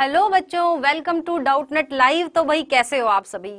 Hello बच्चों welcome to net live तो भाई कैसे हो आप सभी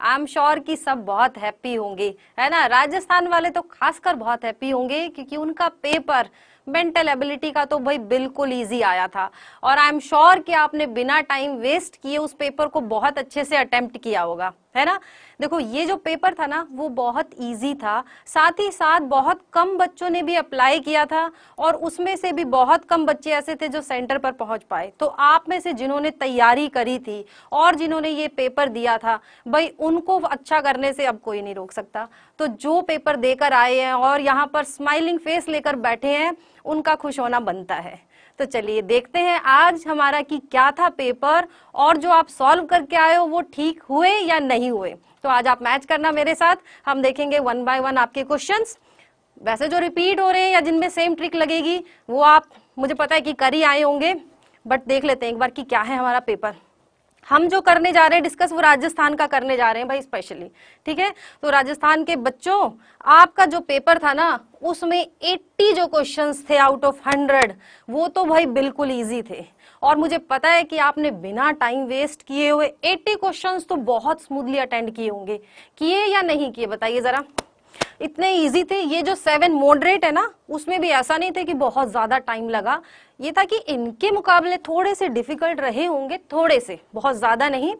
आई एम श्योर कि सब बहुत हैप्पी होंगे है ना राजस्थान वाले तो खासकर बहुत हैप्पी होंगे क्योंकि उनका पेपर मेंटल एबिलिटी का तो भाई बिल्कुल इजी आया था और आई एम श्योर कि आपने बिना टाइम वेस्ट किए उस पेपर को बहुत अच्छे से अटेम्प्ट किया होगा है ना देखो ये जो पेपर था ना वो बहुत इजी था साथ ही साथ बहुत कम बच्चों ने भी अप्लाई किया था और उसमें से भी बहुत कम बच्चे ऐसे थे जो सेंटर पर पहुंच पाए तो आप में से जिन्होंने तैयारी करी थी और जिन्होंने ये पेपर दिया था भाई उनको अच्छा करने से अब कोई नहीं रोक सकता तो जो पेपर देकर आए हैं और यहाँ पर स्माइलिंग फेस लेकर बैठे हैं उनका खुश होना बनता है तो चलिए देखते हैं आज हमारा कि क्या था पेपर और जो आप सॉल्व करके आए हो वो ठीक हुए या नहीं हुए तो आज आप मैच करना मेरे साथ हम देखेंगे वन बाय वन आपके क्वेश्चन वैसे जो रिपीट हो रहे हैं या जिनमें सेम ट्रिक लगेगी वो आप मुझे पता है कि कर ही आए होंगे बट देख लेते हैं एक बार कि क्या है हमारा पेपर हम जो करने जा रहे हैं डिस्कस वो राजस्थान का करने जा रहे हैं भाई स्पेशली ठीक है तो राजस्थान के बच्चों आपका जो पेपर था ना उसमें 80 जो क्वेश्चंस थे आउट ऑफ 100 वो तो भाई बिल्कुल इजी थे और मुझे पता है कि आपने बिना टाइम वेस्ट किए हुए 80 क्वेश्चंस तो बहुत स्मूथली अटेंड किए होंगे किए या नहीं किए बताइए जरा इतने इजी थे ये जो सेवन मॉडरेट है ना उसमें भी ऐसा नहीं थे कि बहुत ज्यादा टाइम लगा ये था कि इनके मुकाबले थोड़े से डिफिकल्ट रहे होंगे थोड़े से बहुत ज्यादा नहीं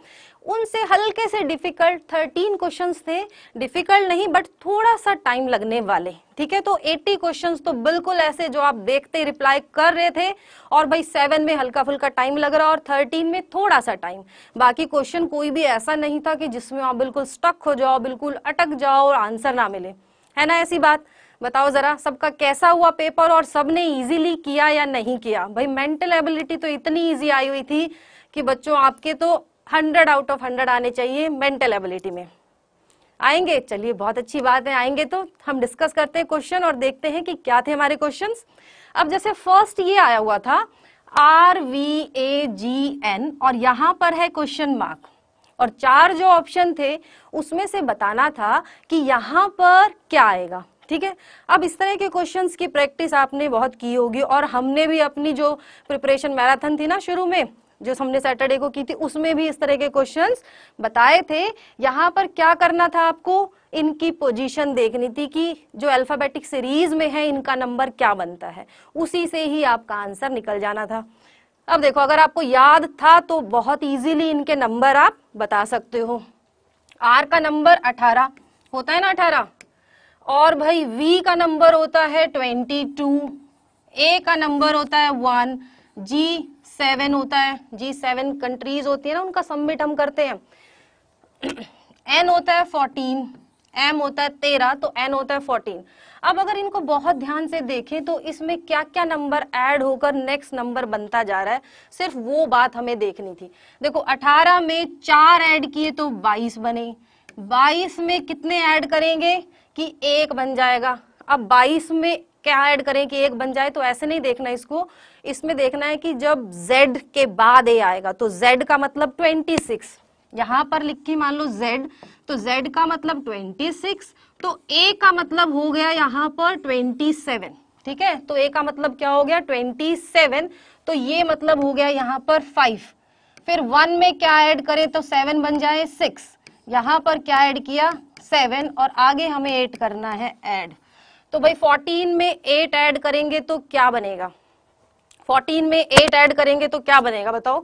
उनसे हल्के से डिफिकल्ट थर्टीन क्वेश्चन थे डिफिकल्ट नहीं बट थोड़ा सा टाइम लगने वाले ठीक है तो एट्टी क्वेश्चन तो बिल्कुल ऐसे जो आप देखते रिप्लाई कर रहे थे और भाई सेवन में हल्का फुल्का टाइम लग रहा और थर्टीन में थोड़ा सा टाइम बाकी क्वेश्चन कोई भी ऐसा नहीं था कि जिसमें आप बिल्कुल स्टक हो जाओ बिल्कुल अटक जाओ और आंसर ना मिले है ना ऐसी बात बताओ जरा सबका कैसा हुआ पेपर और सबने इजीली किया या नहीं किया भाई मेंटल एबिलिटी तो इतनी इजी आई हुई थी कि बच्चों आपके तो हंड्रेड आउट ऑफ हंड्रेड आने चाहिए मेंटल एबिलिटी में आएंगे चलिए बहुत अच्छी बात है आएंगे तो हम डिस्कस करते हैं क्वेश्चन और देखते हैं कि क्या थे हमारे क्वेश्चन अब जैसे फर्स्ट ये आया हुआ था R V A G N और यहां पर है क्वेश्चन मार्क और चार जो ऑप्शन थे उसमें से बताना था कि यहां पर क्या आएगा ठीक है अब इस तरह के क्वेश्चंस की प्रैक्टिस आपने बहुत की होगी और हमने भी अपनी जो प्रिपरेशन मैराथन थी ना शुरू में जो हमने सैटरडे को की थी उसमें भी इस तरह के क्वेश्चंस बताए थे यहाँ पर क्या करना था आपको इनकी पोजीशन देखनी थी कि जो अल्फाबेटिक सीरीज में है इनका नंबर क्या बनता है उसी से ही आपका आंसर निकल जाना था अब देखो अगर आपको याद था तो बहुत ईजिली इनके नंबर आप बता सकते हो आर का नंबर अठारह होता है ना अठारह और भाई वी का नंबर होता है ट्वेंटी टू ए का नंबर होता है वन जी सेवन होता है जी सेवन कंट्रीज होती है ना उनका सबमिट हम करते हैं एन होता है फोर्टीन एम होता है तेरह तो एन होता है फोर्टीन अब अगर इनको बहुत ध्यान से देखें तो इसमें क्या क्या नंबर ऐड होकर नेक्स्ट नंबर बनता जा रहा है सिर्फ वो बात हमें देखनी थी देखो अठारह में चार ऐड किए तो बाईस बने बाईस में कितने ऐड करेंगे कि एक बन जाएगा अब बाईस में क्या ऐड करें कि एक बन जाए तो ऐसे नहीं देखना इसको इसमें देखना है कि जब z के बाद ए आएगा तो z का मतलब 26 यहां पर लिखी मान लो z तो z का मतलब 26 तो a का मतलब हो गया यहां पर 27 ठीक है तो a का मतलब क्या हो गया 27 तो ये मतलब हो गया यहां पर 5 फिर 1 में क्या ऐड करें तो 7 बन जाए 6 यहां पर क्या ऐड किया सेवन और आगे हमें एट करना है एड तो भाई फोर्टीन में एट एड करेंगे तो क्या बनेगा फोर्टीन में एट एड करेंगे तो क्या बनेगा बताओ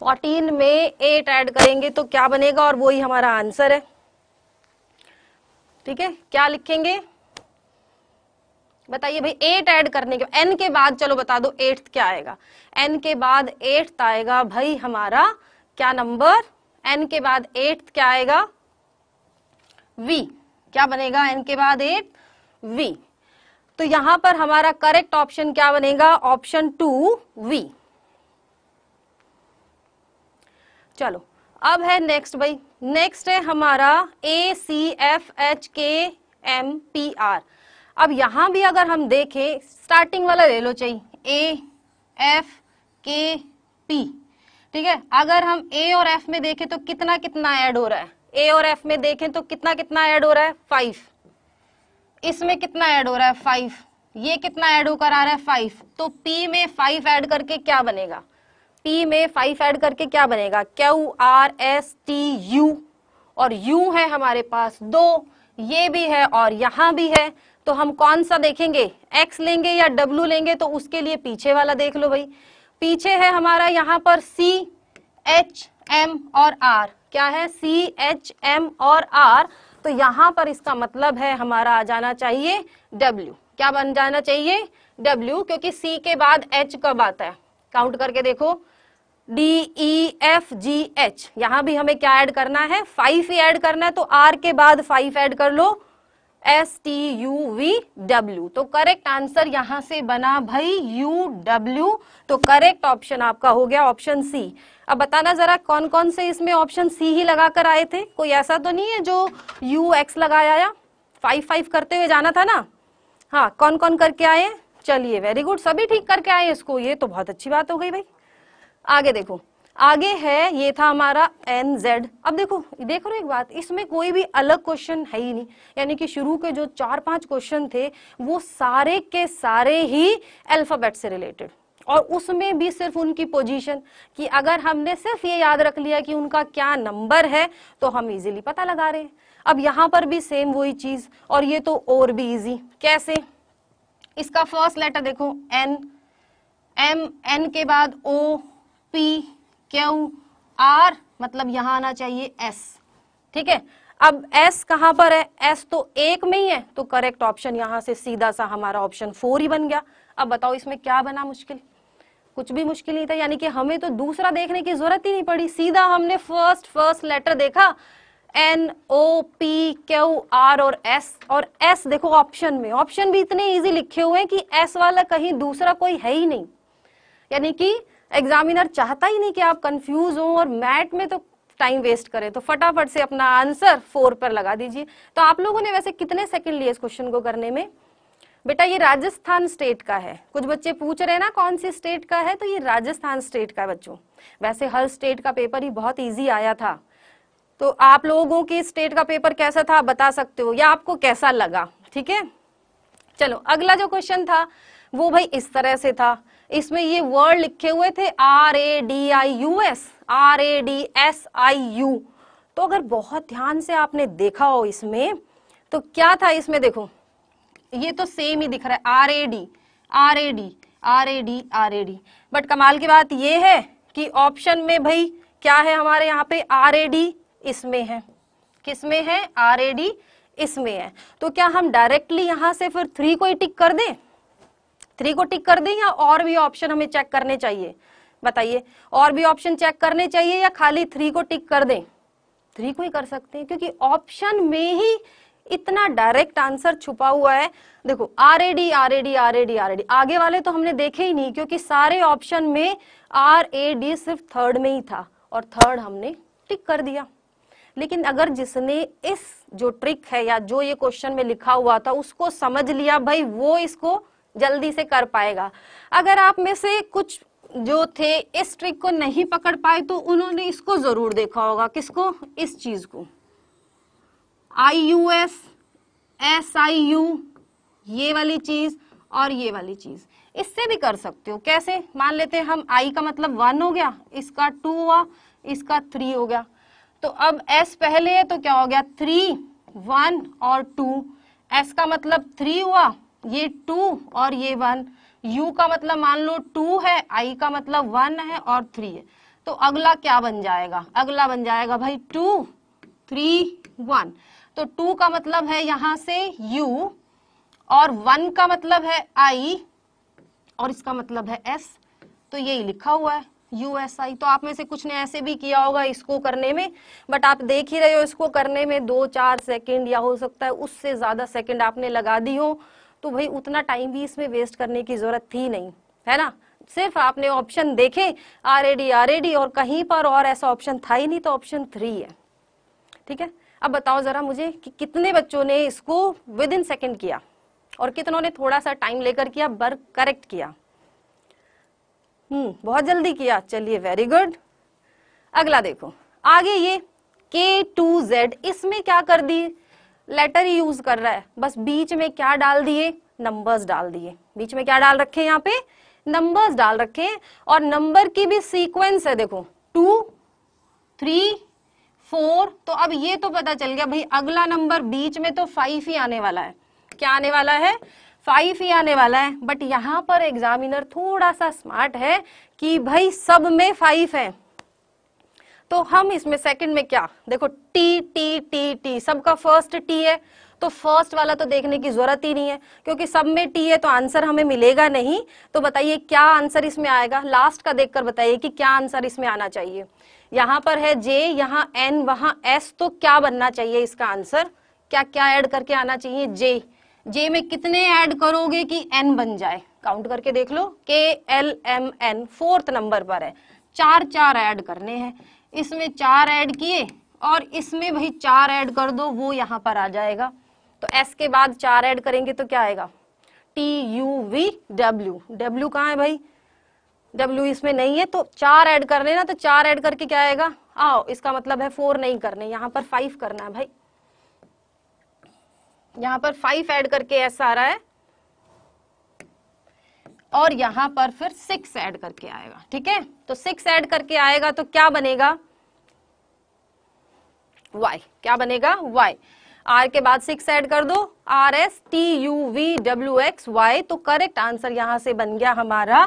फोर्टीन में एट ऐड करेंगे तो क्या बनेगा और वही हमारा आंसर है ठीक है क्या लिखेंगे बताइए भाई एट ऐड करने के एन के बाद चलो बता दो एट्थ क्या आएगा एन के बाद एट्थ आएगा भाई हमारा क्या नंबर एन के बाद एट्थ क्या आएगा V क्या बनेगा N के बाद एक वी तो यहां पर हमारा करेक्ट ऑप्शन क्या बनेगा ऑप्शन टू वी चलो अब है नेक्स्ट भाई नेक्स्ट है हमारा A C F H K M P R अब यहां भी अगर हम देखें स्टार्टिंग वाला ले लो चाहिए ए एफ के पी ठीक है अगर हम ए और एफ में देखें तो कितना कितना ऐड हो रहा है ए और एफ में देखें तो कितना कितना ऐड हो रहा है फाइव इसमें कितना ऐड हो रहा है फाइव ये कितना ऐड होकर आ रहा है फाइव तो पी में फाइव ऐड करके क्या बनेगा पी में फाइव ऐड करके क्या बनेगा Q R S T U और यू है हमारे पास दो ये भी है और यहां भी है तो हम कौन सा देखेंगे एक्स लेंगे या डब्ल्यू लेंगे तो उसके लिए पीछे वाला देख लो भाई पीछे है हमारा यहां पर सी एच एम और आर क्या है सी एच एम और आर तो यहां पर इसका मतलब है हमारा आ जाना चाहिए डब्ल्यू क्या बन जाना चाहिए डब्ल्यू क्योंकि सी के बाद एच कब आता है काउंट करके देखो D E F G H यहां भी हमें क्या ऐड करना है फाइव ही ऐड करना है तो आर के बाद फाइव ऐड कर लो S T U V W तो करेक्ट आंसर यहां से बना भाई यू डब्ल्यू तो करेक्ट ऑप्शन आपका हो गया ऑप्शन सी अब बताना जरा कौन कौन से इसमें ऑप्शन सी ही लगाकर आए थे कोई ऐसा तो नहीं है जो यू एक्स लगाया या फाइव फाइव करते हुए जाना था ना हाँ कौन कौन करके आए चलिए वेरी गुड सभी ठीक करके आए इसको ये तो बहुत अच्छी बात हो गई भाई आगे देखो आगे है ये था हमारा एन जेड अब देखो देखो ना एक बात इसमें कोई भी अलग क्वेश्चन है ही नहीं यानी कि शुरू के जो चार पांच क्वेश्चन थे वो सारे के सारे ही अल्फाबेट से रिलेटेड और उसमें भी सिर्फ उनकी पोजीशन कि अगर हमने सिर्फ ये याद रख लिया कि उनका क्या नंबर है तो हम इजीली पता लगा रहे हैं अब यहां पर भी सेम वही चीज और ये तो और भी इजी कैसे इसका फर्स्ट लेटर देखो एन एम एन के बाद ओ पी क्यू आर मतलब यहां आना चाहिए एस ठीक है अब एस कहां पर है एस तो एक में ही है तो करेक्ट ऑप्शन यहां से सीधा सा हमारा ऑप्शन फोर ही बन गया अब बताओ इसमें क्या बना मुश्किल कुछ भी मुश्किल नहीं था यानी कि हमें तो दूसरा देखने की जरूरत ही नहीं पड़ी सीधा हमने फर्स्ट फर्स्ट लेटर देखा N O P Q R और एस और एस देखो ऑप्शन में ऑप्शन भी इतने इजी लिखे हुए हैं कि एस वाला कहीं दूसरा कोई है ही नहीं यानी कि एग्जामिनर चाहता ही नहीं कि आप कंफ्यूज हो और मैट में तो टाइम वेस्ट करें तो फटाफट से अपना आंसर फोर पर लगा दीजिए तो आप लोगों ने वैसे कितने सेकंड लिए इस क्वेश्चन को करने में बेटा ये राजस्थान स्टेट का है कुछ बच्चे पूछ रहे हैं ना कौन सी स्टेट का है तो ये राजस्थान स्टेट का है बच्चों वैसे हर स्टेट का पेपर ही बहुत ईजी आया था तो आप लोगों की स्टेट का पेपर कैसा था आप बता सकते हो या आपको कैसा लगा ठीक है चलो अगला जो क्वेश्चन था वो भाई इस तरह से था इसमें ये वर्ड लिखे हुए थे R A D I U S R A D S I U तो अगर बहुत ध्यान से आपने देखा हो इसमें तो क्या था इसमें देखो ये तो सेम ही दिख रहा है R A D R A D R A D R A D but कमाल की बात ये है कि ऑप्शन में भाई क्या है हमारे यहाँ पे आर ए डी इसमें है किसमें है आर ए डी इसमें है तो क्या हम डायरेक्टली यहाँ से फिर थ्री को ही टिक कर दें थ्री को टिक कर दें या और भी ऑप्शन हमें चेक करने चाहिए बताइए और भी ऑप्शन चेक करने चाहिए या खाली थ्री को टिक कर दें थ्री को ही कर सकते हैं क्योंकि ऑप्शन में ही इतना डायरेक्ट आंसर छुपा हुआ है देखो R A D R A D R A D R A D आगे वाले तो हमने देखे ही नहीं क्योंकि सारे ऑप्शन में आर ए डी सिर्फ थर्ड में ही था और थर्ड हमने टिक कर दिया लेकिन अगर जिसने इस जो ट्रिक है या जो ये क्वेश्चन में लिखा हुआ था उसको समझ लिया भाई वो इसको जल्दी से कर पाएगा अगर आप में से कुछ जो थे इस ट्रिक को नहीं पकड़ पाए तो उन्होंने इसको जरूर देखा होगा किसको इस चीज को I U S S I U ये वाली चीज और ये वाली चीज इससे भी कर सकते हो कैसे मान लेते हैं हम आई का मतलब वन हो गया इसका टू हुआ इसका थ्री हो गया तो अब एस पहले है तो क्या हो गया थ्री वन और टू एस का मतलब थ्री हुआ ये टू और ये वन यू का मतलब मान लो टू है आई का मतलब वन है और थ्री है तो अगला क्या बन जाएगा अगला बन जाएगा भाई टू थ्री वन तो टू का मतलब है यहां से यू और वन का मतलब है आई और इसका मतलब है एस तो यही लिखा हुआ है यू एस आई तो आप में से कुछ ने ऐसे भी किया होगा इसको करने में बट आप देख ही रहे हो इसको करने में दो चार सेकेंड या हो सकता है उससे ज्यादा सेकेंड आपने लगा दी हो तो भाई उतना टाइम भी इसमें वेस्ट करने की जरूरत थी नहीं है ना सिर्फ आपने ऑप्शन देखे आर एडी आर एडी और कहीं पर और ऐसा ऑप्शन था ही नहीं तो ऑप्शन थ्री है ठीक है अब बताओ जरा मुझे कि कितने बच्चों ने इसको विद इन सेकेंड किया और कितनों ने थोड़ा सा टाइम लेकर किया बर करेक्ट किया हम्म बहुत जल्दी किया चलिए वेरी गुड अगला देखो आगे ये के टू जेड इसमें क्या कर दी लेटर ही यूज कर रहा है बस बीच में क्या डाल दिए नंबर्स डाल दिए बीच में क्या डाल रखे हैं यहाँ पे नंबर्स डाल रखे हैं और नंबर की भी सीक्वेंस है देखो टू थ्री फोर तो अब ये तो पता चल गया भाई अगला नंबर बीच में तो फाइव ही आने वाला है क्या आने वाला है फाइव ही आने वाला है बट यहाँ पर एग्जामिनर थोड़ा सा स्मार्ट है कि भाई सब में फाइव है तो हम इसमें सेकंड में क्या देखो टी टी टी टी सबका फर्स्ट टी है तो फर्स्ट वाला तो देखने की जरूरत ही नहीं है क्योंकि सब में टी है तो आंसर हमें मिलेगा नहीं तो बताइए क्या आंसर इसमें आएगा लास्ट का देखकर बताइए कि क्या आंसर इसमें आना चाहिए यहां पर है जे यहां एन वहां एस तो क्या बनना चाहिए इसका आंसर क्या क्या ऐड करके आना चाहिए जे जे में कितने ऐड करोगे कि एन बन जाए काउंट करके देख लो K L M N fourth number पर है चार चार ऐड करने हैं इसमें चार ऐड किए और इसमें भाई चार ऐड कर दो वो यहाँ पर आ जाएगा तो एस के बाद चार ऐड करेंगे तो क्या आएगा T U V W W कहाँ है भाई डब्ल्यू इसमें नहीं है तो चार ऐड कर लेना तो चार ऐड करके क्या आएगा आओ इसका मतलब है फोर नहीं करने यहाँ पर फाइव करना है भाई यहाँ पर फाइव ऐड करके ऐसा आ रहा है और यहां पर फिर सिक्स ऐड करके आएगा ठीक है तो सिक्स ऐड करके आएगा तो क्या बनेगा वाई क्या बनेगा वाई आर के बाद सिक्स ऐड कर दो R S T U V W X Y तो करेक्ट आंसर यहां से बन गया हमारा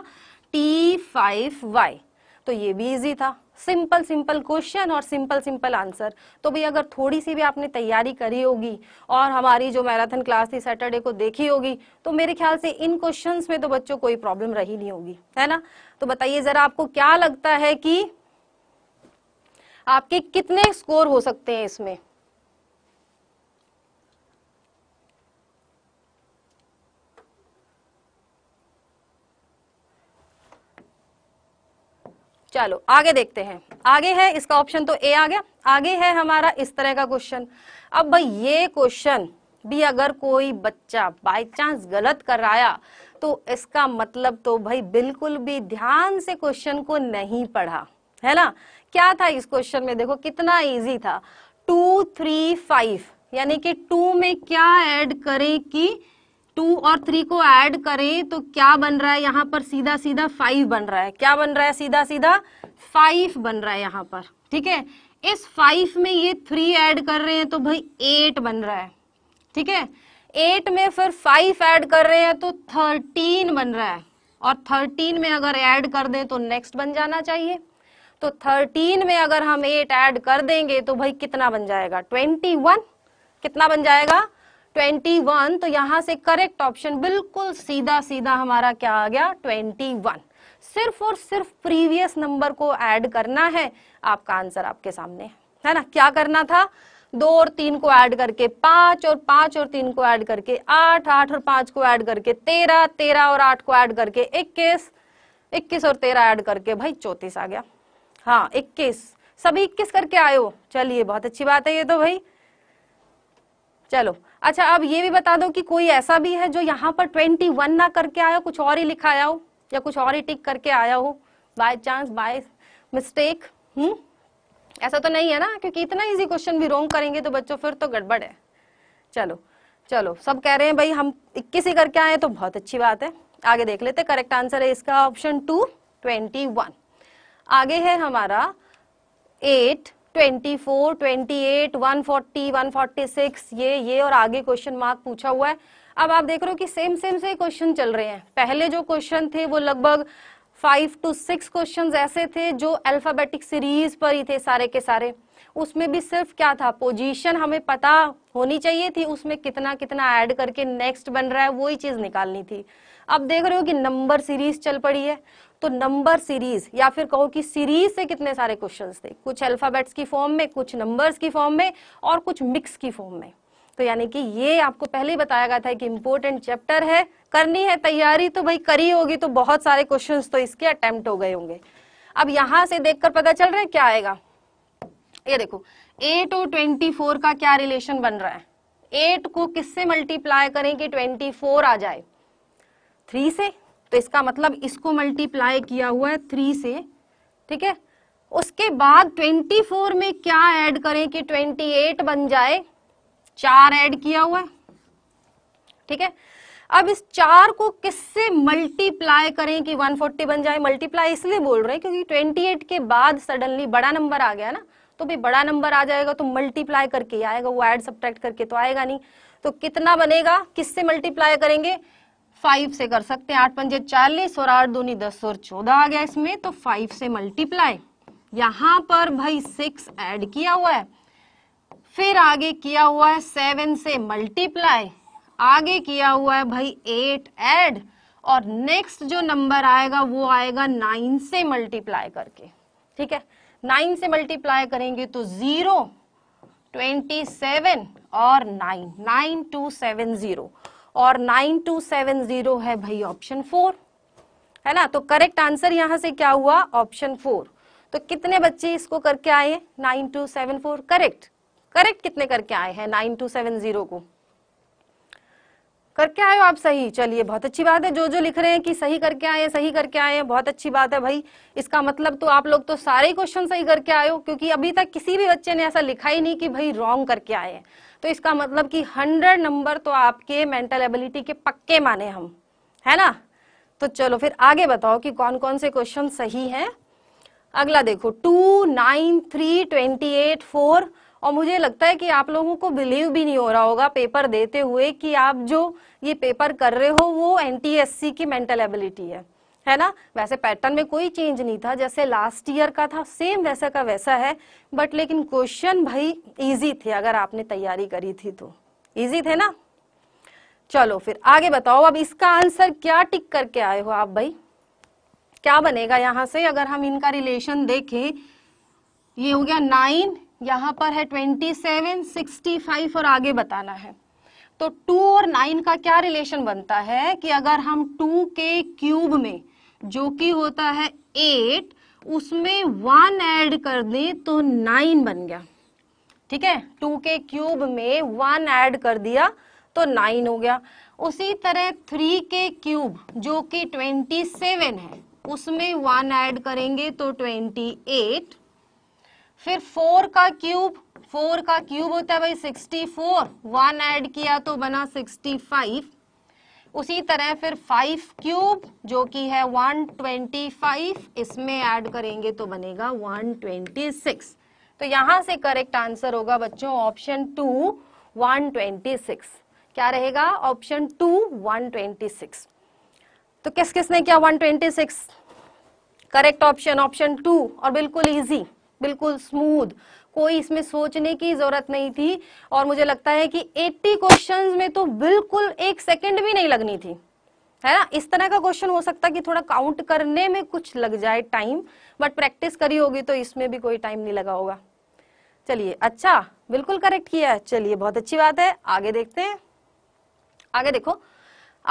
टी फाइव वाई तो ये भी इजी था सिंपल सिंपल क्वेश्चन और सिंपल सिंपल आंसर तो भाई अगर थोड़ी सी भी आपने तैयारी करी होगी और हमारी जो मैराथन क्लास थी सैटरडे को देखी होगी तो मेरे ख्याल से इन क्वेश्चन में तो बच्चों कोई प्रॉब्लम रही नहीं होगी है ना तो बताइए जरा आपको क्या लगता है कि आपके कितने स्कोर हो सकते हैं इसमें चलो आगे देखते हैं आगे है इसका ऑप्शन तो ए आ गया आगे है हमारा इस तरह का क्वेश्चन अब भाई ये क्वेश्चन भी अगर कोई बच्चा बाय चांस गलत कराया तो इसका मतलब तो भाई बिल्कुल भी ध्यान से क्वेश्चन को नहीं पढ़ा है ना क्या था इस क्वेश्चन में देखो कितना इजी था टू थ्री फाइव यानी कि टू में क्या ऐड करें कि टू और थ्री को ऐड करें तो क्या बन रहा है यहाँ पर सीधा सीधा फाइव बन रहा है क्या बन रहा है सीधा सीधा फाइव बन रहा है यहाँ पर ठीक है इस फाइव में ये थ्री ऐड कर रहे हैं तो भाई एट बन रहा है ठीक है एट में फिर फाइव ऐड कर रहे हैं तो थर्टीन बन रहा है और थर्टीन में अगर ऐड कर दें तो नेक्स्ट बन जाना चाहिए तो थर्टीन में अगर हम एट ऐड कर देंगे तो भाई कितना बन जाएगा ट्वेंटी वन कितना बन जाएगा ट्वेंटी वन तो यहाँ से करेक्ट ऑप्शन बिल्कुल सीधा सीधा हमारा क्या आ गया ट्वेंटी वन सिर्फ और सिर्फ प्रीवियस नंबर को ऐड करना है आपका आंसर आपके सामने है ना क्या करना था दो और तीन को ऐड करके पांच और पांच और तीन को ऐड करके आठ आठ और पांच को ऐड करके तेरह तेरह और आठ को ऐड करके इक्कीस इक्कीस और तेरह ऐड करके भाई चौतीस आ गया हाँ इक्कीस सभी इक्कीस करके आयो चलिए बहुत अच्छी बात है ये तो भाई चलो अच्छा अब ये भी बता दो कि कोई ऐसा भी है जो यहाँ पर ट्वेंटी वन ना करके आया कुछ और ही लिखा आया हो या कुछ और ही टिक करके आया हो बाय चांस बाय मिस्टेक हम्म ऐसा तो नहीं है ना क्योंकि इतना इजी क्वेश्चन भी रोंग करेंगे तो बच्चों फिर तो गड़बड़ है चलो चलो सब कह रहे हैं भाई हम इक्कीस ही करके आए तो बहुत अच्छी बात है आगे देख लेते करेक्ट आंसर है इसका ऑप्शन टू ट्वेंटी वन आगे है हमारा एट 24, 28, 140, 146 ये ये और आगे क्वेश्चन मार्क पूछा हुआ है अब आप देख रहे हो कि सेम सेम से क्वेश्चन चल रहे हैं पहले जो क्वेश्चन थे वो लगभग फाइव टू सिक्स क्वेश्चन ऐसे थे जो अल्फाबेटिक सीरीज पर ही थे सारे के सारे उसमें भी सिर्फ क्या था पोजीशन हमें पता होनी चाहिए थी उसमें कितना कितना ऐड करके नेक्स्ट बन रहा है वही चीज निकालनी थी अब देख रहे हो कि नंबर सीरीज चल पड़ी है तो नंबर सीरीज या फिर कहो कि सीरीज से कितने सारे क्वेश्चन थे कुछ अल्फाबेट्स की फॉर्म में कुछ नंबर्स की फॉर्म में और कुछ मिक्स की फॉर्म में तो यानी कि ये आपको पहले ही बताया गया था कि इम्पोर्टेंट चैप्टर है करनी है तैयारी तो भाई करी होगी तो बहुत सारे क्वेश्चन तो इसके अटेम्प्ट हो गए होंगे अब यहां से देखकर पता चल रहा है क्या आएगा ये देखो एट और ट्वेंटी फोर का क्या रिलेशन बन रहा है एट को किससे मल्टीप्लाई करें कि ट्वेंटी फोर आ जाए थ्री से तो इसका मतलब इसको मल्टीप्लाई किया हुआ है थ्री से ठीक है उसके बाद 24 में क्या ऐड करें कि 28 बन जाए चार ऐड किया हुआ है ठीक है अब इस चार को किससे मल्टीप्लाई करें कि 140 बन जाए मल्टीप्लाई इसलिए बोल रहे हैं क्योंकि 28 के बाद सडनली बड़ा नंबर आ गया ना तो भी बड़ा नंबर आ जाएगा तो मल्टीप्लाई करके आएगा वो ऐड सब्ट्रैक्ट करके तो आएगा नहीं तो कितना बनेगा किससे मल्टीप्लाई करेंगे फाइव से कर सकते हैं आठ पंजे चालीस और आठ दूनी दस और चौदह आ गया इसमें तो फाइव से मल्टीप्लाई यहां पर भाई सिक्स ऐड किया हुआ है फिर आगे किया हुआ है सेवन से मल्टीप्लाई आगे किया हुआ है भाई एट ऐड और नेक्स्ट जो नंबर आएगा वो आएगा नाइन से मल्टीप्लाई करके ठीक है नाइन से मल्टीप्लाई करेंगे तो जीरो ट्वेंटी सेवन और nine nine two seven zero और नाइन टू सेवन जीरो है भाई ऑप्शन फोर है ना तो करेक्ट आंसर यहां से क्या हुआ ऑप्शन फोर तो कितने बच्चे इसको करके आए nine two seven four correct correct कितने करके आए हैं नाइन टू सेवन जीरो को करके आए हो आप सही चलिए बहुत अच्छी बात है जो जो लिख रहे हैं कि सही करके आए सही करके आए हैं बहुत अच्छी बात है भाई इसका मतलब तो आप लोग तो सारे क्वेश्चन सही करके आए हो क्योंकि अभी तक किसी भी बच्चे ने ऐसा लिखा ही नहीं कि भाई रॉन्ग करके आए हैं तो इसका मतलब कि हंड्रेड नंबर तो आपके मेंटल एबिलिटी के पक्के माने हम है ना तो चलो फिर आगे बताओ कि कौन कौन से क्वेश्चन सही हैं अगला देखो two nine three twenty eight four और मुझे लगता है कि आप लोगों को बिलीव भी नहीं हो रहा होगा पेपर देते हुए कि आप जो ये पेपर कर रहे हो वो एनटीएससी की मेंटल एबिलिटी है है ना वैसे पैटर्न में कोई चेंज नहीं था जैसे लास्ट ईयर का था सेम वैसा का वैसा है बट लेकिन क्वेश्चन भाई इजी थे अगर आपने तैयारी करी थी तो इजी थे ना चलो फिर आगे बताओ अब इसका आंसर क्या टिक करके आए हो आप भाई क्या बनेगा यहाँ से अगर हम इनका रिलेशन देखें ये हो गया नाइन यहाँ पर है ट्वेंटी सेवन सिक्सटी फाइव और आगे बताना है तो टू और नाइन का क्या रिलेशन बनता है कि अगर हम टू के क्यूब में जो कि होता है एट उसमें वन ऐड कर दें तो नाइन बन गया ठीक है टू के क्यूब में वन ऐड कर दिया तो नाइन हो गया उसी तरह थ्री के क्यूब जो कि ट्वेंटी सेवन है उसमें वन ऐड करेंगे तो ट्वेंटी एट फिर फोर का क्यूब फोर का क्यूब होता है भाई सिक्सटी फोर वन ऐड किया तो बना सिक्सटी फाइव उसी तरह फिर फाइव क्यूब जो कि है वन ट्वेंटी फाइव इसमें ऐड करेंगे तो बनेगा वन ट्वेंटी सिक्स तो यहां से करेक्ट आंसर होगा बच्चों option two one twenty six क्या रहेगा option two one twenty six तो किस किस ने किया one twenty six correct option option two और बिल्कुल इजी बिल्कुल स्मूथ कोई इसमें सोचने की जरूरत नहीं थी और मुझे लगता है कि 80 क्वेश्चंस में तो बिल्कुल एक सेकंड भी नहीं लगनी थी है ना इस तरह का क्वेश्चन हो सकता कि थोड़ा काउंट करने में कुछ लग जाए टाइम बट प्रैक्टिस करी होगी तो इसमें भी कोई टाइम नहीं लगा होगा चलिए अच्छा बिल्कुल करेक्ट किया है चलिए बहुत अच्छी बात है आगे देखते हैं आगे देखो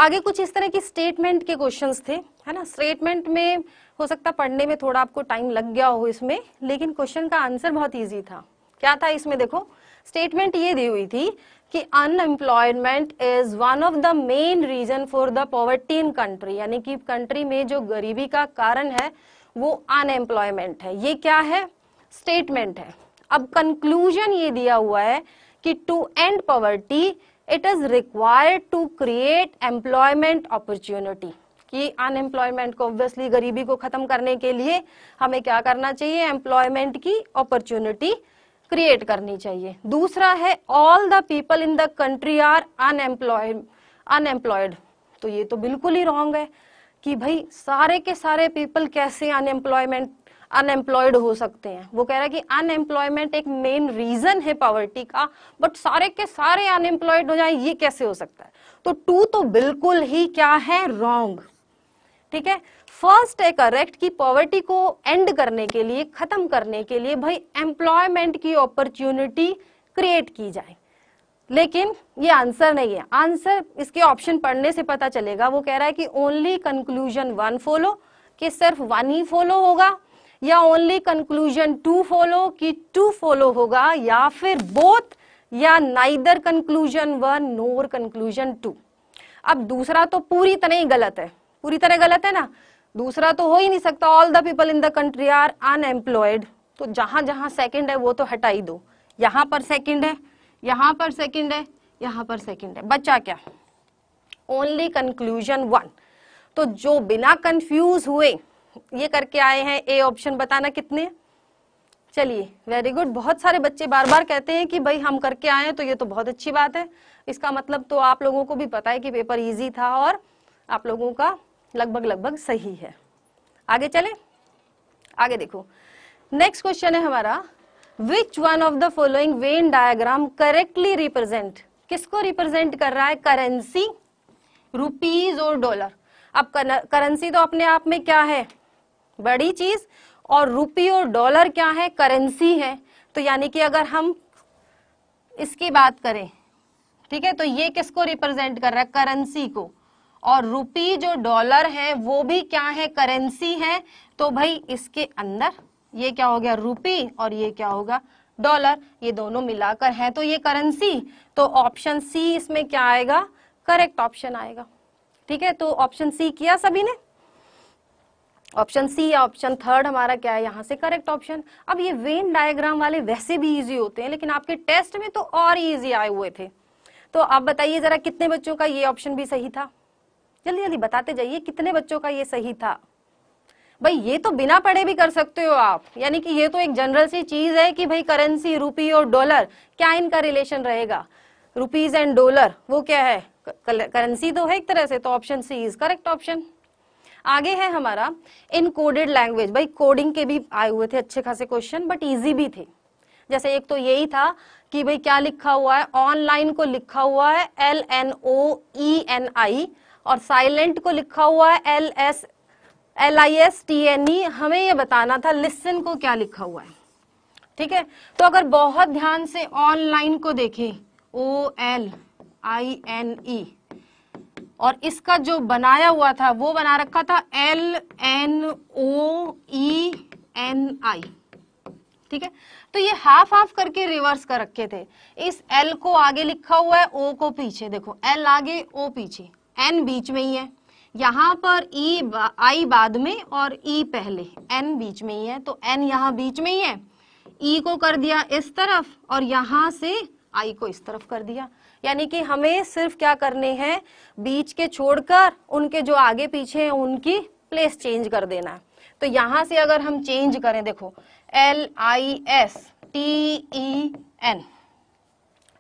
आगे कुछ इस तरह की स्टेटमेंट के क्वेश्चंस थे है ना स्टेटमेंट में हो सकता पढ़ने में थोड़ा आपको टाइम लग गया हो इसमें लेकिन क्वेश्चन का आंसर बहुत ईजी था क्या था इसमें देखो स्टेटमेंट ये दी हुई थी कि unemployment is one of the main reason for the poverty in country यानी कि कंट्री में जो गरीबी का कारण है वो अनएम्प्लॉयमेंट है ये क्या है स्टेटमेंट है अब कंक्लूजन ये दिया हुआ है कि to end poverty it is required to create employment opportunity कि अनएम्प्लॉयमेंट को ऑब्वियसली गरीबी को खत्म करने के लिए हमें क्या करना चाहिए एम्प्लॉयमेंट की अपॉर्चुनिटी क्रिएट करनी चाहिए दूसरा है all the people in the country are unemployed unemployed तो ये तो बिल्कुल ही रॉन्ग है कि भाई सारे के सारे पीपल कैसे अनएम्प्लॉयमेंट अनएम्प्लॉयड हो सकते हैं वो कह रहा है कि अनएम्प्लॉयमेंट एक मेन रीजन है पॉवर्टी का बट सारे के सारे अनएम्प्लॉयड हो जाए ये कैसे हो सकता है तो टू तो बिल्कुल ही क्या है रॉन्ग ठीक है फर्स्ट एक करेक्ट कि पॉवर्टी को एंड करने के लिए खत्म करने के लिए भाई एम्प्लॉयमेंट की अपॉर्चुनिटी क्रिएट की जाए लेकिन ये आंसर नहीं है आंसर इसके ऑप्शन पढ़ने से पता चलेगा वो कह रहा है कि ओनली कंक्लूजन वन फॉलो कि सिर्फ वन ही फॉलो होगा या ओनली कंक्लूजन टू फॉलो कि टू फॉलो होगा या फिर बोथ या neither conclusion one nor conclusion two अब दूसरा तो पूरी तरह ही गलत है पूरी तरह गलत है ना दूसरा तो हो ही नहीं सकता all the people in the country are unemployed तो जहां जहां सेकंड है वो तो हटाई दो यहां पर सेकंड है यहां पर सेकंड है यहां पर सेकंड है बच्चा क्या ओनली कंक्लूजन वन तो जो बिना कंफ्यूज हुए ये करके आए हैं ए ऑप्शन बताना कितने चलिए वेरी गुड बहुत सारे बच्चे बार बार कहते हैं कि भाई हम करके आए तो ये तो बहुत अच्छी बात है इसका मतलब तो आप लोगों को भी पता है कि पेपर इजी था और आप लोगों का लगभग लगभग सही है आगे चले आगे देखो नेक्स्ट क्वेश्चन है हमारा which one of the following Venn diagram correctly represent किसको रिप्रेजेंट कर रहा है करेंसी रुपीज और डॉलर अब करेंसी तो अपने आप में क्या है बड़ी चीज और रुपी और डॉलर क्या है करेंसी है तो यानी कि अगर हम इसकी बात करें ठीक है तो ये किसको रिप्रेजेंट कर रहा है करेंसी को और रुपी जो डॉलर है वो भी क्या है करेंसी है तो भाई इसके अंदर ये क्या हो गया रुपी और ये क्या होगा डॉलर ये दोनों मिलाकर है तो ये करेंसी तो ऑप्शन सी इसमें क्या आएगा करेक्ट ऑप्शन आएगा ठीक है तो ऑप्शन सी किया सभी ने ऑप्शन सी या ऑप्शन थर्ड हमारा क्या है यहाँ से करेक्ट ऑप्शन अब ये वेन डायग्राम वाले वैसे भी इजी होते हैं लेकिन आपके टेस्ट में तो और इजी आए हुए थे तो आप बताइए जरा कितने बच्चों का ये ऑप्शन भी सही था जल्दी जल्दी बताते जाइए कितने बच्चों का ये सही था भाई ये तो बिना पढ़े भी कर सकते हो आप यानी कि ये तो एक जनरल सी चीज है कि भाई करेंसी रूपी और डॉलर क्या इनका रिलेशन रहेगा रुपीज एंड डॉलर वो क्या है करेंसी तो है एक तरह से तो option C is correct option आगे है हमारा इन कोडेड लैंग्वेज भाई कोडिंग के भी आए हुए थे अच्छे खासे क्वेश्चन बट इजी भी थे जैसे एक तो यही था कि भाई क्या लिखा हुआ है ऑनलाइन को लिखा हुआ है L N O E N I और साइलेंट को लिखा हुआ है L S L I S T N E हमें ये बताना था लिसन को क्या लिखा हुआ है ठीक है तो अगर बहुत ध्यान से ऑनलाइन को देखें O L I N E और इसका जो बनाया हुआ था वो बना रखा था L N O E N I ठीक है तो ये हाफ हाफ करके रिवर्स कर रखे थे इस एल को आगे लिखा हुआ है ओ को पीछे देखो एल आगे ओ पीछे एन बीच में ही है यहाँ पर ई e आई बाद में और ई e पहले एन बीच में ही है तो एन यहाँ बीच में ही है ई e को कर दिया इस तरफ और यहाँ से आई को इस तरफ कर दिया यानी कि हमें सिर्फ क्या करने हैं बीच के छोड़कर उनके जो आगे पीछे हैं उनकी प्लेस चेंज कर देना है तो यहाँ से अगर हम चेंज करें देखो L I S T E N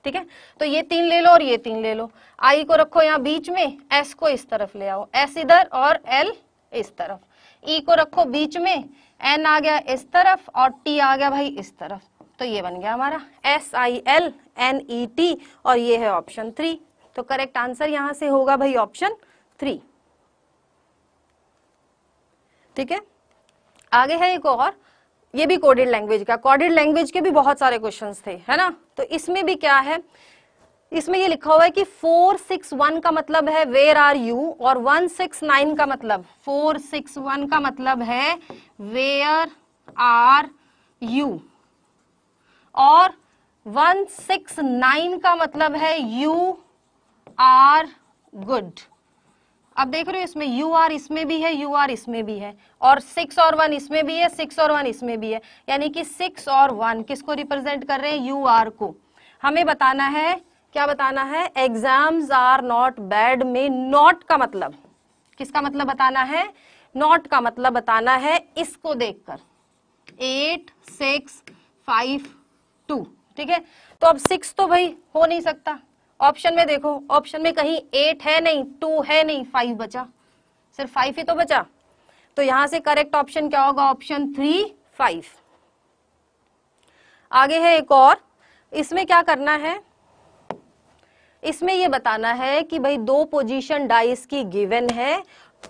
ठीक है तो ये तीन ले लो और ये तीन ले लो आई को रखो यहाँ बीच में एस को इस तरफ ले आओ एस इधर और एल इस तरफ ई को रखो बीच में एन आ गया इस तरफ और टी आ गया भाई इस तरफ तो ये बन गया हमारा S I L N E T और ये है ऑप्शन थ्री तो करेक्ट आंसर यहां से होगा भाई ऑप्शन थ्री ठीक है आगे है एक और ये भी कोडेड लैंग्वेज का कोडेड लैंग्वेज के भी बहुत सारे क्वेश्चन थे है ना तो इसमें भी क्या है इसमें ये लिखा हुआ है कि फोर सिक्स वन का मतलब है वेर आर यू और वन सिक्स नाइन का मतलब फोर सिक्स वन का मतलब है वेयर आर यू और वन सिक्स नाइन का मतलब है यू आर गुड अब देख रहे हो इसमें यू आर इसमें भी है यू आर इसमें भी है और सिक्स और वन इसमें भी है सिक्स और वन इसमें भी है यानी कि सिक्स और वन किसको रिप्रेजेंट कर रहे हैं यू आर को हमें बताना है क्या बताना है एग्जाम्स आर नॉट बैड में नॉट का मतलब किसका मतलब बताना है नॉट का मतलब बताना है इसको देखकर एट सिक्स फाइव टू ठीक है तो अब सिक्स तो भाई हो नहीं सकता ऑप्शन में देखो ऑप्शन में कहीं एट है नहीं टू है नहीं फाइव बचा सिर्फ फाइव ही तो बचा तो यहां से करेक्ट ऑप्शन क्या होगा ऑप्शन थ्री फाइव आगे है एक और इसमें क्या करना है इसमें यह बताना है कि भाई दो पोजीशन डाइस की गिवन है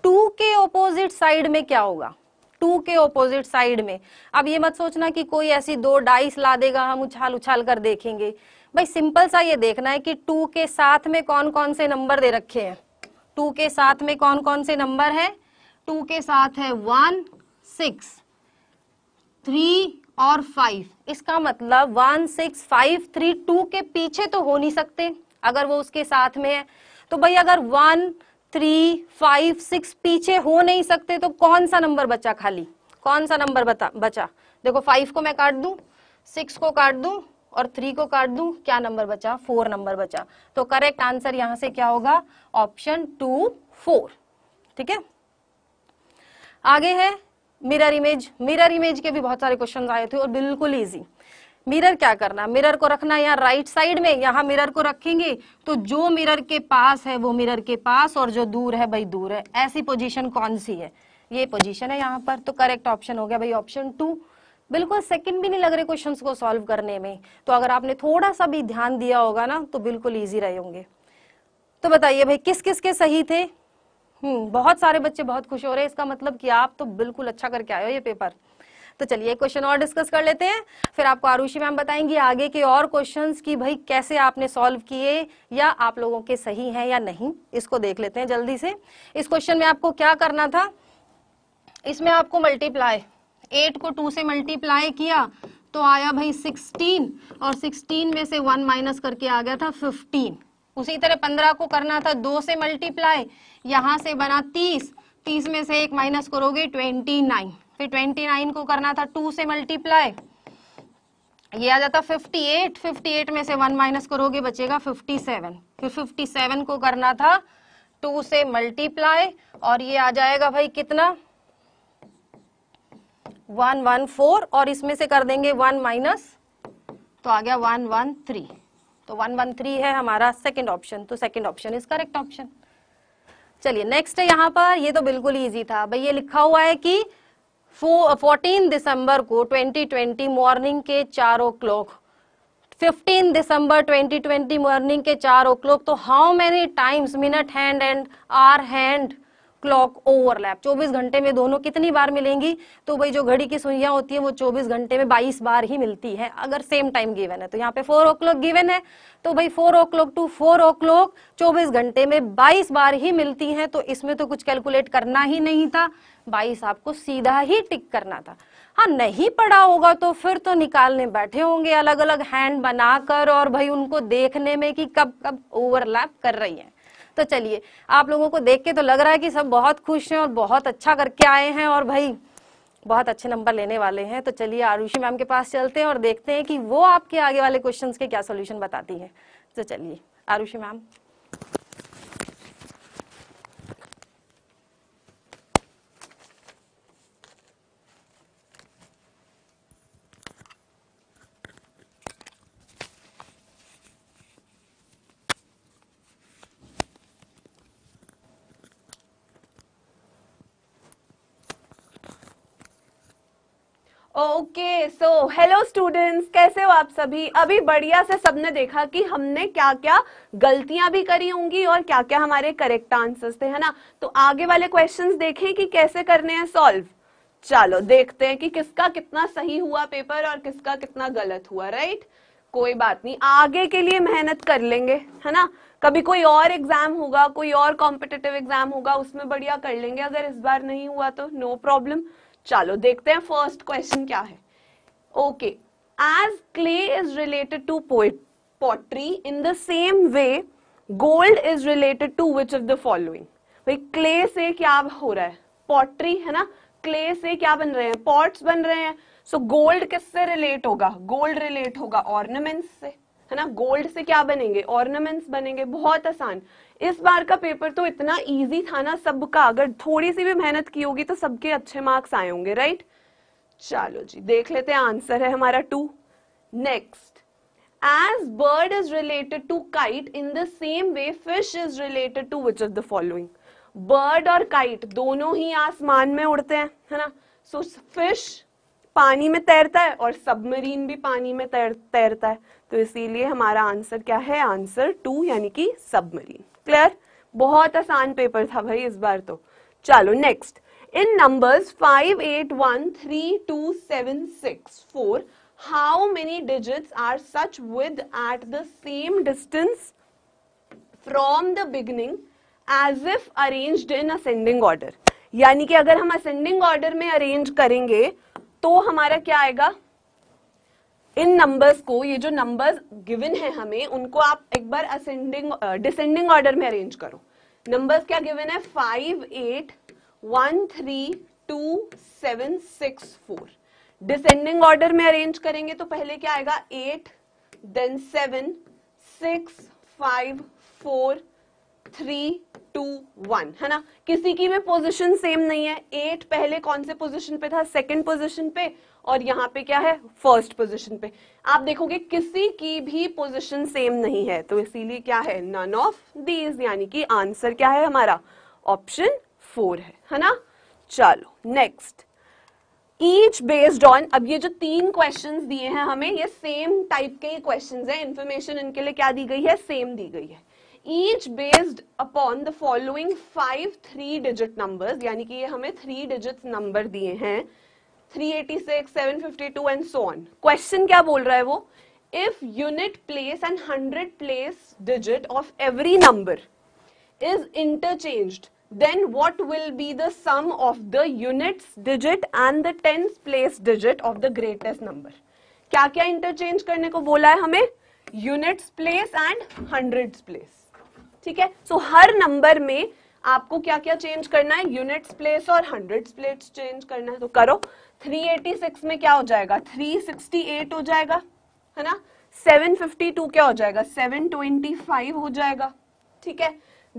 टू के ओपोजिट साइड में क्या होगा टू के ओपोजिट साइड में अब ये मत सोचना कि कोई ऐसी दो डाइस ला देगा हम उछाल उछाल कर देखेंगे भाई सिंपल सा ये देखना है कि टू के साथ में कौन कौन से नंबर दे रखे हैं टू के साथ में कौन कौन से नंबर है टू के साथ है वन सिक्स थ्री और फाइव इसका मतलब one six five three two के पीछे तो हो नहीं सकते अगर वो उसके साथ में है तो भाई अगर वन थ्री फाइव सिक्स पीछे हो नहीं सकते तो कौन सा नंबर बचा खाली कौन सा नंबर बता बचा देखो फाइव को मैं काट दू सिक्स को काट दू और थ्री को काट दू क्या नंबर बचा फोर नंबर बचा तो करेक्ट आंसर यहां से क्या होगा ऑप्शन टू फोर ठीक है आगे है मिरर इमेज मिरर इमेज के भी बहुत सारे क्वेश्चन आए थे और बिल्कुल ईजी मिरर क्या करना मिरर को रखना यहाँ राइट साइड में यहाँ मिरर को रखेंगे तो जो मिरर के पास है वो मिरर के पास और जो दूर है भाई दूर है ऐसी पोजीशन कौन सी है ये पोजीशन है यहाँ पर तो करेक्ट ऑप्शन हो गया भाई ऑप्शन टू बिल्कुल सेकंड भी नहीं लग रहे क्वेश्चंस को सॉल्व करने में तो अगर आपने थोड़ा सा भी ध्यान दिया होगा ना तो बिल्कुल ईजी रहे होंगे तो बताइए भाई किस किस के सही थे हम्म बहुत सारे बच्चे बहुत खुश हो रहे हैं इसका मतलब कि आप तो बिल्कुल अच्छा करके आए हो ये पेपर तो चलिए एक क्वेश्चन और डिस्कस कर लेते हैं फिर आपको आरुषि मैम बताएंगी आगे के और क्वेश्चन की भाई कैसे आपने सॉल्व किए या आप लोगों के सही है या नहीं इसको देख लेते हैं जल्दी से इस क्वेश्चन में आपको क्या करना था इसमें आपको मल्टीप्लाई एट को टू से मल्टीप्लाई किया तो आया भाई सिक्सटीन और सिक्सटीन में से वन माइनस करके आ गया था फिफ्टीन उसी तरह पंद्रह को करना था दो से मल्टीप्लाई यहां से बना तीस तीस में से एक माइनस करोगे ट्वेंटी नाइन फिर ट्वेंटी नाइन को करना था टू से मल्टीप्लाई ये आ जाता फिफ्टी एट फिफ्टी एट में से वन माइनस करोगे बचेगा फिफ्टी सेवन फिर फिफ्टी सेवन को करना था टू से मल्टीप्लाई और ये आ जाएगा भाई कितना वन वन फोर और इसमें से कर देंगे वन माइनस तो आ गया वन वन थ्री तो वन वन थ्री है हमारा सेकेंड ऑप्शन तो second option is correct option चलिए नेक्स्ट है यहाँ पर ये तो बिल्कुल ईजी था भाई ये लिखा हुआ है कि फोर्टीन दिसंबर को 2020 मॉर्निंग के चार o'clock fifteen December 2020 morning के चार ओ क्लॉक तो how many times minute hand and hour hand clock overlap 24 घंटे में दोनों कितनी बार मिलेंगी तो भाई जो घड़ी की सुइया होती है वो 24 घंटे में 22 बार ही मिलती है अगर सेम टाइम गिवन है तो यहाँ पे फोर ओ क्लॉक गिवन है तो भाई four o'clock to four o'clock चौबीस घंटे में बाईस बार ही मिलती है तो, तो, तो इसमें तो कुछ कैलकुलेट करना ही नहीं था बाईस आपको सीधा ही टिक करना था हाँ नहीं पड़ा होगा तो फिर तो निकालने बैठे होंगे अलग अलग हैंड बनाकर और भाई उनको देखने में कि कब कब ओवरलैप कर रही है तो चलिए आप लोगों को देख के तो लग रहा है कि सब बहुत खुश हैं और बहुत अच्छा करके आए हैं और भाई बहुत अच्छे नंबर लेने वाले हैं तो चलिए आरुषि मैम के पास चलते हैं और देखते हैं कि वो आपके आगे वाले क्वेश्चन के क्या सोल्यूशन बताती है तो चलिए Arushi ma'am okay so hello students कैसे हो आप सभी अभी बढ़िया से सबने देखा कि हमने क्या क्या गलतियां भी करी होंगी और क्या क्या हमारे करेक्ट आंसर्स थे है ना तो आगे वाले क्वेश्चंस देखें कि कैसे करने हैं सॉल्व चलो देखते हैं कि किसका कितना सही हुआ पेपर और किसका कितना गलत हुआ राइट कोई बात नहीं आगे के लिए मेहनत कर लेंगे है ना कभी कोई और एग्जाम होगा कोई और कॉम्पिटेटिव एग्जाम होगा उसमें बढ़िया कर लेंगे अगर इस बार नहीं हुआ तो नो no प्रॉब्लम चलो देखते हैं फर्स्ट क्वेश्चन क्या है okay as clay is related to pottery in the same way gold is related to which of the following भाई क्ले से क्या हो रहा है पॉटरी है ना क्ले से क्या बन रहे हैं पॉट्स बन रहे हैं सो गोल्ड किससे रिलेट होगा गोल्ड रिलेट होगा ऑर्नामेंट्स से है ना गोल्ड से क्या बनेंगे ऑर्नामेंट्स बनेंगे बहुत आसान इस बार का पेपर तो इतना इजी था ना सबका अगर थोड़ी सी भी मेहनत की होगी तो सबके अच्छे मार्क्स आए होंगे राइट चलो जी देख लेते हैं आंसर है हमारा two next as bird is related to kite in the same way fish is related to which of the following bird और काइट दोनों ही आसमान में उड़ते हैं है ना सो so, फिश पानी में तैरता है और सबमरीन भी पानी में तैर तैरता है तो इसीलिए हमारा आंसर क्या है आंसर टू यानी कि सबमरीन क्लियर बहुत आसान पेपर था भाई इस बार तो चलो next in number five eight one three two seven six four how many digit are such with at the same distance from the beginning as if arrange in ascending order यानी कि अगर हम असेंडिंग ऑर्डर में arrange करेंगे तो हमारा क्या आएगा इन नंबर्स को ये जो नंबर्स गिवन है हमें उनको आप एक बार असेंडिंग डिसेंडिंग ऑर्डर में अरेंज करो नंबर्स क्या गिवन है five eight one three two seven six four descending order में अरेंज करेंगे तो पहले क्या आएगा eight then seven six five four three two one है ना किसी की भी पोजीशन सेम नहीं है एट पहले कौन से पोजीशन पे था सेकंड पोजीशन पे और यहाँ पे क्या है फर्स्ट पोजिशन पे आप देखोगे किसी की भी पोजिशन सेम नहीं है तो इसीलिए क्या है नन ऑफ दीज यानी कि आंसर क्या है हमारा ऑप्शन फोर है है ना चलो नेक्स्ट ईच बेस्ड ऑन अब ये जो तीन क्वेश्चंस दिए हैं हमें ये सेम टाइप के ही क्वेश्चंस हैं इन्फॉर्मेशन इनके लिए क्या दी गई है सेम दी गई है each based upon the following five three digit numbers यानी कि ये हमें थ्री डिजिट नंबर दिए हैं 386, एंड सो ऑन क्वेश्चन क्या बोल रहा है वो if unit place and hundred place digit of every number is interchange then what will be the sum of the units digit and the tens place digit of the greatest number क्या क्या interchange करने को बोला है हमें units place and hundred place ठीक है so so, हर number में आपको क्या क्या चेंज करना है यूनिट्स प्लेस और हंड्रेड प्लेस चेंज करना है तो करो 386 में क्या हो जाएगा 368 हो जाएगा है ना 752 क्या हो जाएगा 725 हो जाएगा ठीक है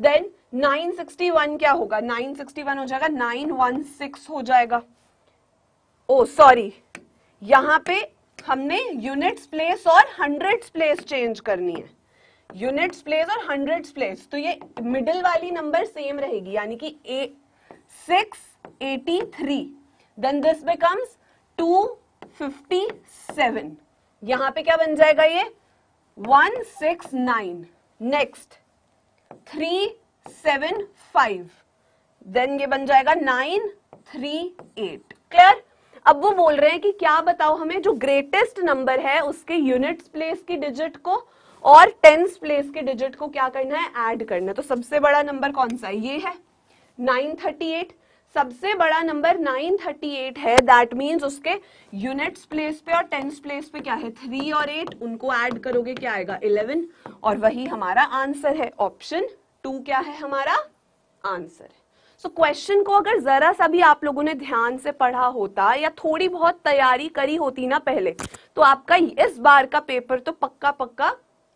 देन 961 क्या होगा 961 हो जाएगा 916 हो जाएगा ओ सॉरी यहां पे हमने यूनिट्स प्लेस और हंड्रेड्स प्लेस चेंज करनी है यूनिट्स प्लेस और हंड्रेड्स प्लेस तो ये मिडिल वाली नंबर सेम रहेगी यानी कि a six eighty three then this becomes 257 यहां पे क्या बन जाएगा ये 169 नेक्स्ट 375 देन ये बन जाएगा 938 क्लियर अब वो बोल रहे हैं कि क्या बताओ हमें जो ग्रेटेस्ट नंबर है उसके यूनिट्स प्लेस की डिजिट को और टेंस प्लेस के डिजिट को क्या करना है ऐड करना है तो सबसे बड़ा नंबर कौन सा है ये है 938 सबसे बड़ा नंबर 938 है दैट मीन्स उसके यूनिट्स प्लेस पे और टेंस प्लेस पे क्या है थ्री और एट उनको ऐड करोगे क्या आएगा इलेवन और वही हमारा आंसर है ऑप्शन टू क्या है हमारा आंसर सो so, क्वेश्चन को अगर जरा सा भी आप लोगों ने ध्यान से पढ़ा होता या थोड़ी बहुत तैयारी करी होती ना पहले तो आपका इस बार का पेपर तो पक्का पक्का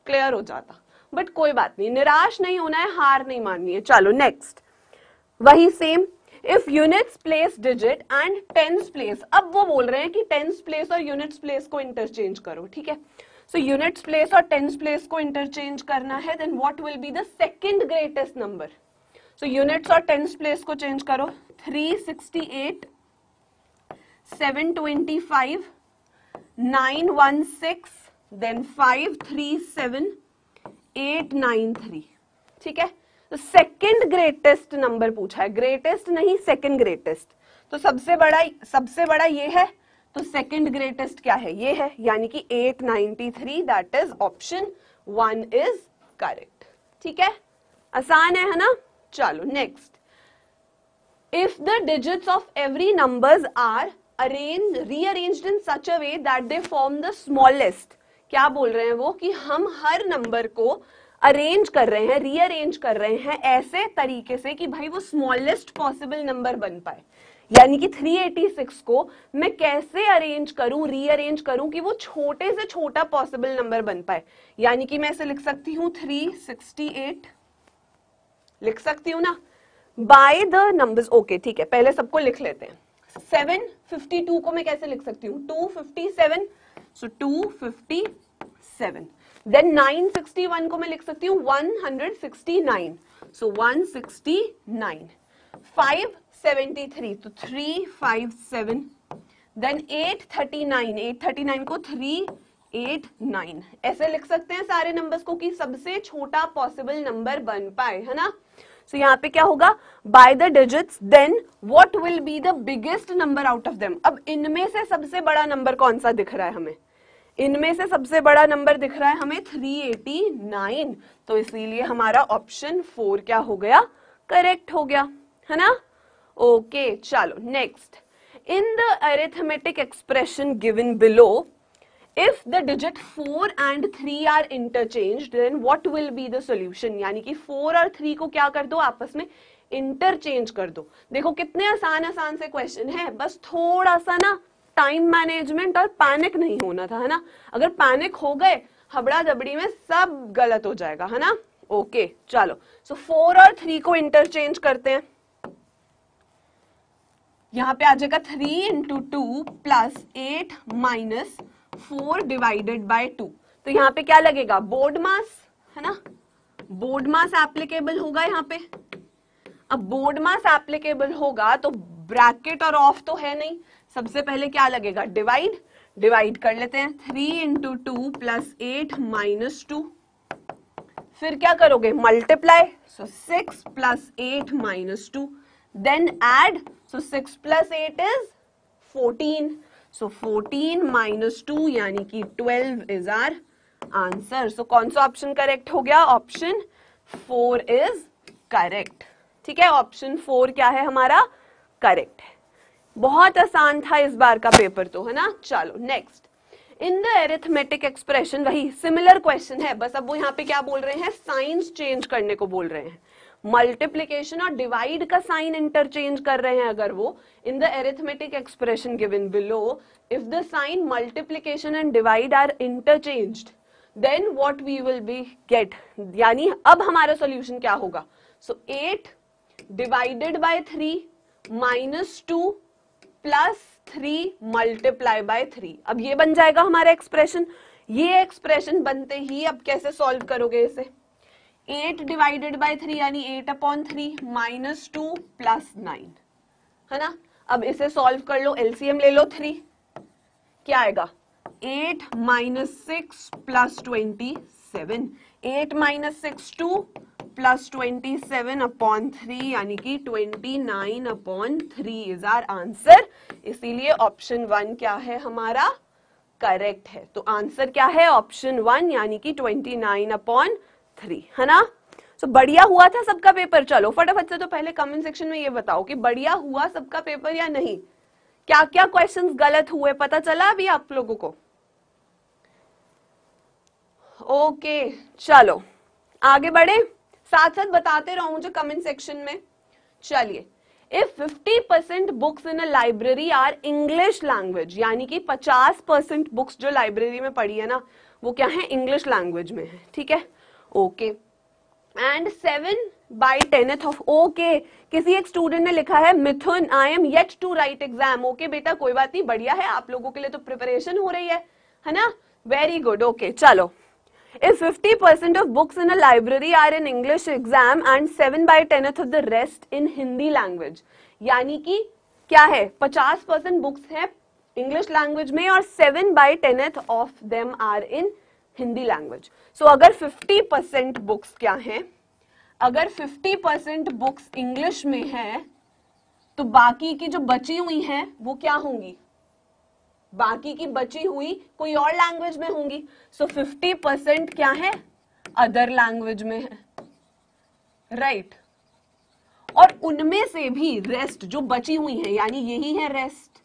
क्लियर हो जाता बट कोई बात नहीं निराश नहीं होना है हार नहीं माननी है चलो नेक्स्ट वही same if units place digit and tens place अब वो बोल रहे हैं कि टेंस प्लेस और यूनिट्स प्लेस को इंटरचेंज करो ठीक है सो यूनिट्स प्लेस और टेंस प्लेस को इंटरचेंज करना है then what will be the second greatest number so units और टेंस प्लेस को चेंज करो 368 725 916 देन 537 893 ठीक है तो सेकंड ग्रेटेस्ट नंबर पूछा है ग्रेटेस्ट नहीं सेकंड ग्रेटेस्ट तो सबसे बड़ा सबसे बड़ा ये है तो सेकंड ग्रेटेस्ट क्या है ये है यानी कि 893 that is option one is correct ठीक है आसान है ना चलो next if the digits of every numbers are arrange rearrange in such a way that they form the smallest क्या बोल रहे हैं वो कि हम हर नंबर को अरेंज कर रहे हैं रीअरेंज कर रहे हैं ऐसे तरीके से कि भाई वो स्मॉलेस्ट पॉसिबल नंबर बन पाए यानी कि 386 को मैं कैसे अरेंज करूं रीअरेंज करूं कि वो छोटे से छोटा पॉसिबल नंबर बन पाए यानी कि मैं ऐसे लिख सकती हूं 368 लिख सकती हूं ना बाय द नंबर्स ओके ठीक है पहले सबको लिख लेते हैं 752 को मैं कैसे लिख सकती हूँ 257 सो so 257 देन 961 को मैं लिख सकती हूँ 169 सो so 169 573 तो 357 देन 839 839 को 389 ऐसे लिख सकते हैं सारे नंबर्स को कि सबसे छोटा पॉसिबल नंबर बन पाए है ना सो so, यहाँ पे क्या होगा by the digits then what will be the biggest number out of them अब इनमें से सबसे बड़ा नंबर कौन सा दिख रहा है हमें इनमें से सबसे बड़ा नंबर दिख रहा है हमें 389 तो इसीलिए हमारा ऑप्शन फोर क्या हो गया करेक्ट हो गया है ना ओके चलो next in the arithmetic expression given below if the digit 4 and 3 are interchanged then what will be the solution यानी कि फोर और थ्री को क्या कर दो आपस में इंटरचेंज कर दो देखो कितने आसान आसान से क्वेश्चन है बस थोड़ा सा ना टाइम मैनेजमेंट और पैनिक नहीं होना था है ना अगर पैनिक हो गए हबड़ा दबड़ी में सब गलत हो जाएगा है ना ओके चलो सो फोर और थ्री को इंटरचेंज करते हैं यहां पे आ जाएगा three into two plus eight minus four divided by two तो यहां पे क्या लगेगा बोर्ड मास है ना बोर्ड मास एप्लीकेबल होगा यहां पे अब बोर्ड मास एप्लीकेबल होगा तो ब्रैकेट और ऑफ तो है नहीं सबसे पहले क्या लगेगा डिवाइड डिवाइड कर लेते हैं three into two plus eight minus two फिर क्या करोगे multiply so six plus eight minus two then add so six plus eight is fourteen so fourteen minus two यानी कि twelve is our answer so कौन सा option correct हो गया option four is correct ठीक है ऑप्शन फोर क्या है हमारा करेक्ट है बहुत आसान था इस बार का पेपर तो है ना चलो next in the arithmetic expression वही सिमिलर क्वेश्चन है बस अब वो यहाँ पे क्या बोल रहे हैं साइंस चेंज करने को बोल रहे हैं मल्टीप्लीकेशन और डिवाइड का साइन इंटरचेंज कर रहे हैं अगर वो in the arithmetic expression given below if the sign multiplication and divide are interchange then what we will be get यानी अब हमारा सोल्यूशन क्या होगा so eight divided by three minus two plus three multiply by three अब ये बन जाएगा हमारा एक्सप्रेशन ये एक्सप्रेशन बनते ही अब कैसे सॉल्व करोगे इसे एट डिवाइडेड बाय थ्री यानी eight upon three minus two plus nine है ना अब इसे सॉल्व कर लो एलसीएम ले लो थ्री क्या आएगा eight minus six plus twenty seven eight minus six two plus twenty seven upon three यानी कि twenty nine upon three is our answer इसीलिए ऑप्शन वन क्या है हमारा करेक्ट है तो आंसर क्या है ऑप्शन वन यानी कि ट्वेंटी नाइन अपॉन थ्री है ना तो so, बढ़िया हुआ था सबका पेपर चलो फटाफट से तो पहले कमेंट सेक्शन में ये बताओ कि बढ़िया हुआ सबका पेपर या नहीं क्या क्या क्वेश्चंस गलत हुए पता चला अभी आप लोगों को ओके okay, चलो आगे बढ़े साथ साथ बताते रहो मुझे कमेंट सेक्शन में चलिए if 50 percent books in a library are English language यानी कि 50 परसेंट बुक्स जो लाइब्रेरी में पढ़ी है ना वो क्या है इंग्लिश लैंग्वेज में है ठीक है okay and seven by tenth of okay किसी एक स्टूडेंट ने लिखा है Mithun I am yet to write exam okay बेटा कोई बात नहीं बढ़िया है आप लोगों के लिए तो प्रिपरेशन हो रही है है ना वेरी गुड ओके चलो If 50% of books in a library are in English exam and 7 by 10th of the rest in Hindi language, यानी कि क्या है 50 परसेंट बुक्स है इंग्लिश लैंग्वेज में और 7 by tenth of them are in Hindi language so अगर 50 percent books क्या है अगर 50 परसेंट बुक्स इंग्लिश में है तो बाकी की जो बची हुई हैं वो क्या होंगी बाकी की बची हुई कोई और लैंग्वेज में होंगी सो फिफ्टी परसेंट क्या है अदर लैंग्वेज में है राइट right. और उनमें से भी रेस्ट जो बची हुई है यानी यही है रेस्ट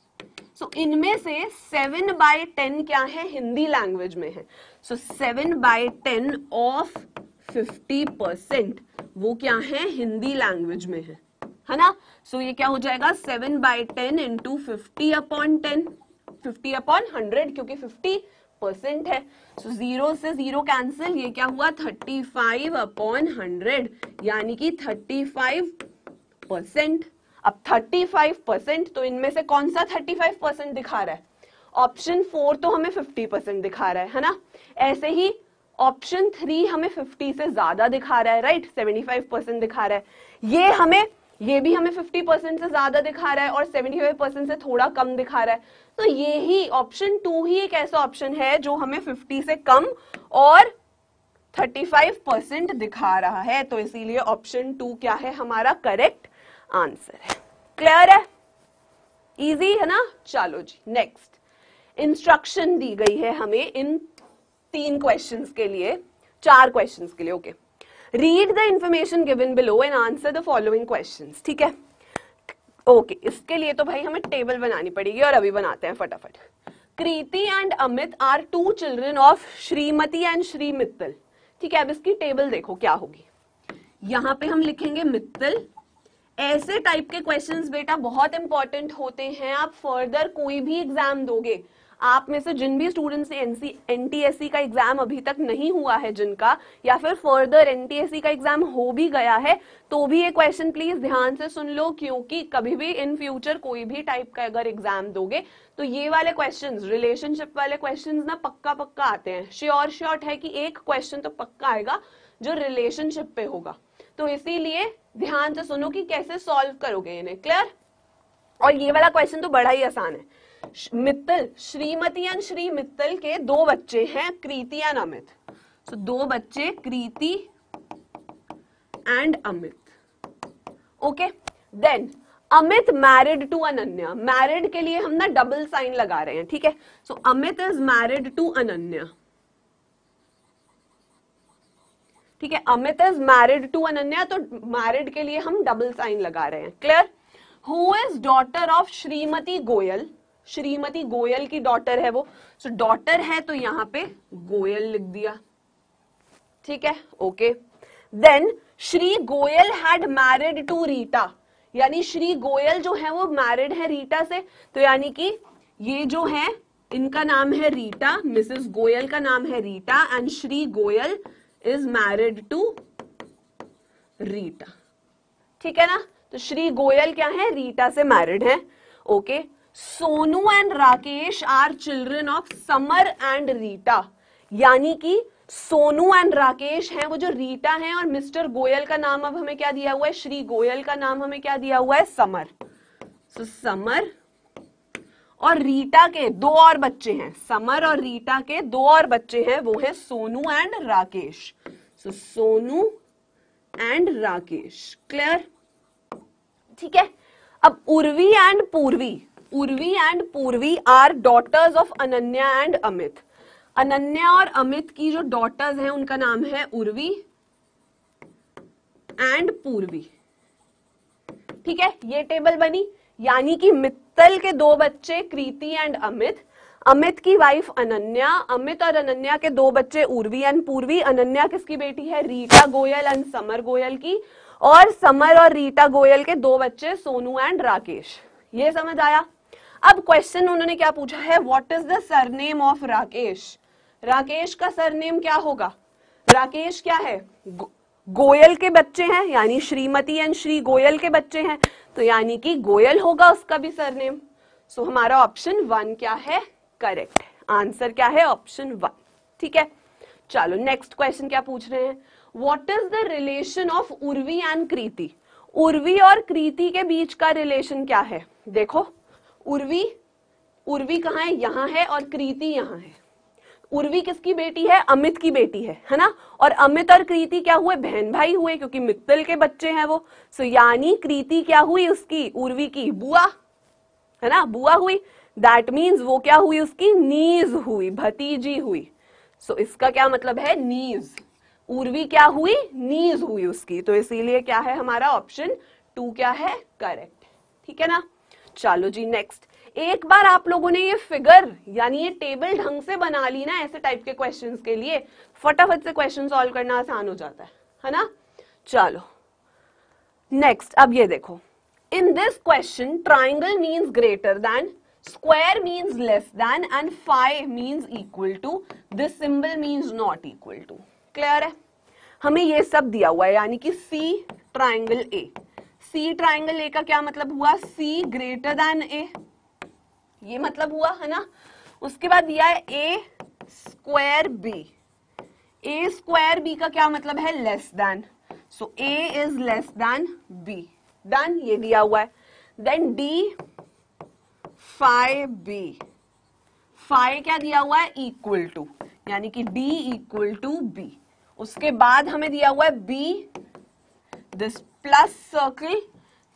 सो so, इनमें से सेवन बाय टेन क्या है हिंदी लैंग्वेज में है so seven by ten of fifty percent वो क्या है हिंदी लैंग्वेज में है है ना सो so, ये क्या हो जाएगा seven by ten into fifty upon ten fifty upon hundred क्योंकि फिफ्टी परसेंट है सो so, जीरो से जीरो कैंसिल ये क्या हुआ थर्टी फाइव अपॉन हंड्रेड यानी कि थर्टी फाइव परसेंट अब थर्टी फाइव परसेंट तो इनमें से कौन सा थर्टी फाइव परसेंट दिखा रहा है ऑप्शन फोर तो हमें फिफ्टी परसेंट दिखा रहा है है ना ऐसे ही ऑप्शन थ्री हमें फिफ्टी से ज्यादा दिखा रहा है राइट सेवेंटी फाइव परसेंट दिखा रहा है ये हमें ये भी हमें 50 परसेंट से ज्यादा दिखा रहा है और 75 परसेंट से थोड़ा कम दिखा रहा है तो ये ही ऑप्शन टू ही एक ऐसा ऑप्शन है जो हमें 50 से कम और 35 परसेंट दिखा रहा है तो इसीलिए ऑप्शन टू क्या है हमारा करेक्ट आंसर है क्लियर है इजी है ना चलो जी नेक्स्ट इंस्ट्रक्शन दी गई है हमें इन तीन क्वेश्चंस के लिए चार क्वेश्चंस के लिए okay okay. Read the information given below and answer the following question ठीक है ओके okay, इसके लिए तो भाई हमें टेबल बनानी पड़ेगी और अभी बनाते हैं फटाफट Kriti and Amit are two children of Shrimati and Shri Mittal ठीक है अब इसकी टेबल देखो क्या होगी यहाँ पे हम लिखेंगे मित्तल ऐसे टाइप के क्वेश्चंस बेटा बहुत इंपॉर्टेंट होते हैं आप फर्दर कोई भी एग्जाम दोगे आप में से जिन भी स्टूडेंट्स ने एनसी एनटीएससी का एग्जाम अभी तक नहीं हुआ है जिनका या फिर फर्दर एनटीएससी का एग्जाम हो भी गया है तो भी ये क्वेश्चन प्लीज ध्यान से सुन लो क्योंकि कभी भी इन फ्यूचर कोई भी टाइप का अगर एग्जाम दोगे तो ये वाले क्वेश्चन रिलेशनशिप वाले क्वेश्चन ना पक्का पक्का आते हैं श्योर श्योर है कि एक क्वेश्चन तो पक्का आएगा जो रिलेशनशिप पे होगा तो इसीलिए ध्यान से सुनो कि कैसे सॉल्व करोगे इन्हें क्लियर और ये वाला क्वेश्चन तो बड़ा ही आसान है मित्तल श्रीमती एंड श्री मित्तल के दो बच्चे हैं Kriti and Amit so so, दो बच्चे Kriti and Amit okay then Amit married to Ananya married के लिए हम ना डबल साइन लगा रहे हैं ठीक है so Amit is married to Ananya ठीक है Amit is married to Ananya तो मैरिड के लिए हम डबल साइन लगा रहे हैं clear who is daughter of Shrimati Goyal Shrimati Goyal की डॉटर है वो सो डॉटर है तो यहां पे गोयल लिख दिया ठीक है okay then Shri Goyal had married to Rita यानी श्री गोयल जो है वो मैरिड है रीटा से तो यानी कि ये जो है इनका नाम है रीटा मिसेस गोयल का नाम है Rita and Shri Goyal is married to Rita ठीक है ना तो श्री गोयल क्या है रीटा से मैरिड है okay okay? Sonu and Rakesh are children of Samar and Rita यानी कि सोनू एंड राकेश हैं वो जो रीटा हैं और मिस्टर गोयल का नाम अब हमें क्या दिया हुआ है श्री गोयल का नाम हमें क्या दिया हुआ है समर सो so, समर और रीटा के दो और बच्चे हैं समर और रीटा के दो और बच्चे हैं वो है Sonu and Rakesh so so, Sonu and Rakesh clear ठीक है अब Urvi and Purvi Urvi and Purvi are daughters of Ananya and Amit Ananya और अमित की जो डॉटर्स हैं उनका नाम है उर्वी एंड पूर्वी ठीक है ये टेबल बनी यानी कि मित्तल के दो बच्चे कृति एंड अमित अमित की वाइफ अनन्या अमित और अनन्या के दो बच्चे उर्वी एंड पूर्वी अनन्या किसकी बेटी है रीटा गोयल एंड समर गोयल की और समर और रीटा गोयल के दो बच्चे सोनू एंड राकेश ये समझ आया अब क्वेश्चन उन्होंने क्या पूछा है what is the surname of Rakesh Rakesh का सरनेम क्या होगा राकेश क्या है गोयल के बच्चे हैं यानी श्रीमती एंड श्री गोयल के बच्चे हैं तो यानी कि गोयल होगा उसका भी सरनेम सो so, हमारा ऑप्शन वन क्या है करेक्ट आंसर क्या है ऑप्शन वन ठीक है चलो नेक्स्ट क्वेश्चन क्या पूछ रहे हैं what is the relation of Urvi and Kriti Urvi और कृति के बीच का रिलेशन क्या है देखो उर्वी उर्वी कहा है यहां है और कृति यहां है उर्वी किसकी बेटी है अमित की बेटी है है ना और अमित और कृति क्या हुए बहन भाई हुए क्योंकि मित्तल के बच्चे हैं वो सो यानी कृति क्या हुई उसकी उर्वी की बुआ है ना बुआ हुई दैट मीन्स वो क्या हुई उसकी नीज हुई भतीजी हुई सो so, इसका क्या मतलब है नीज उर्वी क्या हुई नीज हुई उसकी तो इसीलिए क्या है हमारा ऑप्शन टू क्या है करेक्ट ठीक है ना चलो जी नेक्स्ट एक बार आप लोगों ने ये फिगर यानी ये टेबल ढंग से बना ली ना ऐसे टाइप के क्वेश्चंस के लिए फटाफट से क्वेश्चन सॉल्व करना आसान हो जाता है है ना चलो नेक्स्ट अब ये देखो in this question triangle means greater than square means less than and five means equal to this symbol means not equal to clear है हमें ये सब दिया हुआ है यानी कि C triangle A C triangle A का क्या मतलब हुआ सी ग्रेटर देन ए ये मतलब हुआ है ना उसके बाद दिया है A square B A square B का क्या मतलब है less than so A is less than B then ये दिया हुआ है then D five B five क्या दिया हुआ है इक्वल टू यानी कि डी इक्वल टू बी उसके बाद हमें दिया हुआ है बी दिस प्लस सर्कल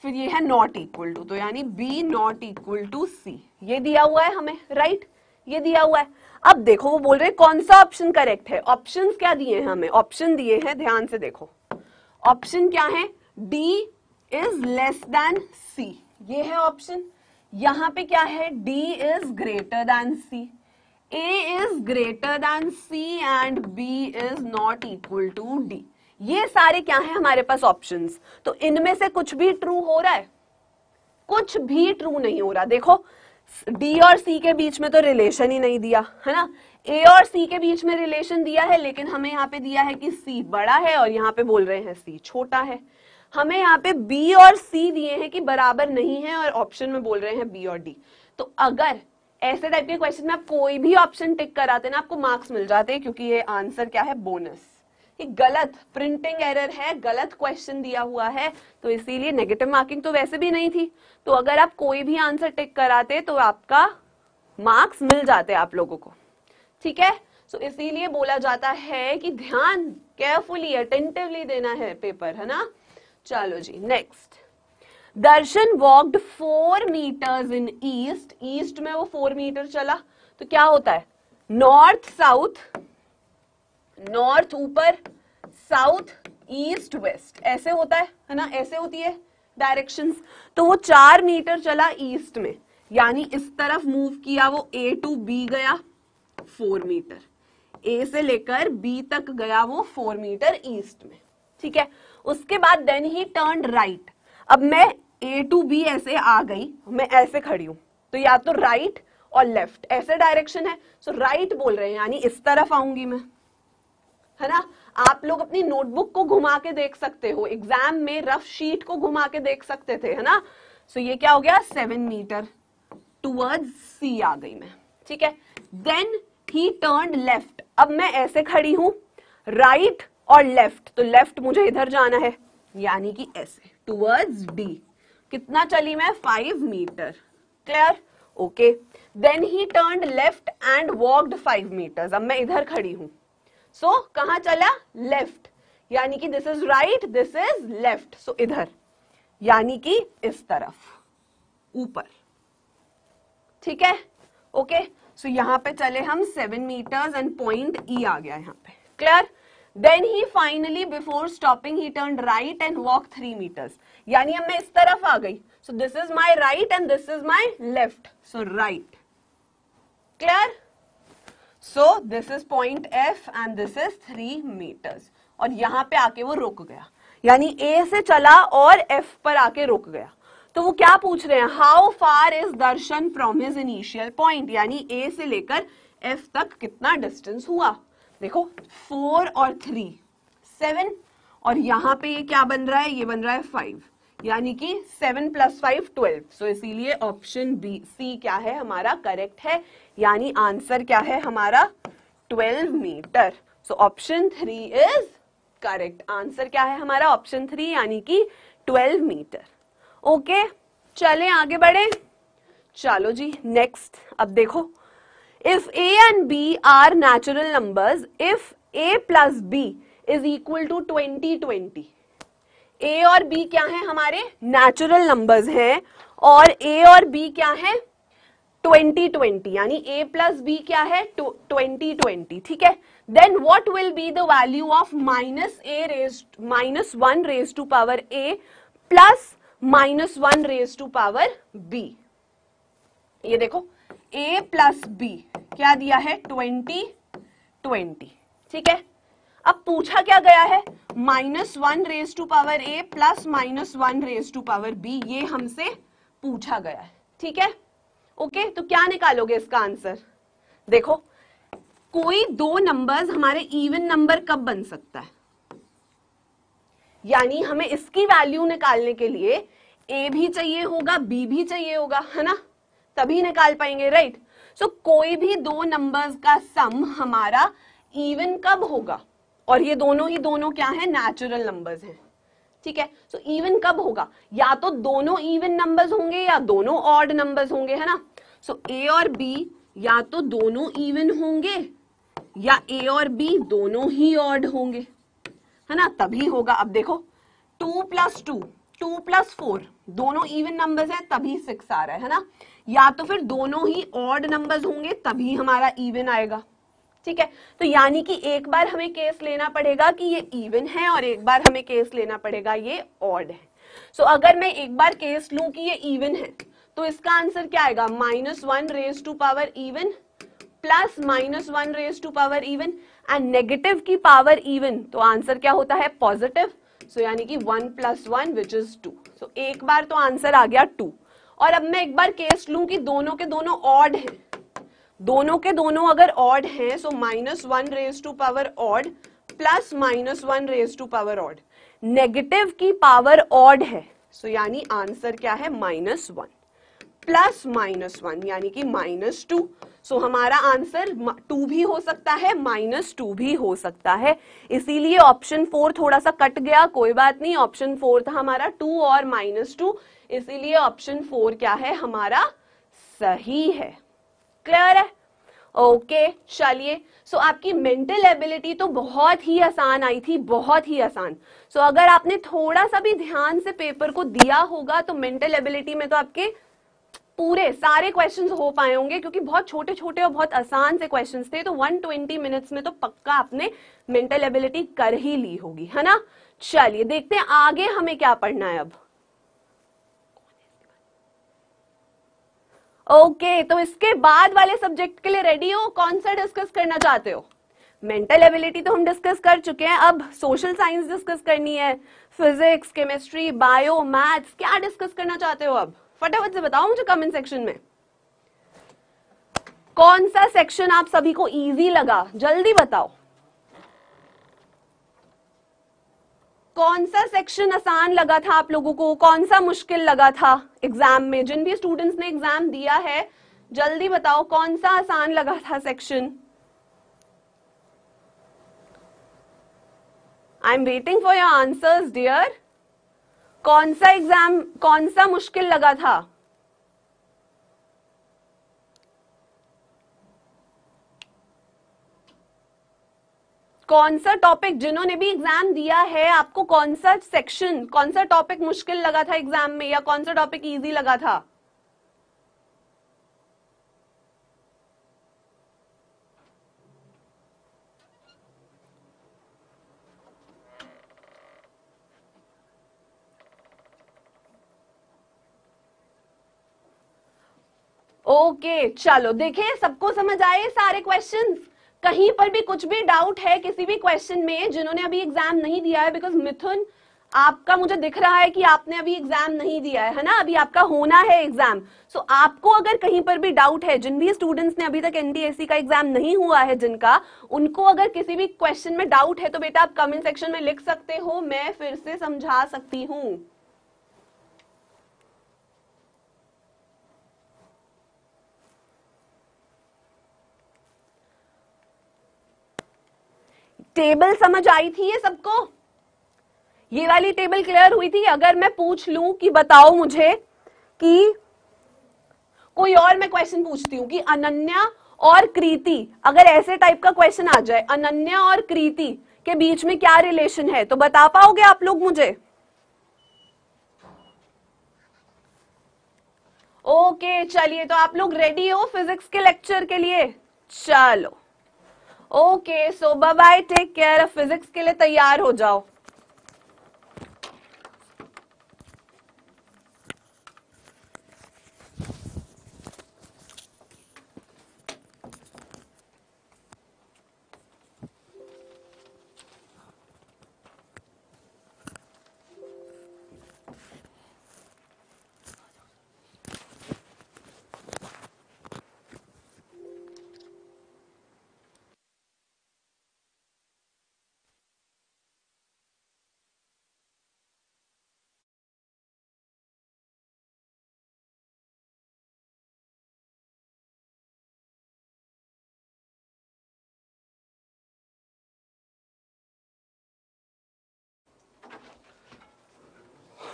फिर ये है नॉट इक्वल टू तो यानी B not equal to C ये दिया हुआ है हमें राइट ये दिया हुआ है अब देखो वो बोल रहे हैं कौन सा ऑप्शन करेक्ट है ऑप्शन क्या दिए हैं हमें ऑप्शन दिए हैं ध्यान से देखो ऑप्शन क्या है D is less than C ये है ऑप्शन यहां पे क्या है D is greater than C A is greater than C and B is not equal to D ये सारे क्या है हमारे पास ऑप्शन तो इनमें से कुछ भी ट्रू हो रहा है कुछ भी ट्रू नहीं हो रहा देखो डी और सी के बीच में तो रिलेशन ही नहीं दिया है ना ए और सी के बीच में रिलेशन दिया है लेकिन हमें यहाँ पे दिया है कि सी बड़ा है और यहाँ पे बोल रहे हैं सी छोटा है हमें यहाँ पे बी और सी दिए हैं कि बराबर नहीं है और ऑप्शन में बोल रहे हैं बी और डी तो अगर ऐसे टाइप के क्वेश्चन में आप कोई भी ऑप्शन टिक कराते ना आपको मार्क्स मिल जाते हैं क्योंकि ये आंसर क्या है बोनस कि गलत प्रिंटिंग एरर है गलत क्वेश्चन दिया हुआ है तो इसीलिए नेगेटिव मार्किंग तो वैसे भी नहीं थी तो अगर आप कोई भी आंसर टिक कराते तो आपका मार्क्स मिल जाते आप लोगों को ठीक है सो so, इसीलिए बोला जाता है कि ध्यान केयरफुली अटेंटिवली देना है पेपर है ना चलो जी next Darshan walked four meters in east east में वो फोर मीटर चला तो क्या होता है नॉर्थ साउथ नॉर्थ ऊपर साउथ ईस्ट वेस्ट ऐसे होता है है ना ऐसे होती है डायरेक्शंस तो वो चार मीटर चला ईस्ट में यानी इस तरफ मूव किया वो ए टू बी गया फोर मीटर ए से लेकर बी तक गया वो फोर मीटर ईस्ट में ठीक है उसके बाद देन ही टर्न राइट अब मैं ए टू बी ऐसे आ गई मैं ऐसे खड़ी हूं तो या तो राइट और लेफ्ट ऐसे डायरेक्शन है सो राइट बोल रहे हैं यानी इस तरफ आऊंगी मैं है ना आप लोग अपनी नोटबुक को घुमा के देख सकते हो एग्जाम में रफ शीट को घुमा के देख सकते थे है ना सो so ये क्या हो गया सेवन मीटर टूवर्ड सी आ गई मैं ठीक है देन ही टर्न लेफ्ट अब मैं ऐसे खड़ी हूं राइट right और लेफ्ट तो लेफ्ट मुझे इधर जाना है यानी कि ऐसे टूवर्ड्स डी कितना चली मैं five meter clear okay then he turn left and walked five meter अब मैं इधर खड़ी हूं सो so, कहा चला लेफ्ट यानी कि this is right this is left so इधर यानी कि इस तरफ ऊपर ठीक है ओके सो यहां पे चले हम seven meters and point E आ गया यहां पे clear then he finally before stopping he turn right and walk three meters यानी अब मैं इस तरफ आ गई so this is my right and this is my left so right clear so this is point F and this is three meters और यहाँ पे आके वो रुक गया यानी ए से चला और एफ पर आके रुक गया तो वो क्या पूछ रहे हैं how far is Darshan from his initial point यानी ए से लेकर एफ तक कितना डिस्टेंस हुआ देखो फोर और थ्री सेवन और यहाँ पे ये क्या बन रहा है ये बन रहा है फाइव यानी कि seven plus five twelve so इसीलिए ऑप्शन बी सी क्या है हमारा करेक्ट है यानी आंसर क्या है हमारा 12 meter so option three is correct answer क्या है हमारा ऑप्शन थ्री यानी कि 12 मीटर ओके चले आगे बढ़े चलो जी नेक्स्ट अब देखो if A and B are natural numbers if A plus B is equal to twenty twenty A और बी क्या है हमारे नेचुरल नंबर्स हैं और ए और बी क्या है ट्वेंटी ट्वेंटी यानी ए प्लस बी क्या है ट्वेंटी ट्वेंटी ठीक है then what will be the value of minus A raise minus one raise to power A plus minus one raise to power B ये देखो ए प्लस बी क्या दिया है ट्वेंटी ट्वेंटी ठीक है अब पूछा क्या गया है minus one raise to power A plus minus one raise to power B ये हमसे पूछा गया है ठीक है ओके तो क्या निकालोगे इसका आंसर देखो कोई दो नंबर्स हमारे इवन नंबर कब बन सकता है यानी हमें इसकी वैल्यू निकालने के लिए ए भी चाहिए होगा बी भी चाहिए होगा है ना तभी निकाल पाएंगे राइट right? सो so, कोई भी दो नंबर्स का सम हमारा इवन कब होगा और ये दोनों ही दोनों क्या है नेचुरल नंबर्स हैं ठीक है सो so, इवन कब होगा या तो दोनों इवन नंबर्स होंगे या दोनों ऑड नंबर्स होंगे है ना सो ए और बी या तो दोनों इवन होंगे या ए और बी दोनों ही ऑड होंगे है ना तभी होगा अब देखो two plus two two plus four दोनों इवन नंबर्स है तभी सिक्स आ रहा है ना या तो फिर दोनों ही ऑड नंबर्स होंगे तभी हमारा इवन आएगा ठीक है तो यानी कि एक बार हमें केस लेना पड़ेगा कि ये इवन है और एक बार हमें केस लेना पड़ेगा ये ऑड है सो so, अगर मैं एक बार केस लू कि ये इवन है तो इसका आंसर क्या आएगा minus one raise to power even plus minus one raise to power even and negative की पावर इवन तो आंसर क्या होता है पॉजिटिव सो यानी कि one plus one which is two so एक बार तो आंसर आ गया टू और अब मैं एक बार केस लू कि दोनों के दोनों ऑड हैं दोनों के दोनों अगर ऑड हैं so minus one raise to power odd plus minus one raise to power odd negative की पावर ऑड है सो so, यानी आंसर क्या है minus one plus minus one यानी कि माइनस टू सो हमारा आंसर टू भी हो सकता है माइनस टू भी हो सकता है इसीलिए ऑप्शन फोर थोड़ा सा कट गया कोई बात नहीं ऑप्शन फोर था हमारा टू और माइनस टू इसीलिए ऑप्शन फोर क्या है हमारा सही है क्लियर है ओके okay, चलिए सो so, आपकी मेंटल एबिलिटी तो बहुत ही आसान आई थी बहुत ही आसान सो so, अगर आपने थोड़ा सा भी ध्यान से पेपर को दिया होगा तो मेंटल एबिलिटी में तो आपके पूरे सारे क्वेश्चन हो पाए होंगे क्योंकि बहुत छोटे छोटे और बहुत आसान से क्वेश्चन थे तो 120 मिनट्स में तो पक्का आपने मेंटल एबिलिटी कर ही ली होगी है ना चलिए देखते हैं आगे हमें क्या पढ़ना है अब ओके okay, तो इसके बाद वाले सब्जेक्ट के लिए रेडी हो कौन सा डिस्कस करना चाहते हो मेंटल एबिलिटी तो हम डिस्कस कर चुके हैं अब सोशल साइंस डिस्कस करनी है फिजिक्स केमिस्ट्री बायो मैथ्स क्या डिस्कस करना चाहते हो अब फटाफट से बताओ मुझे कमेंट सेक्शन में कौन सा सेक्शन आप सभी को इजी लगा जल्दी बताओ कौन सा सेक्शन आसान लगा था आप लोगों को कौन सा मुश्किल लगा था एग्जाम में जिन भी स्टूडेंट्स ने एग्जाम दिया है जल्दी बताओ कौन सा आसान लगा था section I am waiting for your answers dear कौन सा एग्जाम कौन सा मुश्किल लगा था कौन सा टॉपिक जिन्होंने भी एग्जाम दिया है आपको कौन सा सेक्शन कौन सा टॉपिक मुश्किल लगा था एग्जाम में या कौन सा टॉपिक इजी लगा था ओके चलो देखे सबको समझ आए सारे क्वेश्चन कहीं पर भी कुछ भी डाउट है किसी भी क्वेश्चन में जिन्होंने अभी एग्जाम नहीं दिया है बिकॉज मिथुन आपका मुझे दिख रहा है कि आपने अभी एग्जाम नहीं दिया है है ना अभी आपका होना है एग्जाम सो so, आपको अगर कहीं पर भी डाउट है जिन भी स्टूडेंट्स ने अभी तक एनडीएससी का एग्जाम नहीं हुआ है जिनका उनको अगर किसी भी क्वेश्चन में डाउट है तो बेटा आप कमेंट सेक्शन में लिख सकते हो मैं फिर से समझा सकती हूँ टेबल समझ आई थी ये सबको ये वाली टेबल क्लियर हुई थी अगर मैं पूछ लू कि बताओ मुझे कि कोई और मैं क्वेश्चन पूछती हूँ कि अनन्या और कृति अगर ऐसे टाइप का क्वेश्चन आ जाए अनन्या और कृति के बीच में क्या रिलेशन है तो बता पाओगे आप लोग मुझे ओके चलिए तो आप लोग रेडी हो फिजिक्स के लेक्चर के लिए चलो okay so bye bye take care physics के लिए तैयार हो जाओ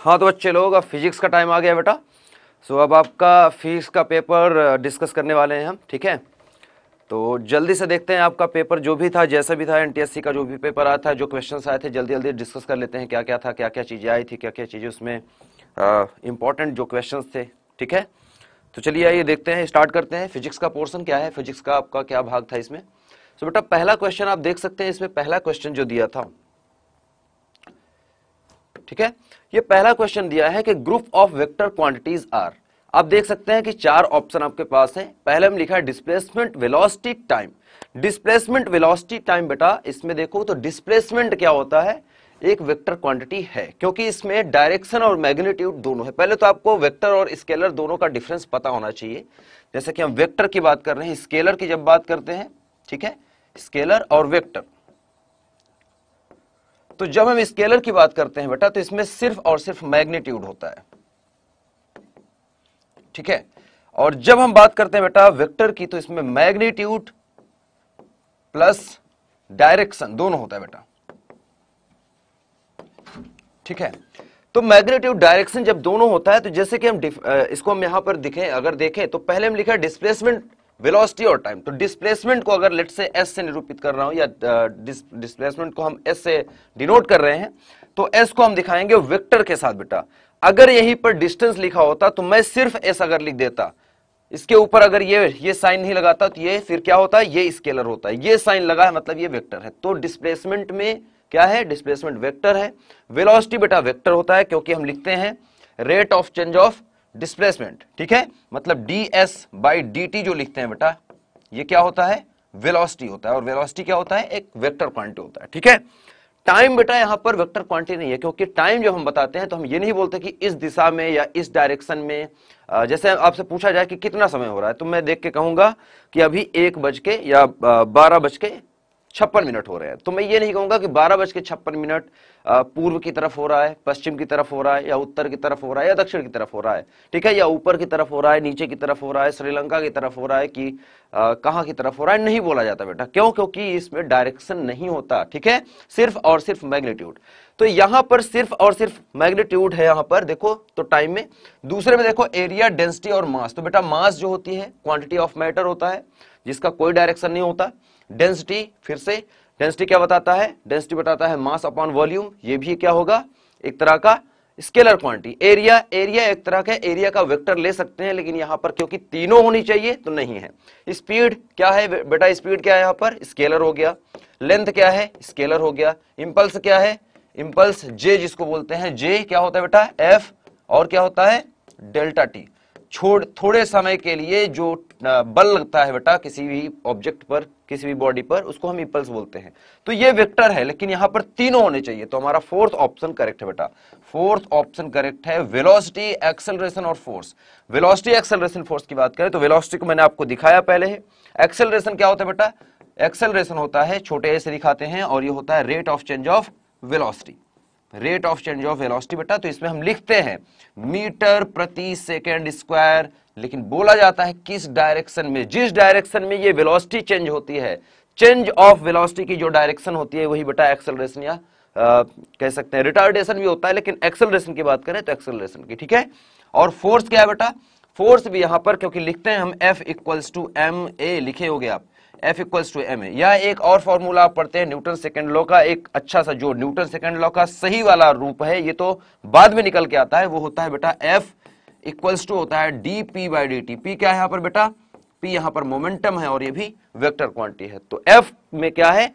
हाँ तो बच्चे लोग अब फिजिक्स का टाइम आ गया बेटा सो अब आपका फिजिक्स का पेपर डिस्कस करने वाले हैं हम ठीक है तो जल्दी से देखते हैं आपका पेपर जो भी था जैसा भी था एनटीएससी का जो भी पेपर आया था जो क्वेश्चंस आए थे जल्दी जल्दी डिस्कस कर लेते हैं क्या क्या था क्या क्या चीज़ें आई थी क्या क्या चीज़ें उसमें इंपॉर्टेंट जो क्वेश्चन थे ठीक है तो चलिए आइए देखते हैं स्टार्ट करते हैं फिजिक्स का पोर्सन क्या है फिजिक्स का आपका क्या भाग था इसमें सो बेटा पहला क्वेश्चन आप देख सकते हैं इसमें पहला क्वेश्चन जो दिया था ठीक है ये पहला क्वेश्चन दिया है कि group of vector quantities are आप देख सकते हैं कि चार ऑप्शन आपके पास है पहले हम लिखा है displacement velocity time displacement velocity time बेटा इसमें देखो तो डिस्प्लेसमेंट क्या होता है एक वेक्टर क्वांटिटी है क्योंकि इसमें डायरेक्शन और मैग्नीट्यूड दोनों है पहले तो आपको वेक्टर और स्केलर दोनों का डिफरेंस पता होना चाहिए जैसे कि हम वेक्टर की बात कर रहे हैं स्केलर की जब बात करते हैं ठीक है स्केलर और वेक्टर तो जब हम स्केलर की बात करते हैं बेटा तो इसमें सिर्फ और सिर्फ मैग्नीट्यूड होता है ठीक है और जब हम बात करते हैं बेटा वेक्टर की तो इसमें मैग्नीट्यूड प्लस डायरेक्शन दोनों होता है बेटा ठीक है तो मैग्नीट्यूड डायरेक्शन जब दोनों होता है तो जैसे कि हम इसको हम यहां पर दिखें अगर देखें तो पहले हम लिखा डिस्प्लेसमेंट वेलोसिटी और टाइम तो डिस्प्लेसमेंट को अगर लेट से एस से निरूपित कर रहा हूं या डिस्प्लेसमेंट को हम एस से डिनोट कर रहे हैं तो एस को हम दिखाएंगे वेक्टर के साथ बेटा अगर यहीं पर डिस्टेंस लिखा होता तो मैं सिर्फ एस अगर लिख देता इसके ऊपर अगर ये ये साइन नहीं लगाता तो ये फिर क्या होता है ये स्केलर होता है ये साइन लगा है मतलब ये वेक्टर है तो डिस्प्लेसमेंट में क्या है डिस्प्लेसमेंट वेक्टर है वेलोसिटी बेटा वेक्टर होता है क्योंकि हम लिखते हैं rate of change of displacement ठीक है मतलब D S by D T जो लिखते हैं बेटा ये क्या होता है वेलोसिटी होता है और वेलोसिटी क्या होता है एक वेक्टर क्वांटिटी होता है ठीक है टाइम बेटा यहां पर वेक्टर क्वांटिटी नहीं है क्योंकि टाइम जब हम बताते हैं तो हम ये नहीं बोलते कि इस दिशा में या इस डायरेक्शन में जैसे आपसे पूछा जाए कि कितना समय हो रहा है तो मैं देख के कहूंगा कि अभी एक बज के या बारह बज के छप्पन मिनट हो रहे हैं तो मैं ये नहीं कहूंगा कि बारह बज के छप्पन मिनट पूर्व की तरफ हो रहा है पश्चिम की तरफ हो रहा है या उत्तर की तरफ हो रहा है या दक्षिण की तरफ हो रहा है ठीक है या ऊपर की तरफ हो रहा है नीचे की तरफ हो रहा है श्रीलंका की तरफ हो रहा है कि कहाँ की तरफ हो रहा है नहीं बोला जाता बेटा क्यों क्योंकि इसमें डायरेक्शन नहीं होता ठीक है सिर्फ और सिर्फ मैग्नीट्यूड तो यहां पर सिर्फ और सिर्फ मैग्नीट्यूड है यहां पर देखो तो टाइम में दूसरे में देखो एरिया डेंसिटी और मास तो बेटा मास जो होती है क्वांटिटी ऑफ मैटर होता है जिसका कोई डायरेक्शन नहीं होता डेंसिटी फिर से डेंसिटी क्या बताता है डेंसिटी बताता है मास अपॉन वॉल्यूम ये भी क्या होगा एक तरह का स्केलर क्वांटिटी एरिया एरिया एक तरह का एरिया का वेक्टर ले सकते हैं लेकिन यहां पर क्योंकि तीनों होनी चाहिए तो नहीं है स्पीड क्या है बेटा स्पीड क्या है यहां पर स्केलर हो गया लेंथ क्या है स्केलर हो गया इंपल्स क्या है इंपल्स जे जिसको बोलते हैं जे क्या होता है बेटा एफ और क्या होता है डेल्टा टी छोड़ थोड़े समय के लिए जो बल लगता है बेटा किसी भी ऑब्जेक्ट पर किसी भी बॉडी पर उसको हम इपल्स बोलते हैं तो ये वेक्टर है लेकिन यहां पर तीनों होने चाहिए तो हमारा फोर्थ ऑप्शन करेक्ट है बेटा फोर्थ ऑप्शन करेक्ट है वेलोसिटी एक्सेलरेशन और फोर्स वेलोसिटी एक्सेलरेशन फोर्स की बात करें तो वेलोसिटी को मैंने आपको दिखाया पहले है एक्सेलरेशन क्या होता है बेटा एक्सेलरेशन होता है छोटे ऐसे दिखाते हैं और ये होता है rate of change of velocity rate of change of velocity बेटा तो इसमें हम लिखते हैं मीटर प्रति सेकेंड स्क्वायर लेकिन बोला जाता है किस डायरेक्शन में जिस डायरेक्शन में ये वेलोसिटी चेंज होती है चेंज ऑफ वेलोसिटी की जो डायरेक्शन होती है वही बेटा एक्सेलरेशन या आ, कह सकते हैं रिटार्डेशन भी होता है लेकिन एक्सेलरेशन की बात करें तो एक्सेलरेशन की ठीक है और फोर्स क्या है बेटा फोर्स भी यहां पर क्योंकि लिखते हैं हम F equals to M A लिखे हो गए आप F equals to M A या एक और फॉर्मूला आप पढ़ते हैं न्यूटन सेकेंड लॉ का एक अच्छा सा जो न्यूटन सेकेंड लॉ का सही वाला रूप है ये तो बाद में निकल के आता है वो होता है बेटा एफ इक्वल्स टू होता है D P by D T P क्या है यहां पर बेटा पी यहां पर मोमेंटम है और ये भी वेक्टर क्वांटिटी है तो एफ में क्या है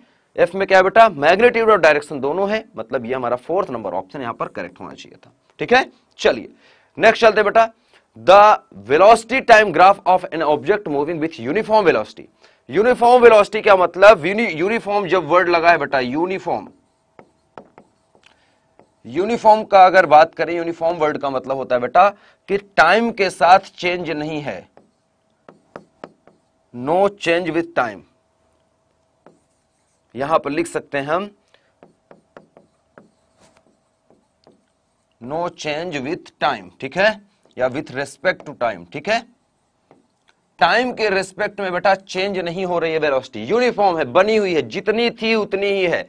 एफ में क्या है बेटा मैग्नेट्यूड और डायरेक्शन दोनों है मतलब ये हमारा फोर्थ नंबर ऑप्शन यहां पर करेक्ट होना चाहिए था ठीक है चलिए नेक्स्ट चलते बेटा the velocity time graph of an object moving with uniform velocity uniform velocity क्या मतलब यूनिफॉर्म जब वर्ड लगा है बेटा यूनिफॉर्म यूनिफॉर्म का अगर बात करें यूनिफॉर्म वर्ड का मतलब होता है बेटा कि टाइम के साथ चेंज नहीं है नो चेंज विथ टाइम यहां पर लिख सकते हैं हम नो चेंज विथ टाइम ठीक है या विथ रेस्पेक्ट टू टाइम ठीक है टाइम के रेस्पेक्ट में बेटा चेंज नहीं हो रही है वेलोसिटी यूनिफॉर्म है बनी हुई है जितनी थी उतनी ही है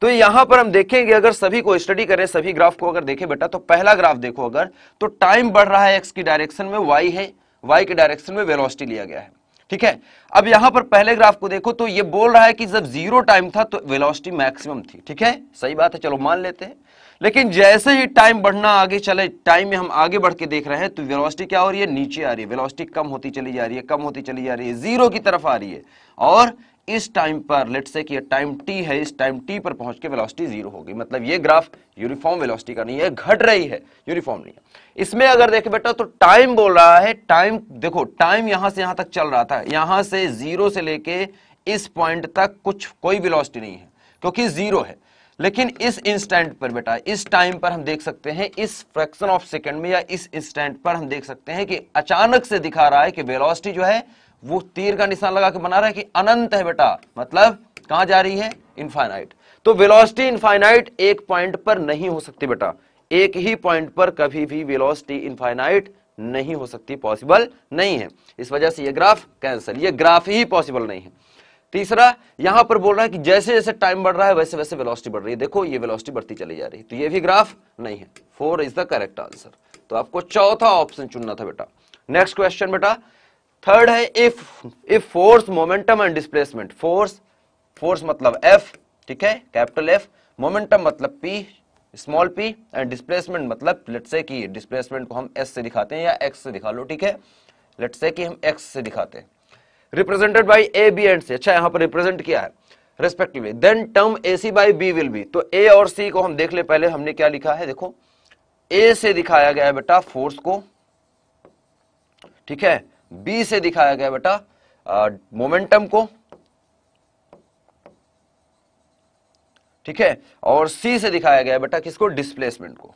तो यहां पर हम देखेंगे अगर सभी को स्टडी करें सभी ग्राफ को अगर देखें बेटा तो पहला ग्राफ देखो अगर तो टाइम बढ़ रहा है एक्स की डायरेक्शन में वाई है वाई के डायरेक्शन में वेलोसिटी लिया गया है ठीक है अब यहां पर पहले ग्राफ को देखो तो ये बोल रहा है कि जब जीरो टाइम था तो वेलोसिटी मैक्सिमम थी ठीक है सही बात है चलो मान लेते हैं लेकिन जैसे ही टाइम बढ़ना आगे चले टाइम में हम आगे बढ़ के देख रहे हैं तो वेलोसिटी क्या हो रही है नीचे आ रही है वेलोसिटी कम होती चली जा रही है कम होती चली जा रही है जीरो की तरफ आ रही है और इस टाइम पर लेट से कि ये टाइम टी है इस टाइम टी पर पहुंच के वेलोसिटी जीरो होगी मतलब ये ग्राफ यूनिफॉर्म वेलोसिटी का नहीं है घट रही है यूनिफॉर्म नहीं है इसमें अगर देखे बेटा तो टाइम बोल रहा है टाइम देखो टाइम यहां से यहां तक चल रहा था यहां से जीरो से लेके इस पॉइंट तक कुछ कोई वेलोसिटी नहीं है क्योंकि जीरो है लेकिन इस इंस्टेंट पर बेटा इस टाइम पर हम देख सकते हैं इस फ्रैक्शन ऑफ सेकंड में या इस इंस्टेंट पर हम देख सकते हैं कि अचानक से दिखा रहा है कि वेलोसिटी जो है वो तीर का निशान लगा के बना रहा है कि अनंत है बेटा मतलब कहां जा रही है इनफाइनाइट तो वेलोसिटी इनफाइनाइट एक पॉइंट पर नहीं हो सकती बेटा एक ही पॉइंट पर कभी भी वेलोसिटी इनफाइनाइट नहीं हो सकती पॉसिबल नहीं है इस वजह से ये ग्राफ कैंसल ये ग्राफ ही पॉसिबल नहीं है तीसरा यहां पर बोल रहा है कि जैसे जैसे टाइम बढ़ रहा है वैसे वैसे वेलोसिटी बढ़ रही है देखो ये वेलोसिटी बढ़ती चली जा रही है तो ये भी ग्राफ नहीं है four is the correct answer तो आपको चौथा ऑप्शन चुनना था बेटा नेक्स्ट क्वेश्चन बेटा थर्ड है if if force momentum and displacement force force मतलब एफ ठीक है कैपिटल एफ मोमेंटम मतलब P small P and displacement मतलब लेट से कि डिस्प्लेसमेंट को हम एस से दिखाते हैं या एक्स से दिखा लो ठीक है लेट से कि हम एक्स से दिखाते हैं represented by A B and C अच्छा यहां पर रिप्रेजेंट किया है respectively then term A C by B will be तो ए और सी को हम देख ले पहले हमने क्या लिखा है देखो ए से दिखाया गया है बेटा फोर्स को ठीक है बी से दिखाया गया बेटा मोमेंटम को ठीक है और सी से दिखाया गया बेटा किसको डिस्प्लेसमेंट को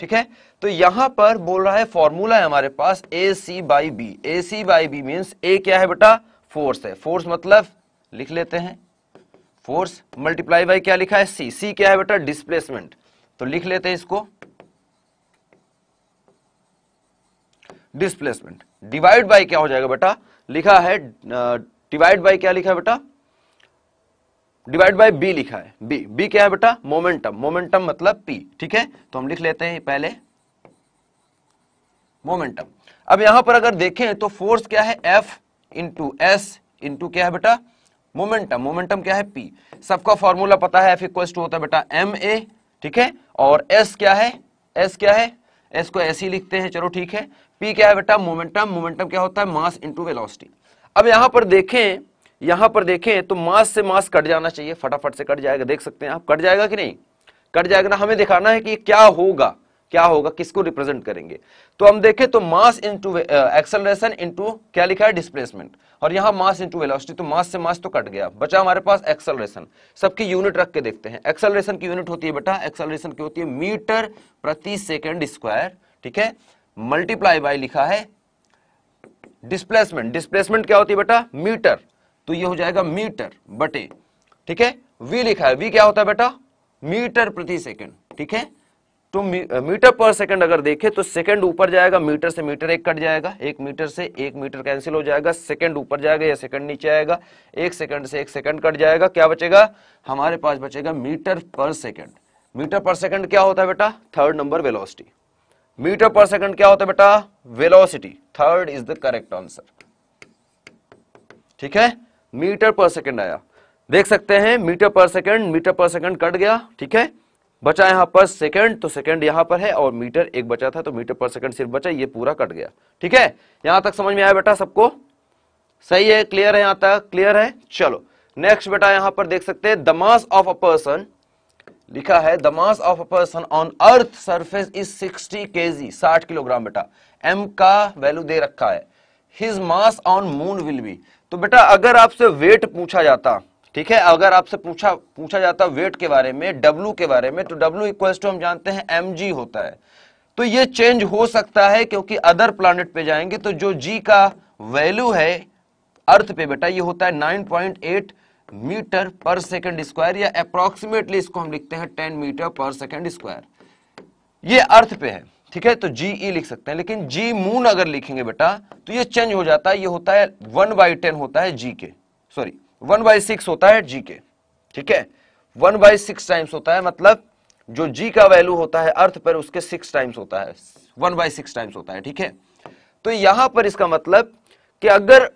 ठीक है तो यहां पर बोल रहा है फॉर्मूला है हमारे पास A C by B A C by B means A क्या है बेटा फोर्स है फोर्स मतलब लिख लेते हैं फोर्स मल्टीप्लाई बाई क्या लिखा है सी सी क्या है बेटा डिस्प्लेसमेंट तो लिख लेते हैं इसको डिस्प्लेसमेंट डिवाइड बाय क्या हो जाएगा बेटा लिखा है डिवाइड बाय क्या लिखा है बेटा डिवाइड बाय बी लिखा है बी बी क्या है बेटा मोमेंटम मोमेंटम मतलब पी ठीक है तो हम लिख लेते हैं पहले मोमेंटम अब यहां पर अगर देखें तो फोर्स क्या है एफ इंटू एस इंटू क्या है बेटा मोमेंटम मोमेंटम क्या है पी सबका फॉर्मूला पता है एफ इक्वल टू होता है बेटा एम ए ठीक है और एस क्या है एस क्या है एस को ऐसे ही लिखते हैं चलो ठीक है पी क्या है बेटा मोमेंटम मोमेंटम क्या होता है मास इंटू वेलोसिटी अब यहां पर देखें यहां पर देखें तो मास से मास कट जाना चाहिए फटाफट से कट जाएगा देख सकते हैं आप कट जाएगा कि नहीं कट जाएगा ना हमें दिखाना है कि क्या होगा क्या होगा किसको रिप्रेजेंट करेंगे तो हम देखें तो मास इंटू एक्सेलरेशन इंटू क्या लिखा है डिस्प्लेसमेंट और यहां मास इंटू वेलोसिटी तो मास से मास तो कट गया बचा हमारे पास एक्सेलरेशन सबकी यूनिट रख के देखते हैं एक्सेलरेशन की यूनिट होती है बेटा एक्सेलरेशन की होती है मीटर प्रति सेकेंड स्क्वायर ठीक है मल्टीप्लाई बाय लिखा है डिस्प्लेसमेंट डिस्प्लेसमेंट क्या होती है बेटा मीटर तो ये हो जाएगा मीटर बटे ठीक है वी लिखा है वी क्या होता है बेटा मीटर प्रति सेकंड ठीक है तो मी, मीटर पर सेकंड अगर देखे तो सेकंड ऊपर जाएगा मीटर से मीटर एक कट जाएगा एक मीटर से एक मीटर कैंसिल हो जाएगा सेकंड ऊपर जाएगा या सेकंड नीचे आएगा एक सेकंड से एक सेकंड कट जाएगा क्या बचेगा हमारे पास बचेगा मीटर पर सेकंड मीटर पर सेकंड क्या होता है बेटा थर्ड नंबर वेलोसिटी मीटर पर सेकंड क्या होता है बेटा velocity third is the correct answer ठीक है मीटर पर सेकंड आया देख सकते हैं मीटर पर सेकंड मीटर पर सेकंड कट गया ठीक है बचा यहां पर सेकंड तो सेकंड यहां पर है और मीटर एक बचा था तो मीटर पर सेकंड सिर्फ बचा ये पूरा कट गया ठीक है यहां तक समझ में आया बेटा सबको सही है क्लियर है यहां तक क्लियर है चलो नेक्स्ट बेटा यहां पर देख सकते हैं the mass of a person लिखा है the mass of a person on earth surface is 60 KG 60 kilogram बेटा एम का वैल्यू दे रखा है his mass on moon will be तो बेटा अगर आपसे वेट पूछा जाता ठीक है अगर आपसे पूछा पूछा जाता वेट के बारे में डब्ल्यू के बारे में तो W इक्वल्स टू हम जानते हैं एम जी होता है तो ये चेंज हो सकता है क्योंकि अदर प्लानिट पे जाएंगे तो जो जी का वैल्यू है अर्थ पे बेटा ये होता है 9.8 मीटर पर सेकंड स्क्वायर या अप्रोक्सीमेटली इसको हम लिखते हैं टेन मीटर पर सेकंड स्क्वायर ये अर्थ पे है ठीक है तो जी ई e लिख सकते हैं लेकिन जी मून अगर लिखेंगे बेटा तो ये चेंज हो जाता है ये होता है वन बाई टेन होता है जी के सॉरी वन बाई सिक्स होता है जी के ठीक है वन बाई सिक्स टाइम्स होता है मतलब जो जी का वैल्यू होता है अर्थ पर उसके सिक्स टाइम्स होता है वन बाई सिक्स टाइम्स होता है ठीक है तो यहां पर इसका मतलब कि अगर